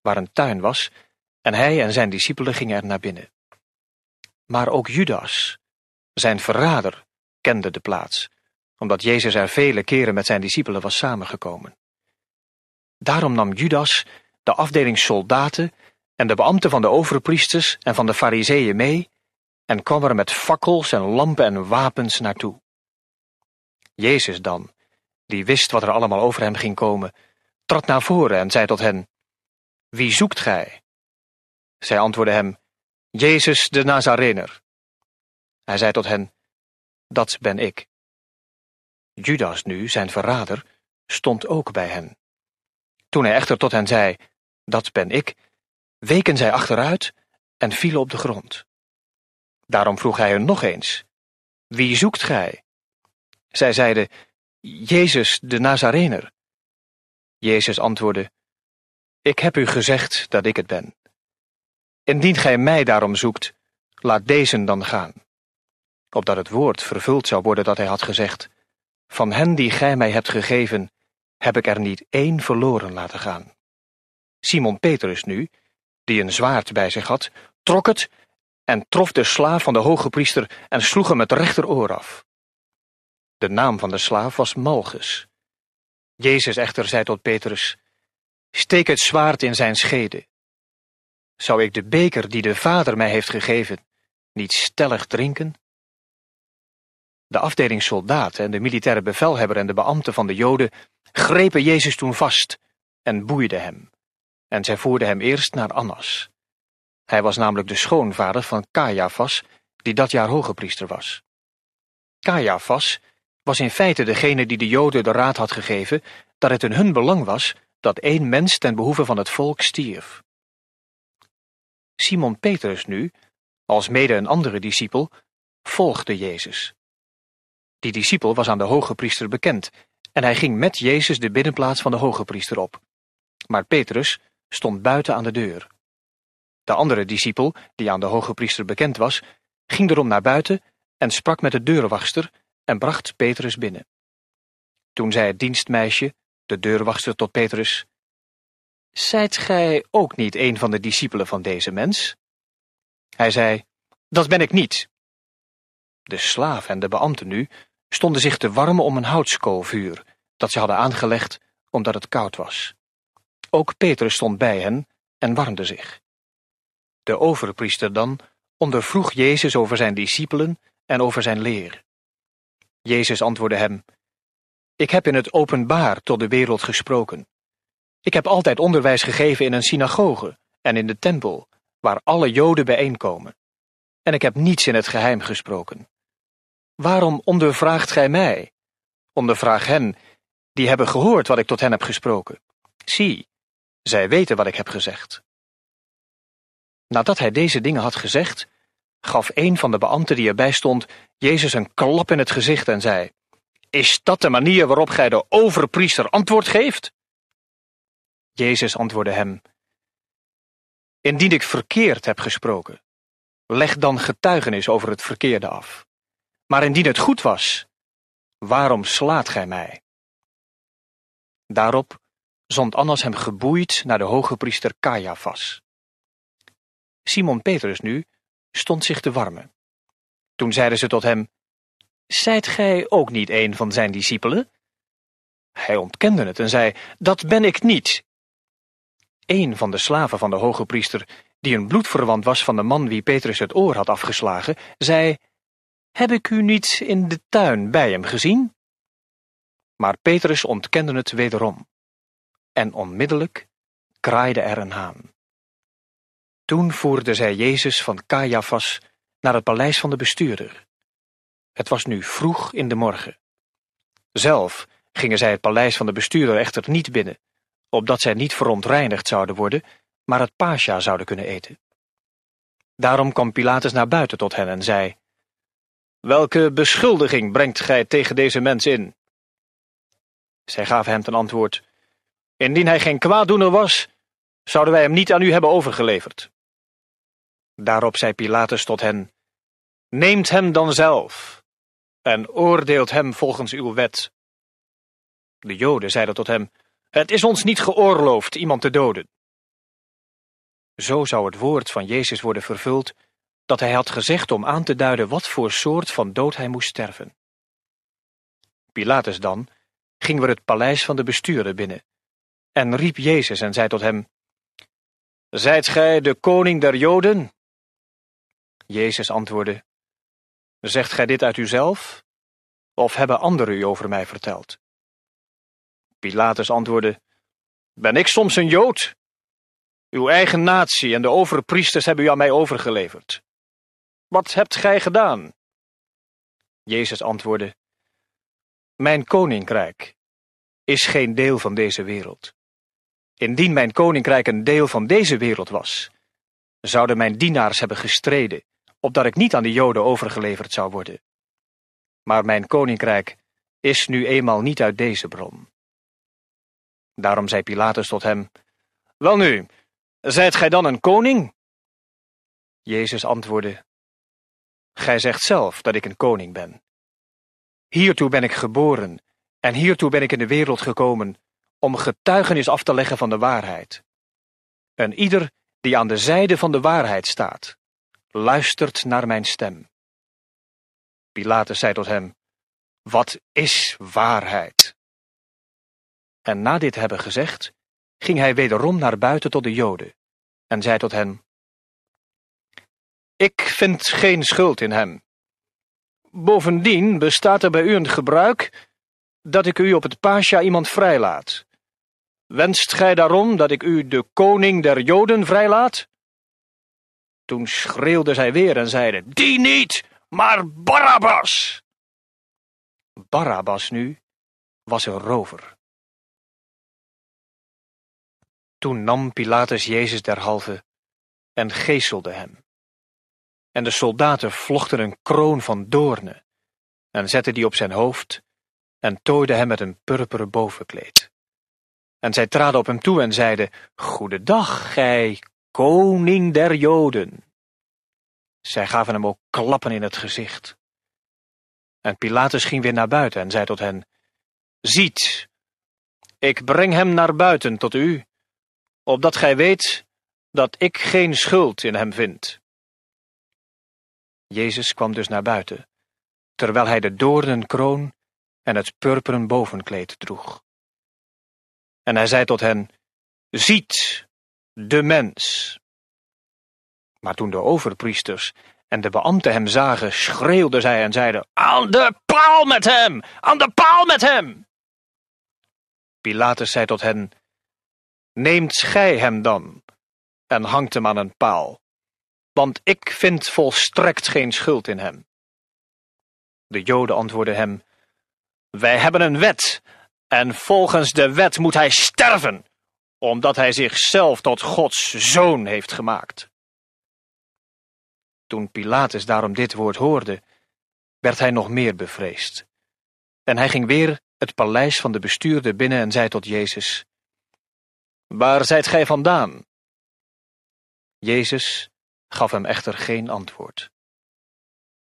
waar een tuin was, en hij en zijn discipelen gingen er naar binnen. Maar ook Judas, zijn verrader, kende de plaats, omdat Jezus er vele keren met zijn discipelen was samengekomen. Daarom nam Judas de afdeling soldaten en de beambten van de overpriesters en van de fariseeën mee en kwam er met fakkels en lampen en wapens naartoe. Jezus dan, die wist wat er allemaal over hem ging komen, trad naar voren en zei tot hen, Wie zoekt gij? Zij antwoordden hem, Jezus de Nazarener. Hij zei tot hen, dat ben ik. Judas nu, zijn verrader, stond ook bij hen. Toen hij echter tot hen zei, dat ben ik, weken zij achteruit en vielen op de grond. Daarom vroeg hij hen nog eens, wie zoekt gij? Zij zeiden, Jezus de Nazarener. Jezus antwoordde, ik heb u gezegd dat ik het ben. Indien gij mij daarom zoekt, laat deze dan gaan. Opdat het woord vervuld zou worden dat hij had gezegd, van hen die gij mij hebt gegeven, heb ik er niet één verloren laten gaan. Simon Petrus nu, die een zwaard bij zich had, trok het en trof de slaaf van de hoge priester en sloeg hem het rechteroor af. De naam van de slaaf was Malchus. Jezus echter zei tot Petrus, steek het zwaard in zijn schede zou ik de beker die de Vader mij heeft gegeven niet stellig drinken? De afdelingssoldaten en de militaire bevelhebber en de beambten van de Joden grepen Jezus toen vast en boeiden hem. En zij voerden hem eerst naar Annas. Hij was namelijk de schoonvader van Caiaphas, die dat jaar hogepriester was. Caiaphas was in feite degene die de Joden de raad had gegeven dat het in hun belang was dat één mens ten behoeve van het volk stierf. Simon Petrus nu, als mede een andere discipel, volgde Jezus. Die discipel was aan de hoge priester bekend, en hij ging met Jezus de binnenplaats van de hoge priester op. Maar Petrus stond buiten aan de deur. De andere discipel, die aan de hoge priester bekend was, ging erom naar buiten en sprak met de deurwachter en bracht Petrus binnen. Toen zei het dienstmeisje, de deurwachter, tot Petrus: Zijt gij ook niet een van de discipelen van deze mens? Hij zei, dat ben ik niet. De slaaf en de beambte nu stonden zich te warmen om een houtskoolvuur, dat ze hadden aangelegd omdat het koud was. Ook Petrus stond bij hen en warmde zich. De overpriester dan ondervroeg Jezus over zijn discipelen en over zijn leer. Jezus antwoordde hem, Ik heb in het openbaar tot de wereld gesproken. Ik heb altijd onderwijs gegeven in een synagoge en in de tempel, waar alle Joden bijeenkomen. En ik heb niets in het geheim gesproken. Waarom ondervraagt gij mij? Ondervraag hen, die hebben gehoord wat ik tot hen heb gesproken. Zie, zij weten wat ik heb gezegd. Nadat hij deze dingen had gezegd, gaf een van de beambten die erbij stond Jezus een klap in het gezicht en zei: Is dat de manier waarop gij de overpriester antwoord geeft? Jezus antwoordde hem: Indien ik verkeerd heb gesproken, leg dan getuigenis over het verkeerde af. Maar indien het goed was, waarom slaat gij mij? Daarop zond Annas hem geboeid naar de hoge priester Caiaphas. Simon Petrus nu stond zich te warmen. Toen zeiden ze tot hem: Zijt gij ook niet een van zijn discipelen? Hij ontkende het en zei: Dat ben ik niet. Een van de slaven van de hoge priester, die een bloedverwant was van de man wie Petrus het oor had afgeslagen, zei, Heb ik u niet in de tuin bij hem gezien? Maar Petrus ontkende het wederom, en onmiddellijk kraaide er een haan. Toen voerde zij Jezus van Caiaphas naar het paleis van de bestuurder. Het was nu vroeg in de morgen. Zelf gingen zij het paleis van de bestuurder echter niet binnen, opdat zij niet verontreinigd zouden worden, maar het pascha zouden kunnen eten. Daarom kwam Pilatus naar buiten tot hen en zei, Welke beschuldiging brengt gij tegen deze mens in? Zij gaven hem ten antwoord, Indien hij geen kwaaddoener was, zouden wij hem niet aan u hebben overgeleverd. Daarop zei Pilatus tot hen, Neemt hem dan zelf en oordeelt hem volgens uw wet. De Joden zeiden tot hem, het is ons niet geoorloofd iemand te doden. Zo zou het woord van Jezus worden vervuld dat hij had gezegd om aan te duiden wat voor soort van dood hij moest sterven. Pilatus dan ging weer het paleis van de bestuurder binnen en riep Jezus en zei tot hem, Zijt gij de koning der Joden? Jezus antwoordde, Zegt gij dit uit uzelf, of hebben anderen u over mij verteld? Pilatus antwoordde, Ben ik soms een Jood? Uw eigen natie en de overpriesters priesters hebben u aan mij overgeleverd. Wat hebt gij gedaan? Jezus antwoordde, Mijn koninkrijk is geen deel van deze wereld. Indien mijn koninkrijk een deel van deze wereld was, zouden mijn dienaars hebben gestreden, opdat ik niet aan de Joden overgeleverd zou worden. Maar mijn koninkrijk is nu eenmaal niet uit deze bron. Daarom zei Pilatus tot hem: Welnu, zijt gij dan een koning? Jezus antwoordde: Gij zegt zelf dat ik een koning ben. Hiertoe ben ik geboren en hiertoe ben ik in de wereld gekomen om getuigenis af te leggen van de waarheid. En ieder die aan de zijde van de waarheid staat, luistert naar mijn stem. Pilatus zei tot hem: Wat is waarheid? En na dit hebben gezegd, ging hij wederom naar buiten tot de Joden, en zei tot hen, Ik vind geen schuld in hem. Bovendien bestaat er bij u een gebruik dat ik u op het Pascha iemand vrijlaat. Wenst gij daarom dat ik u de koning der Joden vrijlaat? Toen schreeuwde zij weer en zeiden, Die niet, maar Barabbas! Barabbas nu was een rover toen nam Pilatus Jezus derhalve en geeselde hem. En de soldaten vlochten een kroon van doornen en zetten die op zijn hoofd en tooiden hem met een purperen bovenkleed. En zij traden op hem toe en zeiden, Goedendag, gij koning der Joden. Zij gaven hem ook klappen in het gezicht. En Pilatus ging weer naar buiten en zei tot hen, Ziet, ik breng hem naar buiten tot u, opdat gij weet dat ik geen schuld in hem vind. Jezus kwam dus naar buiten, terwijl hij de kroon en het purperen bovenkleed droeg. En hij zei tot hen, Ziet de mens. Maar toen de overpriesters en de beambten hem zagen, schreeuwden zij en zeiden, Aan de paal met hem! Aan de paal met hem! Pilatus zei tot hen, Neemt gij hem dan en hangt hem aan een paal, want ik vind volstrekt geen schuld in hem. De Joden antwoordden hem, wij hebben een wet en volgens de wet moet hij sterven, omdat hij zichzelf tot Gods zoon heeft gemaakt. Toen Pilatus daarom dit woord hoorde, werd hij nog meer bevreesd. En hij ging weer het paleis van de bestuurder binnen en zei tot Jezus: Waar zijt gij vandaan? Jezus gaf hem echter geen antwoord.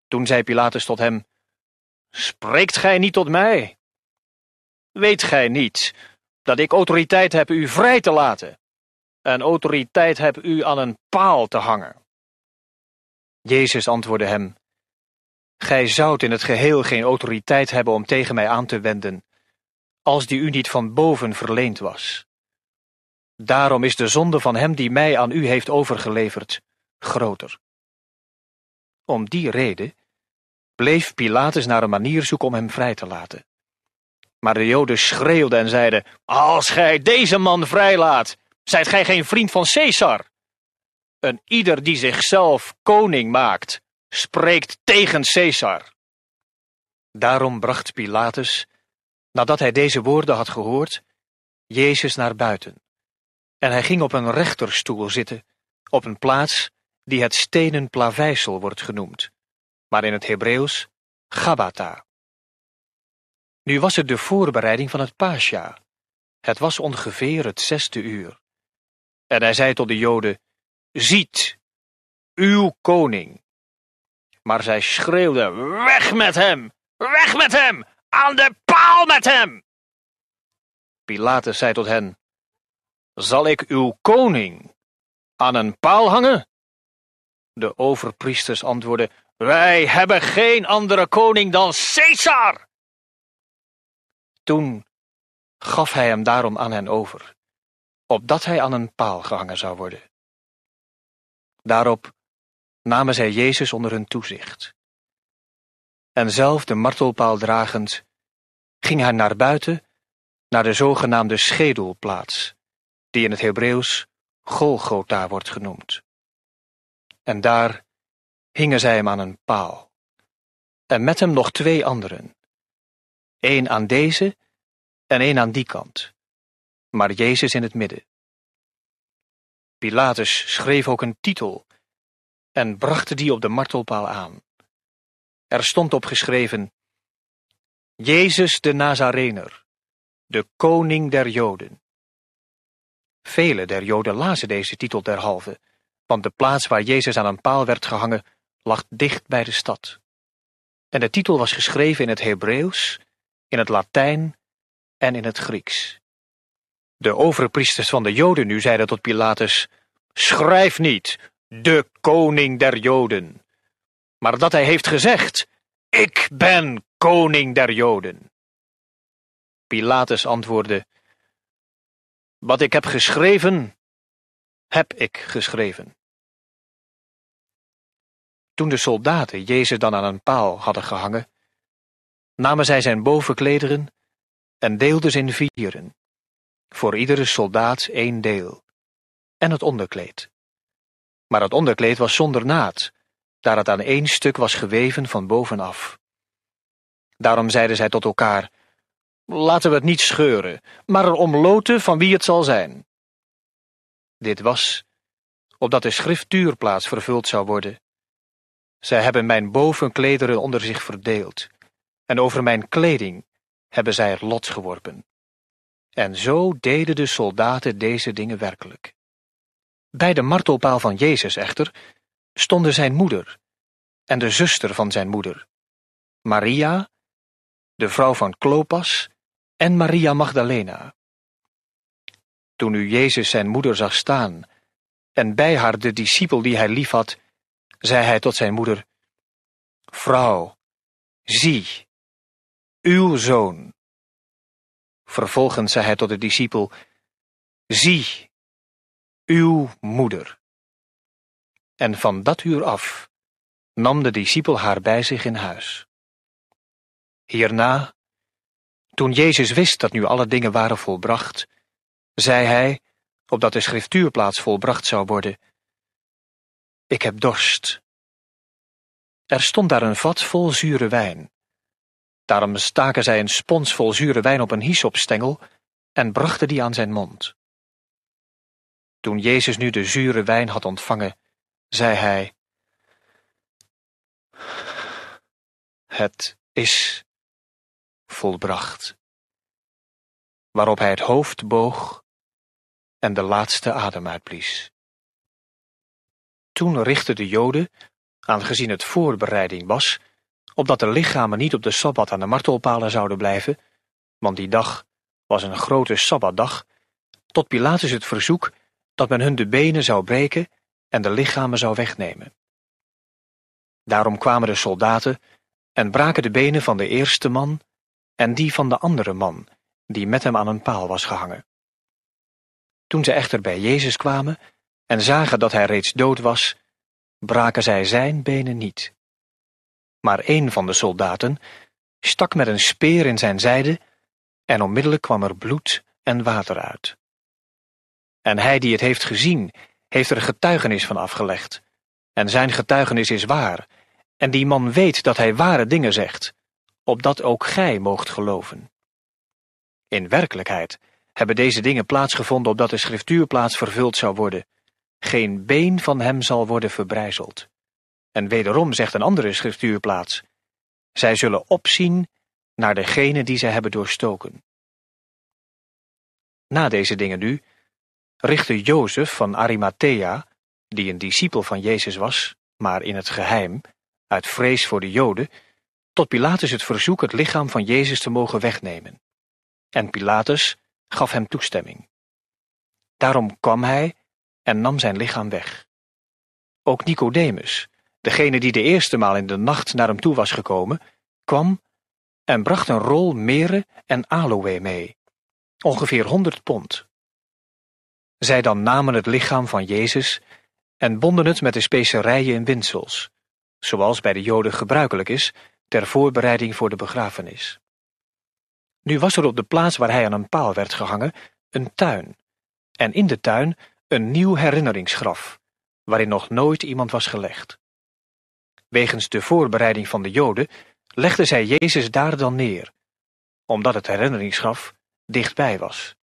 Toen zei Pilatus tot hem: Spreekt gij niet tot mij? Weet gij niet dat ik autoriteit heb u vrij te laten en autoriteit heb u aan een paal te hangen? Jezus antwoordde hem: Gij zoudt in het geheel geen autoriteit hebben om tegen mij aan te wenden, als die u niet van boven verleend was. Daarom is de zonde van hem die mij aan u heeft overgeleverd groter. Om die reden bleef Pilatus naar een manier zoeken om hem vrij te laten. Maar de Joden schreeuwden en zeiden: Als gij deze man vrijlaat, zijt gij geen vriend van Caesar. Een ieder die zichzelf koning maakt, spreekt tegen Caesar. Daarom bracht Pilatus, nadat hij deze woorden had gehoord, Jezus naar buiten en hij ging op een rechterstoel zitten, op een plaats die het stenen plaveisel wordt genoemd, maar in het Hebreeuws Gabata. Nu was het de voorbereiding van het Pascha. Het was ongeveer het zesde uur. En hij zei tot de Joden, Ziet, uw koning. Maar zij schreeuwden, weg met hem, weg met hem, aan de paal met hem. Pilatus zei tot hen, zal ik uw koning aan een paal hangen? De overpriesters antwoordden, wij hebben geen andere koning dan Caesar. Toen gaf hij hem daarom aan hen over, opdat hij aan een paal gehangen zou worden. Daarop namen zij Jezus onder hun toezicht. En zelf de martelpaal dragend, ging hij naar buiten, naar de zogenaamde schedelplaats, die in het Hebreeuws Golgotha wordt genoemd. En daar hingen zij hem aan een paal, en met hem nog twee anderen, één aan deze en één aan die kant, maar Jezus in het midden. Pilatus schreef ook een titel en bracht die op de martelpaal aan. Er stond op geschreven: Jezus de Nazarener, de koning der Joden. Velen der Joden lazen deze titel derhalve, want de plaats waar Jezus aan een paal werd gehangen lag dicht bij de stad. En de titel was geschreven in het Hebreeuws, in het Latijn en in het Grieks. De overpriesters van de Joden nu zeiden tot Pilatus: Schrijf niet, de koning der Joden, maar dat hij heeft gezegd: Ik ben koning der Joden. Pilatus antwoordde: wat ik heb geschreven, heb ik geschreven. Toen de soldaten Jezus dan aan een paal hadden gehangen, namen zij zijn bovenklederen en deelden ze in vieren, voor iedere soldaat één deel, en het onderkleed. Maar het onderkleed was zonder naad, daar het aan één stuk was geweven van bovenaf. Daarom zeiden zij tot elkaar: laten we het niet scheuren, maar er omloten van wie het zal zijn. Dit was, opdat de schriftuurplaats vervuld zou worden. Zij hebben mijn bovenklederen onder zich verdeeld, en over mijn kleding hebben zij het lot geworpen. En zo deden de soldaten deze dingen werkelijk. Bij de martelpaal van Jezus echter stonden zijn moeder en de zuster van zijn moeder, Maria, de vrouw van Klopas en Maria Magdalena. Toen nu Jezus zijn moeder zag staan en bij haar de discipel die hij liefhad, zei hij tot zijn moeder, Vrouw, zie, uw zoon. Vervolgens zei hij tot de discipel, Zie, uw moeder. En van dat uur af nam de discipel haar bij zich in huis. Hierna toen Jezus wist dat nu alle dingen waren volbracht, zei hij, opdat de schriftuurplaats volbracht zou worden, Ik heb dorst. Er stond daar een vat vol zure wijn. Daarom staken zij een spons vol zure wijn op een hyssopstengel en brachten die aan zijn mond. Toen Jezus nu de zure wijn had ontvangen, zei hij, Het is volbracht. Waarop hij het hoofd boog en de laatste adem uitblies. Toen richtten de Joden, aangezien het voorbereiding was, opdat de lichamen niet op de sabbat aan de martelpalen zouden blijven, want die dag was een grote sabbatdag, tot Pilatus het verzoek dat men hun de benen zou breken en de lichamen zou wegnemen. Daarom kwamen de soldaten en braken de benen van de eerste man en die van de andere man, die met hem aan een paal was gehangen. Toen ze echter bij Jezus kwamen en zagen dat hij reeds dood was, braken zij zijn benen niet. Maar een van de soldaten stak met een speer in zijn zijde en onmiddellijk kwam er bloed en water uit. En hij die het heeft gezien, heeft er getuigenis van afgelegd, en zijn getuigenis is waar, en die man weet dat hij ware dingen zegt, opdat ook gij moogt geloven. In werkelijkheid hebben deze dingen plaatsgevonden opdat de schriftuurplaats vervuld zou worden. Geen been van hem zal worden verbrijzeld. En wederom zegt een andere schriftuurplaats, zij zullen opzien naar degene die zij hebben doorstoken. Na deze dingen nu richtte Jozef van Arimathea, die een discipel van Jezus was, maar in het geheim, uit vrees voor de Joden, tot Pilatus het verzoek het lichaam van Jezus te mogen wegnemen. En Pilatus gaf hem toestemming. Daarom kwam hij en nam zijn lichaam weg. Ook Nicodemus, degene die de eerste maal in de nacht naar hem toe was gekomen, kwam en bracht een rol meren en aloë mee, ongeveer honderd pond. Zij dan namen het lichaam van Jezus en bonden het met de specerijen in windsels, zoals bij de Joden gebruikelijk is, ter voorbereiding voor de begrafenis. Nu was er op de plaats waar hij aan een paal werd gehangen een tuin, en in de tuin een nieuw herinneringsgraf, waarin nog nooit iemand was gelegd. Wegens de voorbereiding van de Joden legden zij Jezus daar dan neer, omdat het herinneringsgraf dichtbij was.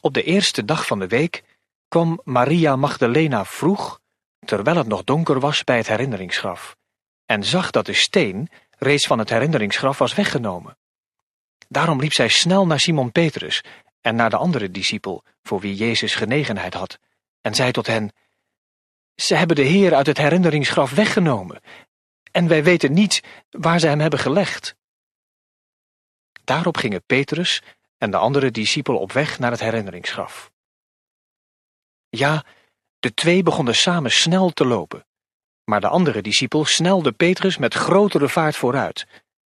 Op de eerste dag van de week kwam Maria Magdalena vroeg terwijl het nog donker was bij het herinneringsgraf, en zag dat de steen reeds van het herinneringsgraf was weggenomen. Daarom liep zij snel naar Simon Petrus en naar de andere discipel, voor wie Jezus genegenheid had, en zei tot hen: Ze hebben de Heer uit het herinneringsgraf weggenomen, en wij weten niet waar ze hem hebben gelegd. Daarop gingen Petrus en de andere discipel op weg naar het herinneringsgraf. Ja, de twee begonnen samen snel te lopen. Maar de andere discipel snelde Petrus met grotere vaart vooruit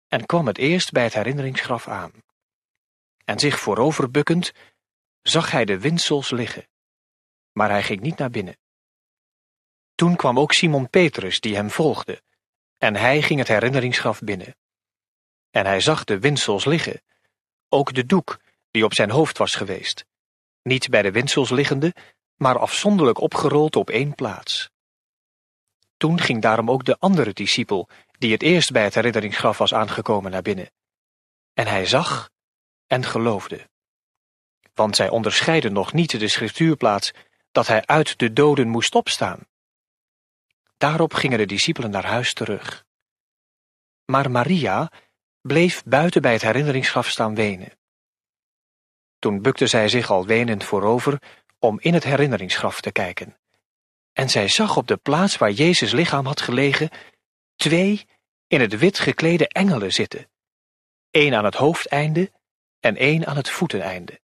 en kwam het eerst bij het herinneringsgraf aan. En zich vooroverbukkend zag hij de winsels liggen, maar hij ging niet naar binnen. Toen kwam ook Simon Petrus, die hem volgde, en hij ging het herinneringsgraf binnen. En hij zag de winsels liggen, ook de doek die op zijn hoofd was geweest, niet bij de winsels liggende, maar afzonderlijk opgerold op één plaats. Toen ging daarom ook de andere discipel, die het eerst bij het herinneringsgraf was aangekomen, naar binnen. En hij zag en geloofde. Want zij onderscheiden nog niet de schriftuurplaats dat hij uit de doden moest opstaan. Daarop gingen de discipelen naar huis terug. Maar Maria bleef buiten bij het herinneringsgraf staan wenen. Toen bukte zij zich al wenend voorover om in het herinneringsgraf te kijken. En zij zag op de plaats waar Jezus' lichaam had gelegen twee in het wit geklede engelen zitten, één aan het hoofdeinde en één aan het voeteneinde.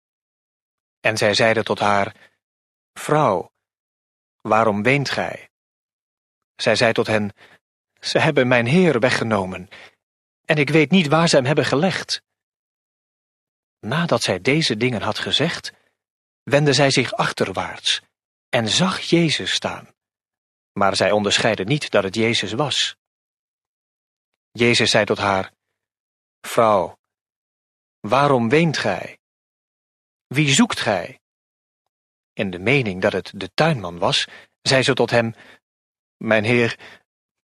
En zij zeiden tot haar, Vrouw, waarom weent gij? Zij zei tot hen, Ze hebben mijn Heer weggenomen, en ik weet niet waar ze hem hebben gelegd. Nadat zij deze dingen had gezegd, wendde zij zich achterwaarts en zag Jezus staan. Maar zij onderscheidde niet dat het Jezus was. Jezus zei tot haar, Vrouw, waarom weent gij? Wie zoekt gij? In de mening dat het de tuinman was, zei ze tot hem, Mijn heer,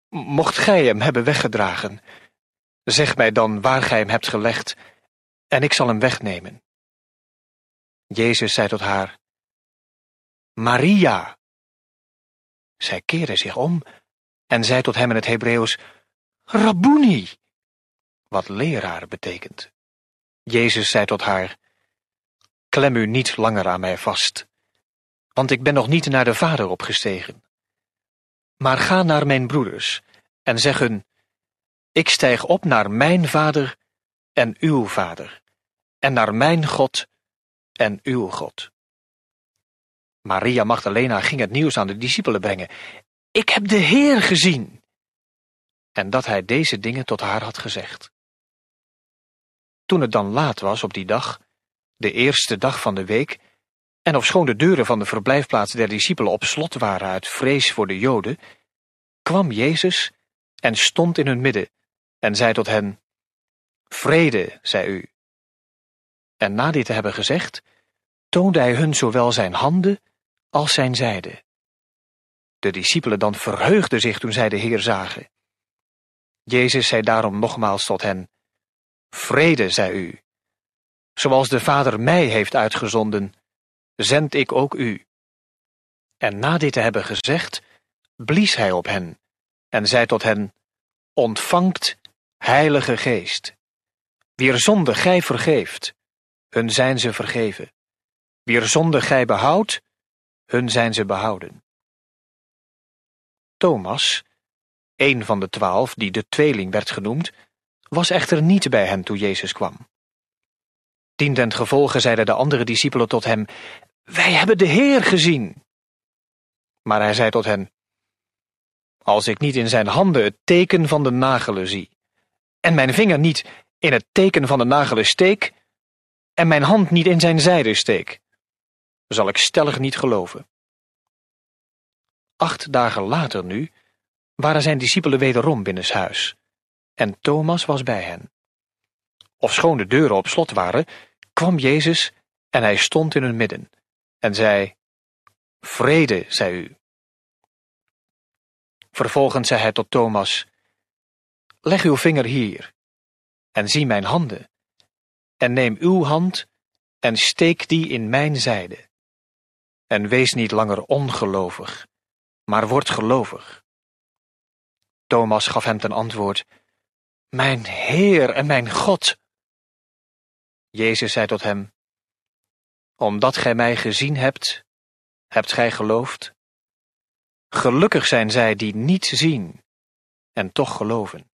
mocht gij hem hebben weggedragen, zeg mij dan waar gij hem hebt gelegd, en ik zal hem wegnemen. Jezus zei tot haar, Maria. Zij keerde zich om en zei tot hem in het Hebreeuws, Rabuni, wat leraar betekent. Jezus zei tot haar, Klem u niet langer aan mij vast, want ik ben nog niet naar de Vader opgestegen. Maar ga naar mijn broeders en zeg hun, Ik stijg op naar mijn Vader en uw Vader, en naar mijn God en uw God. Maria Magdalena ging het nieuws aan de discipelen brengen. Ik heb de Heer gezien! En dat hij deze dingen tot haar had gezegd. Toen het dan laat was op die dag, de eerste dag van de week, en ofschoon de deuren van de verblijfplaats der discipelen op slot waren uit vrees voor de Joden, kwam Jezus en stond in hun midden en zei tot hen: Vrede, zei u. En na dit te hebben gezegd, toonde hij hun zowel zijn handen als zijn zijde. De discipelen dan verheugden zich toen zij de Heer zagen. Jezus zei daarom nogmaals tot hen, Vrede zij u. Zoals de Vader mij heeft uitgezonden, zend ik ook u. En na dit te hebben gezegd, blies hij op hen en zei tot hen, Ontvangt Heilige Geest. Wier zonde gij vergeeft, hun zijn ze vergeven. Wier zonde gij behoudt, hun zijn ze behouden. Thomas, een van de twaalf die de tweeling werd genoemd, was echter niet bij hen toen Jezus kwam. Diendend gevolge zeiden de andere discipelen tot hem: Wij hebben de Heer gezien. Maar hij zei tot hen: Als ik niet in zijn handen het teken van de nagelen zie, en mijn vinger niet in het teken van de nagelen steek, en mijn hand niet in zijn zijde steek, zal ik stellig niet geloven. Acht dagen later nu waren zijn discipelen wederom binnenshuis, en Thomas was bij hen. Ofschoon de deuren op slot waren, kwam Jezus en hij stond in hun midden en zei, Vrede, zei u. Vervolgens zei hij tot Thomas, Leg uw vinger hier en zie mijn handen en neem uw hand en steek die in mijn zijde. En wees niet langer ongelovig, maar word gelovig. Thomas gaf hem ten antwoord, Mijn Heer en mijn God. Jezus zei tot hem, Omdat gij mij gezien hebt, hebt gij geloofd. Gelukkig zijn zij die niet zien en toch geloven.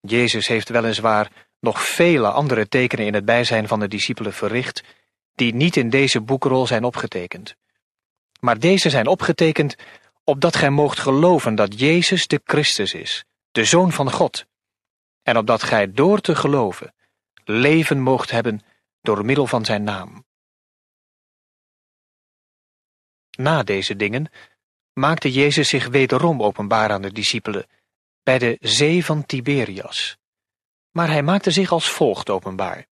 Jezus heeft weliswaar nog vele andere tekenen in het bijzijn van de discipelen verricht, die niet in deze boekrol zijn opgetekend. Maar deze zijn opgetekend opdat gij moogt geloven dat Jezus de Christus is, de Zoon van God, en opdat gij door te geloven leven moogt hebben door middel van zijn naam. Na deze dingen maakte Jezus zich wederom openbaar aan de discipelen bij de zee van Tiberias. Maar hij maakte zich als volgt openbaar.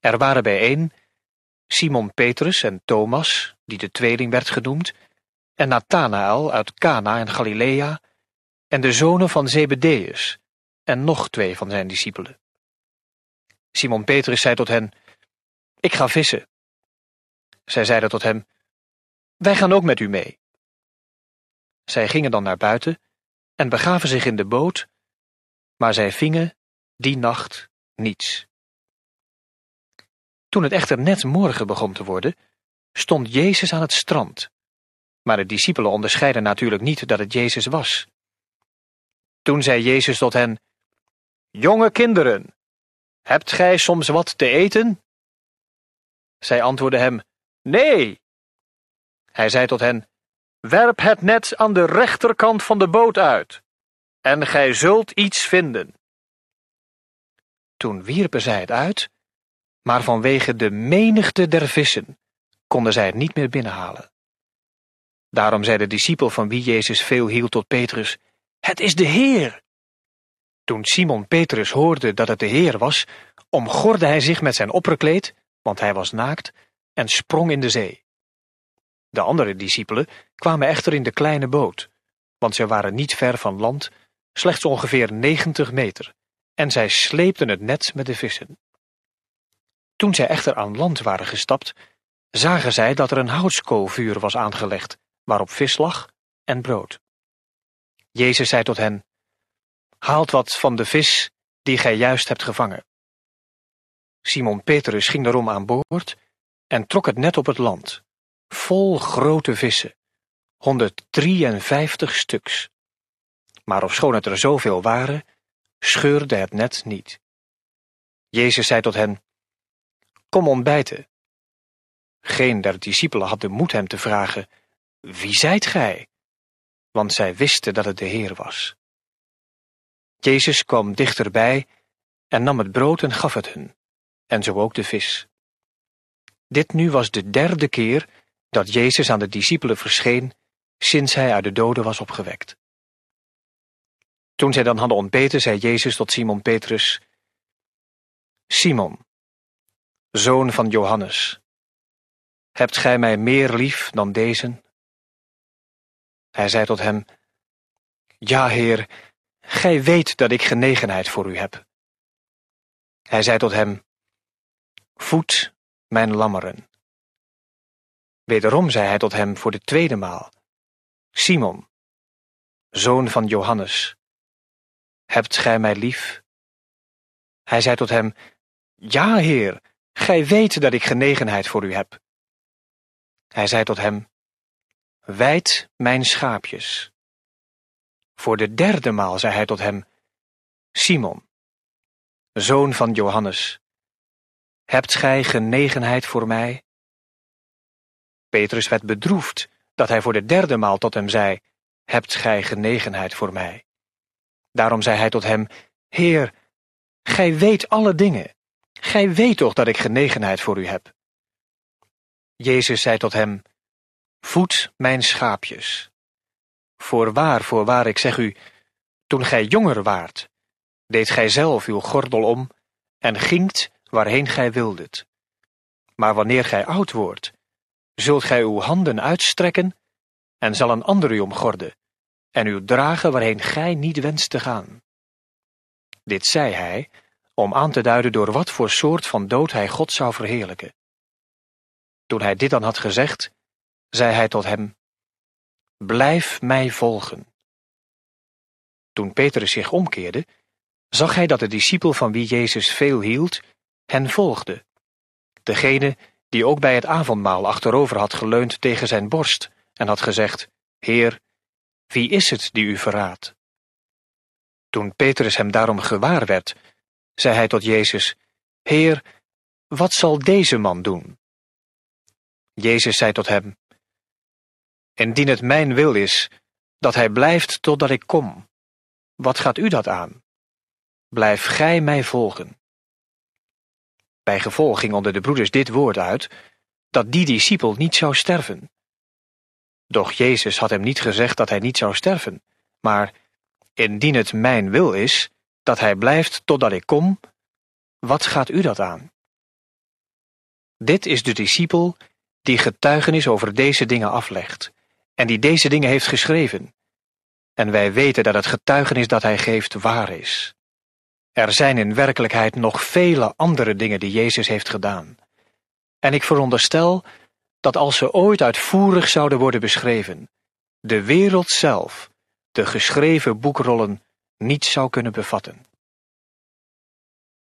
Er waren bijeen Simon Petrus en Thomas, die de tweeling werd genoemd, en Nathanael uit Cana en Galilea, en de zonen van Zebedeus, en nog twee van zijn discipelen. Simon Petrus zei tot hen, Ik ga vissen. Zij zeiden tot hem, Wij gaan ook met u mee. Zij gingen dan naar buiten en begaven zich in de boot, maar zij vingen die nacht niets. Toen het echter net morgen begon te worden, stond Jezus aan het strand. Maar de discipelen onderscheiden natuurlijk niet dat het Jezus was. Toen zei Jezus tot hen: Jonge kinderen, hebt gij soms wat te eten? Zij antwoordden hem: Nee. Hij zei tot hen: Werp het net aan de rechterkant van de boot uit, en gij zult iets vinden. Toen wierpen zij het uit, maar vanwege de menigte der vissen konden zij het niet meer binnenhalen. Daarom zei de discipel van wie Jezus veel hield tot Petrus: Het is de Heer! Toen Simon Petrus hoorde dat het de Heer was, omgorde hij zich met zijn opperkleed, want hij was naakt, en sprong in de zee. De andere discipelen kwamen echter in de kleine boot, want zij waren niet ver van land, slechts ongeveer negentig meter, en zij sleepten het net met de vissen. Toen zij echter aan land waren gestapt, zagen zij dat er een houtskoolvuur was aangelegd, waarop vis lag en brood. Jezus zei tot hen: Haalt wat van de vis die gij juist hebt gevangen. Simon Petrus ging daarom aan boord en trok het net op het land, vol grote vissen, 153 stuks. Maar ofschoon het er zoveel waren, scheurde het net niet. Jezus zei tot hen, Kom ontbijten. Geen der discipelen had de moed hem te vragen, Wie zijt gij? Want zij wisten dat het de Heer was. Jezus kwam dichterbij en nam het brood en gaf het hun, en zo ook de vis. Dit nu was de derde keer dat Jezus aan de discipelen verscheen sinds hij uit de doden was opgewekt. Toen zij dan hadden ontbeten, zei Jezus tot Simon Petrus, Simon, zoon van Johannes, hebt gij mij meer lief dan deze? Hij zei tot hem, Ja, Heer, gij weet dat ik genegenheid voor u heb. Hij zei tot hem, Voed mijn lammeren. Wederom zei hij tot hem voor de tweede maal, Simon, zoon van Johannes, hebt gij mij lief? Hij zei tot hem, Ja, heer, gij weet dat ik genegenheid voor u heb. Hij zei tot hem, Wijd mijn schaapjes. Voor de derde maal zei hij tot hem, Simon, zoon van Johannes, hebt gij genegenheid voor mij? Petrus werd bedroefd dat hij voor de derde maal tot hem zei, Hebt gij genegenheid voor mij? Daarom zei hij tot hem, Heer, gij weet alle dingen. Gij weet toch dat ik genegenheid voor u heb. Jezus zei tot hem, Voed mijn schaapjes. Voorwaar, voorwaar, ik zeg u, toen gij jonger waart, deed gij zelf uw gordel om en gingt waarheen gij wildet. Maar wanneer gij oud wordt, zult gij uw handen uitstrekken en zal een ander u omgorden en u dragen waarheen gij niet wenst te gaan. Dit zei hij om aan te duiden door wat voor soort van dood hij God zou verheerlijken. Toen hij dit dan had gezegd, zei hij tot hem: Blijf mij volgen. Toen Petrus zich omkeerde, zag hij dat de discipel van wie Jezus veel hield, hen volgde. Degene die ook bij het avondmaal achterover had geleund tegen zijn borst en had gezegd: Heer, wie is het die u verraadt? Toen Petrus hem daarom gewaar werd, zei hij tot Jezus, Heer, wat zal deze man doen? Jezus zei tot hem, Indien het mijn wil is, dat hij blijft totdat ik kom, wat gaat u dat aan? Blijf gij mij volgen. Bij gevolg ging onder de broeders dit woord uit, dat die discipel niet zou sterven. Doch Jezus had hem niet gezegd dat hij niet zou sterven, maar indien het mijn wil is, dat hij blijft totdat ik kom, wat gaat u dat aan? Dit is de discipel die getuigenis over deze dingen aflegt en die deze dingen heeft geschreven. En wij weten dat het getuigenis dat hij geeft waar is. Er zijn in werkelijkheid nog vele andere dingen die Jezus heeft gedaan. En ik veronderstel dat als ze ooit uitvoerig zouden worden beschreven, de wereld zelf, de geschreven boekrollen, niet zou kunnen bevatten.